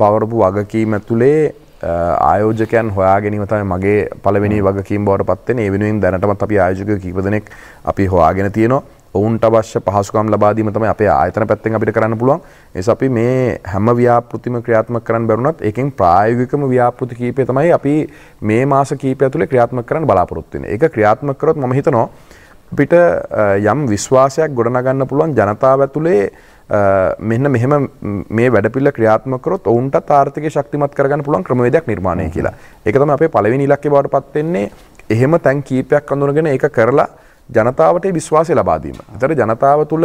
පවරපු වගකීම තුලේ ආයෝජකයන් හොයා ගැනීම තමයි මගේ පළවෙනි වගකීම් බවට පත් වෙන්නේ. ඒ වෙනුවෙන් දැනටමත් අපි ආයෝජක කීප දෙනෙක් අපි හොයාගෙන තියෙනවා. ඔවුන්ට අවශ්‍ය පහසුකම් ලබා දීම තමයි අපේ ආයතන පැත්තෙන් අපිට කරන්න පුළුවන්. ඒ නිසා අපි මේ හැම ව්‍යාපෘතිම ක්‍රියාත්මක කරන්න බැරුණත් ඒකෙන් ප්‍රායෝගිකම ව්‍යාපෘති කීපය තමයි අපි මේ මාස කීපය තුලේ ක්‍රියාත්මක කරන්න බලාපොරොත්තු වෙන්නේ. ඒක ක්‍රියාත්මක කරොත් මම හිතනවා අපිට යම් විශ්වාසයක් ගොඩනගන්න පුළුවන් ජනතාව ඇතුලේ මෙන්න මෙහෙම මේ වැඩපිල්ල ක්‍රියාත්මකරොත් ඔවුන්ට ආර්ථික ශක්තිමත් කරගන්න පුළුවන් ක්‍රමවේදයක් නිර්මාණය කියලා. ඒක තමයි අපේ පළවෙනි ඉලක්කය බවට පත් වෙන්නේ. එහෙම තැන් කීපයක් අඳුනගෙන ඒක කරලා ජනතාවට විශ්වාසය ලබා දීම. ඒතර ජනතාව තුළ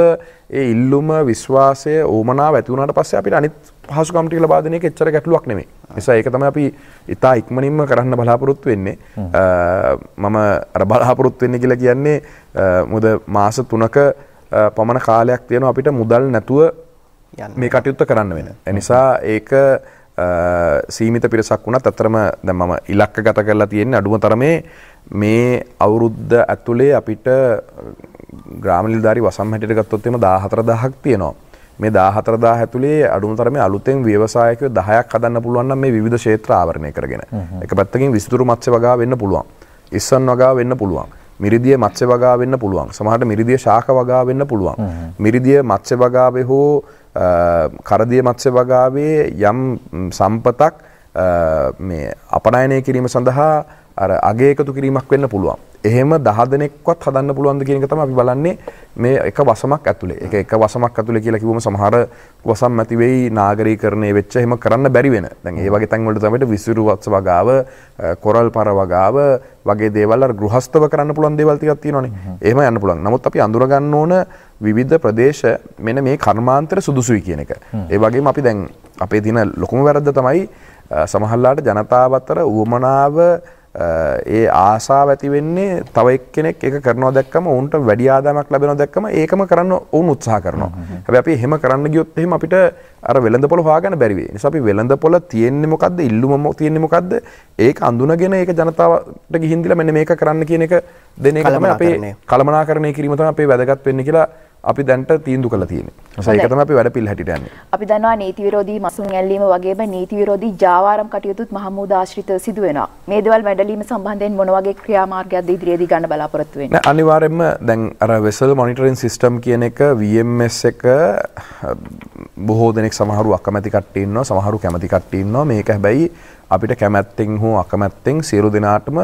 ඒ ඉල්ලුම විශ්වාසය ඕමනාව ඇති වුණාට පස්සේ අපිට අනිත් පහසුකම් ටික ලබා දෙන එක එච්චර ගැටලුවක් නෙමෙයි. නිසා ඒක තමයි අපි ඉතා ඉක්මනින්ම කරන්න බලාපොරොත්තු වෙන්නේ. මම අර බලාපොරොත්තු වෙන්නේ කියලා කියන්නේ මොකද මාස 3ක පමණ කාලයක් තියෙන අපිට මුදල් නැතුව මේ කටයුත්ත කරන්න වෙන. එනිසා ඒක සීමිත පිරිසක් වුණත් අතරම දැන් මම ඉලක්ක ගත කරලා තියෙන්නේ අඩුම තරමේ මේ අවුරුද්ද ඇතුලේ අපිට ග්‍රාම නිලධාරි වසම් හැටියට ගත්තොත් එම 14000ක් තියෙනවා. මේ 14000 ඇතුලේ අඩුම තරමේ අලුතෙන් ව්‍යවසායකයෝ 10ක් හදන්න පුළුවන් නම් මේ විවිධ ක්ෂේත්‍ර ආවරණය කරගෙන. එක පැත්තකින් විසුතුරු මත්ස්‍ය වගා වෙන්න පුළුවන්. ඉස්සන් වගා වෙන්න පුළුවන්. මිරිදිය මත්ස්‍ය වගා වෙන්න පුළුවන්. සමහරට මිරිදිය ශාක වගා වෙන්න පුළුවන්. මිරිදිය මත්ස්‍ය වගාවේ හෝ කරදිය මත්ස්‍ය වගාවේ යම් සම්පතක් මේ අපනයනය කිරීම සඳහා අර අගේ එකතු කිරීමක් වෙන්න පුළුවන්. එහෙම 10 දෙනෙක්වත් හදන්න පුළුවන්ද කියන එක තමයි අපි බලන්නේ මේ එක වසමක් ඇතුලේ. ඒක එක වසමක් ඇතුලේ කියලා කිව්වම සමහර වසම් ඇතිවෙයි නාගරීකරණය වෙච්ච හෙම කරන්න බැරිවෙන දැන් ඒ වගේ තැන්වලට තමට විසිරුවත්ස වගාව කොරල් පර වගාව වගේ දේවල් ගෘහස්තව කරන්න පුළන් දේවල්තිකක් තියෙනවන එහම යන්න පුළන් නමුත් අපි අඳුරගන්න ඕන විවිධ ප්‍රදේශ මෙන මේ කර්මාන්තර සුදුසුයි කියන එක ඒ වගේ අපි දැන් අපේ දින ලොකුම වැරද්ද තමයි සමහල්ලාට ජනතාවත්තර වුවමනාව ඒ ආසාව ඇති වෙන්නේ තව එක්කෙනෙක් ඒක කරනවා දැක්කම උන්ට වැඩි ආදායමක් ලැබෙනවා දැක්කම ඒකම කරන්න උන් උත්සාහ කරනවා. හැබැයි අපි එහෙම කරන්න ගියොත් එහෙම අපිට අර වෙළඳපොළ හොයාගන්න බැරි වෙයි. නිසා අපි වෙළඳපොළ තියෙන්නේ මොකද්ද? ඉල්ලුම තියෙන්නේ මොකද්ද? ඒක අඳුනගෙන ඒක ජනතාවට ගිහින් දීලා මෙන්න මේක කරන්න කියන එක දෙන එක තමයි අපේ කළමනාකරණය කිරීම තමයි අපේ වැදගත් වෙන්නේ කියලා අපි දැන්ට තීන්දු කළ තියෙන සයකතම අපි වැඩ පිල් හැටිටන්න අපි දන්නවා නීති විරෝධී මසුන් ඇල්ලීම වගේ නීති විරෝධී ජාවාරම් කටයුතුත් මහමූ ආශ්‍රිත සිදුවෙන මේදවල් වැඩලීම සම්බන්ධයෙන් මොනවගේ ක්‍රියාමාර්ගයක් ඉදිරියේදී ගන්න බලාපොරොත්තුවෙන් අනිවාර්යෙන්ම දැන් අර වෙසල් මොනිටරින් සිස්ටම් කියන එක VMS එක hm, බොහෝ දෙනෙක් සමහරු අකමැති කට්ටිය ඉන්නවා සමහරු කැමති කට්ටිය ඉන්නවා මේක හැබැයි අපිට කැමැත්තෙන් හෝ අකමැත්තෙන් සියලු දෙනාටම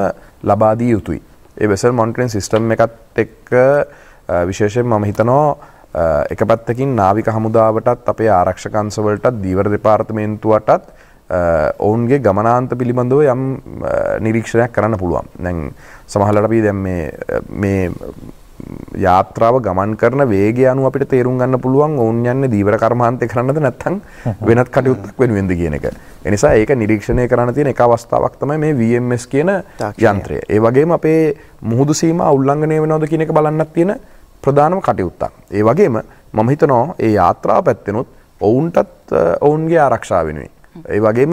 ලබා දී යුතුයි ඒ වෙසල් මොනිටරින් සිස්ටම් එකත් එක්ක විශේෂයෙන් මම හිතනවා එක පැත්තකින් නාවික හමුදාවටත් අපේ ආරක්ෂකංශවලටත් දීවර දෙපාර්තමේන්තුවටත් ඔවුන්ගේ ගමනාන්ත පිළිබඳව යම් නිරීක්ෂණයක් කරන්න පුළුවන් නැන් සමහලට අපි දැන් මේ යාත්‍රාව ගමන් කරන වේගය අනුව අපිට තේරුම් ගන්න පුළුවන් ඔවුන් යන්නේ දීවර කර්මාන්තේ කරන්නද නැත්නම් වෙනත් කටයුත්තක් වෙනුවෙන්ද කියන එක. ඒ නිසා ඒක නිරීක්ෂණය කරන්න තියෙන එක අවස්ථාවක් තමයි මේ VMS කියන යන්ත්‍රය. ඒ වගේම අපේ මුහුදු සීමා උල්ලංඝනය වෙනවද කියන එක බලන්නත් තියෙන ප්‍රධානම කටයුත්තක්. ඒ වගේම මම හිතනවා ඒ යාත්‍රා පැත්තෙනුත් ඔවුන්ටත් ඔවුන්ගේ ආරක්ෂාව වෙනුවෙන්. ඒ වගේම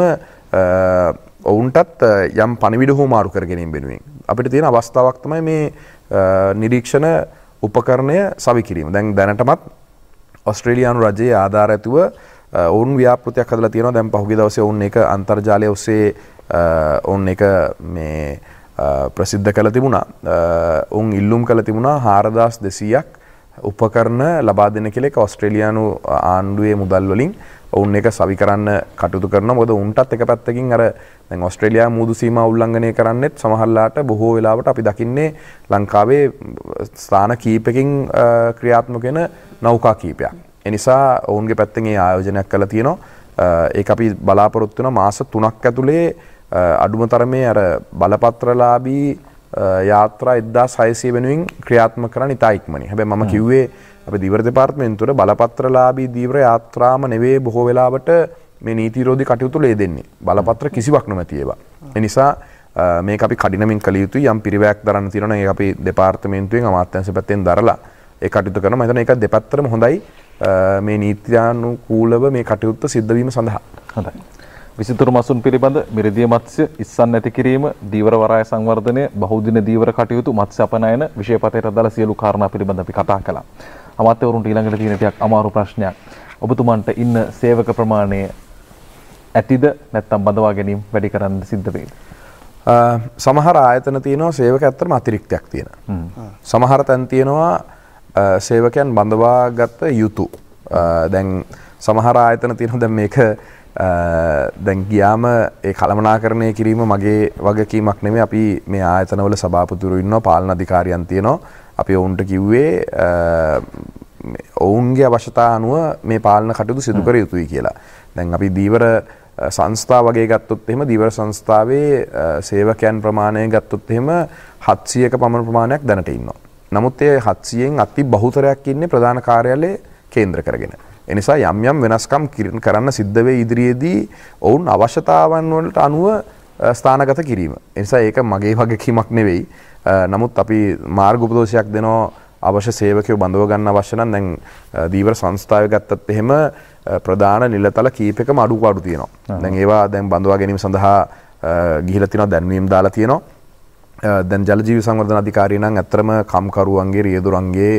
ඔවුන්ටත් යම් පණිවිඩ හුමාරු කර ගැනීම වෙනුවෙන් අපිට තියෙන අවස්ථාවක් තමයි මේ නිරීක්ෂණ උපකරණය සවි කිරීම. දැන් දැනටමත් ඔස්ට්‍රේලියානු රජයේ ආධාර ඇතුව ඔවුන් ව්‍යාපෘතියක් හදලා තියෙනවා. දැන් පහුගිය දවසේ ඔවුන් ඒක අන්තර්ජාලය ඔස්සේ ඔවුන් ඒක මේ ප්‍රසිද්ධ කළ තිබුණා උන් ඉල්ලුම් කළ තිබුණා හාරදස් දෙසීයක් උපකරන ලබා දෙන කෙලෙක් ඔස්ට්‍රේලියයානු ආණ්ඩුවේ මුදල්වලින් ඔවුන් එක සවි කරන්න කටුතු කරන මොද උන්ටත් එක පැත්තකින් අර ඔස්ට්‍රලයා මුදු සීම උල්ලංඝනය කරන්නෙත් සමහල්ලාට බොහෝ වෙලාවට අපි දකින්නේ ලංකාවේ ස්ථාන කීපකින් ක්‍රියාත්මකෙන නෞකා කීපයක්. එනිසා ඔවුන්ගේ පැත්තගේ ආයෝජනයක් කළ තියෙනවා ඒ අපි බලාපොරොත්තුන මාස තුනක් ඇතුළේ අඩුම තරමේ අර බලපත්‍රලාබී යාත්‍රා එදදා සයිසය වෙනුවෙන් ක්‍රියාත්ම කරන ඉතායික්මනි හැබැ ම කිව්වේ අප දිවර දෙපාර්තමෙන්තුර බලපත්‍රලාබී දීව්‍ර යාත්‍රාම නෙවේ බොහෝ වෙලාවට මේ නීතිරෝධි කටයුතු ලේ දෙන්නේ බලපත්‍ර කිසිවක් නොමැතිේවා. එනිසා මේ අපි කඩිනමින් කළ යුතු යම් පිරිවැක් දරන්න තිරන ඒ අපි දෙපාර්තමේන්තුවෙන් අමාත්‍යන්ස පැත්තෙන් දරලා ඒ කටයුතු කරන මතන එක දෙපත්තරම හොඳයි මේ නීත්‍යානුකූලව මේ කටයුත්ත සිද්ධවීම සඳහා හොඳයි. විසිතුරු මසුන් පිළිබඳ මිරිදිය මත්ස්‍ය ඉස්සන් නැති කිරීම දීවර වරාය සංවර්ධනය බහුදින දීවර කටයුතු මත්ස්‍ය අපනයන විෂයපතයට අදාළ සියලු කාරණා පිළිබඳ අපි කතා කළා. අමාත්‍යවරුන්ට ඊළඟට තියෙන ටිකක් අමාරු ප්‍රශ්නයක්. ඔබතුමන්ට ඉන්න සේවක ප්‍රමාණය ඇතිද නැත්තම් බඳවා ගැනීම වැඩි කරන්න සිද්ධ වෙයිද? සමහර ආයතන තියෙනවා සේවක ඇත්තටම අතිරික්තයක් තියෙන. සමහර තැන් තියෙනවා සේවකයන් බඳවා ගත යුතු. දැන් සමහර ආයතන තියෙනවා දැන් මේක දැන් ගියාම ඒ කළමනාකරණය කිරීම මගේ වගකීමක් නෙමෙයි අපි මේ ආයතනවල සභාපතිවරු ඉන්නවා පාලන අධිකාරියන් තියෙනවා අපි ඔවුන්ට කිව්වේ ඔවුන්ගේ අවශ්‍යතා අනුව මේ පාලන කටයුතු සිදු කර යුතුයි කියලා. දැන් අපි දීවර සංස්ථා වගේ ගත්තොත් එහෙම දීවර සංස්ථාවේ සේවකයන් ප්‍රමාණය ගත්තොත් එහෙම 700ක පමණ ප්‍රමාණයක් දැනට ඉන්නවා. නමුත් ඒ 700න් අති බහුතරයක් ඉන්නේ ප්‍රධාන කාර්යාලයේ කේන්ද්‍ර කරගෙන. එනිසා යම් යම් වෙනස්කම් කරන්න සිද්ධ වේ ඉදිරියේදී ඔවුන් අවශ්‍යතාවන් වලට අනුව ස්ථානගත කිරීම. එනිසා ඒක මගේ වගකීමක් නෙවෙයි. නමුත් අපි මාර්ග උපදේශයක් දෙනවා අවශ්‍ය සේවකයෝ බඳව ගන්න අවශ්‍ය නම් දැන් දීවර සංස්ථාවේ ගත්තත් එහෙම ප්‍රධාන නිලතල කීපයකම අඩු පාඩු තියෙනවා. දැන් ඒවා දැන් බඳවා ගැනීම සඳහා ගිහිලා තියෙනවා දැන්වීම් දාලා තියෙනවා. දැන් ජලජීවි සංවර්ධන අධිකාරිය නම් ඇත්තරම කම්කරුවන්ගේ රියදුරන්ගේ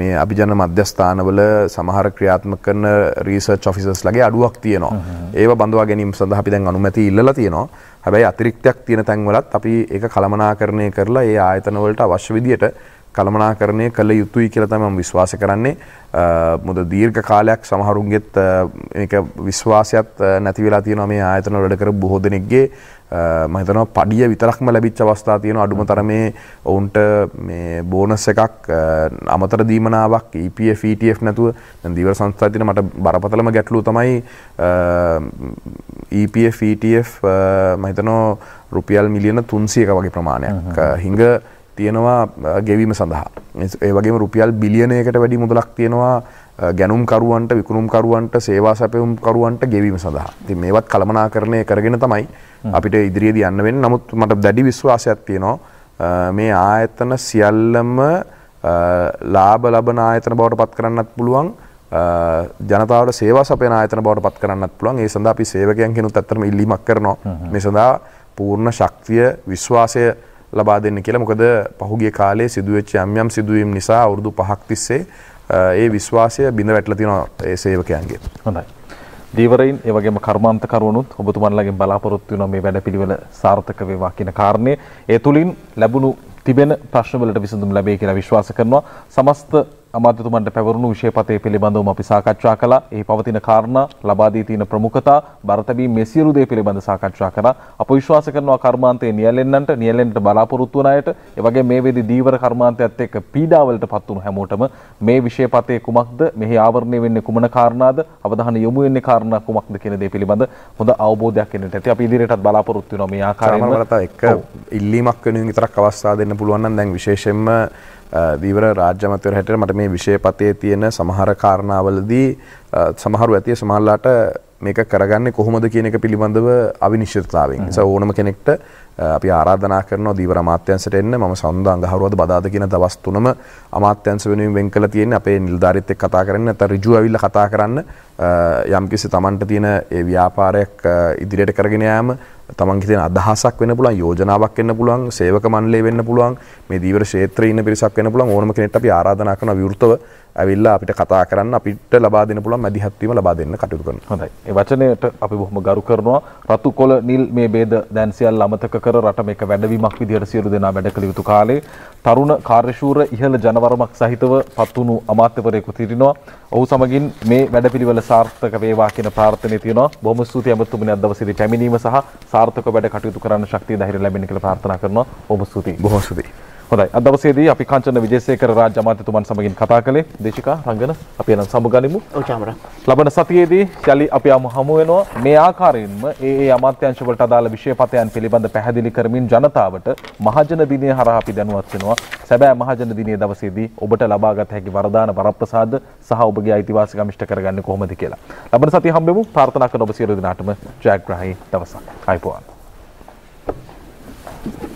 මේ අභිජන මධ්‍යස්ථානවල සමහර ක්‍රියාත්මක කරන රීසර්ච් ඔෆිසර්ස්ලගේ අඩුවක් තියෙනවා. ඒව බඳවා ගැනීම සඳහා අපි දැන් අනුමැති ඉල්ලලා තියෙනවා. හැබැයි අතිරික්තයක් තියෙන තැන්වලත් අපි ඒක කළමනාකරණය කරලා ඒ ආයතනවලට අවශ්‍ය විදියට කළමනාකරණය කළ යුතුයි කියලා තමයි මම විශ්වාස කරන්නේ. මොකද දීර්ඝ කාලයක් සමහරුන්ගෙත් මේක විශ්වාසයත් නැති වෙලා තියෙනවා මේ ආයතන වල වැඩ කරපු බොහෝ දෙනෙක්ගේ මහිතන පඩිය විතරක්ම ලැබිච් අවස්ථා තියෙන අඩුම තරමේ ඔවුන්ට මේ බෝනස් එකක් අමතර දීමනාවක් EPFටF e නැතුව දීවර සංස්ථාතින මට බරපතලම ගැටලු තමයි EPFටF e මහිතනෝ රුපියල් මිලියන තුන්සියක වගේ ප්‍රමාණයක් හිංග තියෙනවා ගෙවීම සඳහා ඒ වගේම රුපියල් බිලියනයකට වැඩි මුදලක් තියෙනවා ගැනුම්කරුවන්ට විකුණුම්කරුවන්ට සේවා සැපවුම්කරුවන්ට ගෙවීම සඳහා ති මේවත් කළමනා කරණය කරගෙන තමයි අපිට ඉදිරියේද යන්න වෙන නමුත් මට දැඩි විශ්වාසයක් තියෙනවා මේ ආයතන සියල්ලම ලාබ ලබන ආයතන බවට පත් කරන්නත් පුළුවන් ජනතාවට සේවා සපයන ආයතන බවට පත් කරන්නත් පුළුවන් ඒ සඳහා අපි සේවකයන් කෙනුත් ඇත්තටම ඉල්ලීමක් කරනවා මේ සඳහා පූර්ණ ශක්තිය විශ්වාසය ලබා දෙන්න කියලා මොකද පහුගිය කාලේ සිදුවෙච්ච යම් යම් සිදුවීම් නිසා අවුරුදු 5ක් තිස්සේ ඒ විශ්වාසය බිඳ වැටලා තියෙනවා ඒ සේවකයන්ගේ. හොඳයි. දීවරයින් ඒ වගේම කර්මාන්තකරුවනුත් ඔබතුමන්ලගෙන් බලාපොරොත්තු වෙනවා මේ වැඩපිළිවෙල සාර්ථක වේවා කියන කාරණේ ඒ තුලින් ලැබුණු තිබෙන ප්‍රශ්නවලට විසඳුම් ලැබේ කියලා විශ්වාස කරනවා. සමස්ත අමාත්‍යතුමන්ට පැවරුණු විශේෂපතේ පිළිබඳවම අපි සාකච්ඡා කළා. එහි පවතින කාරණා, ලබා දී තියෙන ප්‍රමුඛතා, බරතැබීම් මේ සියලු දේ පිළිබඳ සාකච්ඡා කළා. අප විශ්වාස කරනවා කර්මාන්තයේ නියැලෙන්නන්ට, නියැලෙන්නට බලාපොරොත්තු වන අයට, ඒ වගේම මේ වේදී දීවර කර්මාන්තයත් එක්ක පීඩාවලට පත් වුණු හැමෝටම මේ විශේෂපතේ කුමක්ද, මෙහි ආවරණය වෙන්නේ කුමන කාරණාද, අවධානය යොමු වෙන්නේ කාරණා කුමක්ද කියන දේ පිළිබඳ හොඳ අවබෝධයක් එන්නට ඇති. අපි ඉදිරියටත් බලාපොරොත්තු වෙනවා මේ ආකාරයෙන්ම. සමහරවිට එක ඉල්ලීමක් වෙනුවෙන් විතරක් අවස්ථාව දෙන්න පුළුවන් නම් දැන් විශේෂයෙන්ම දීවර රාජ්‍යමතවර හැට මට මේ විෂයපතේ තියෙන සමහර කාරණාවලදී සමහරු ඇතිය සමහල්ලාට මේක කරගන්න කොහොමද කියන එක පිළිබඳව අවිනිශ්චිතතාවෙන් නිසා ඕනම කෙනෙක්ට Eh, අපි ආරාධනා කරනවා දීවර අමාත්‍යංශයට එන්න මම සඳ අඟහරුවද බදාද කියන දවස් තුනම අමාත්‍යංශ වෙනුවෙන් වෙන් කළ තියෙන්නේ අපේ නිලධාරීත් එක්ක කතා කරන්න නැත්නම් ඍජුව අවිල්ල කතා කරන්න eh, යම්කිසි Tamanට තියෙන ඒ ව්‍යාපාරයක් eh, ඉදිරියට කරගෙන යාම තමන්ගේ තියෙන අදහසක් වෙන්න පුළුවන් යෝජනාවක් වෙන්න පුළුවන් සේවක මණ්ඩලය වෙන්න පුළුවන් මේ දීවර ක්ෂේත්‍රයේ ඉන්න පිරිසක් වෙන්න පුළුවන් ඕනම කෙනෙක්ට අපි ආරාධනා කරන විවෘතව ඇවිල්ලා අපිට කතා කරන්න අපිට ලබා දෙන්න පුළුවන් මැදිහත්වීම ලබා දෙන්න කටයුතු කරනවා. හොඳයි. ඒ වචනයට අපි බොහොම ගරු කරනවා. රතු කොළ නිල් මේ ભેද දැන් සියල්ල අමතක කර රට මේක වැඩවීමක් විදිහට සියලු දෙනා වැඩ කළ යුතු කාලේ තරුණ කාර්යශූර ඉහළ ජනවරමක් සහිතව පත්වුණු අමාත්‍යවරයෙකු තිරිනවා. ඔහු සමගින් මේ වැඩපිළිවෙල සාර්ථක වේවා කියන ප්‍රාර්ථනය තියෙනවා. බොහොම ස්තුතියි අමතුමනි අද දවසේදී පැමිණීම සහ සාර්ථක වැඩ කටයුතු කරන්න ශක්තිය ධෛර්ය ලැබෙන්න කියලා ප්‍රාර්ථනා කරනවා. බොහොම ස්තුතියි. බොහොම ස්තුතියි. හොඳයි අද දවසේදී අපි කාංචන විජේසේකර රාජ්‍ය අමාත්‍යතුමන් සමගින් කතා කළේ දේශිකා රංගන අපි එනම් සමුගනිමු ඔව් චාමරා ලබන සතියේදී යලි අපි හමු වෙනවා මේ ආකාරයෙන්ම ඒ ඒ අමාත්‍යංශ වලට අදාළ විෂයපතයන් පිළිබඳ පැහැදිලි කරමින් ජනතාවට මහජන දිනය හරහා අපි දැනුවත් වෙනවා සැබෑ මහජන දිනයේ දවසේදී ඔබට ලබාගත හැකි වරදාන වරප්‍රසාද සහ ඔබගේ අයිතිවාසිකම් ඉෂ්ට කරගන්නේ කොහොමද කියලා ලබන සතිය හම්බෙමු ප්‍රාර්ථනා කරන ඔබ සියලු දෙනාටම ජයග්‍රහී දවසක් ආයිබෝවන් Thank you.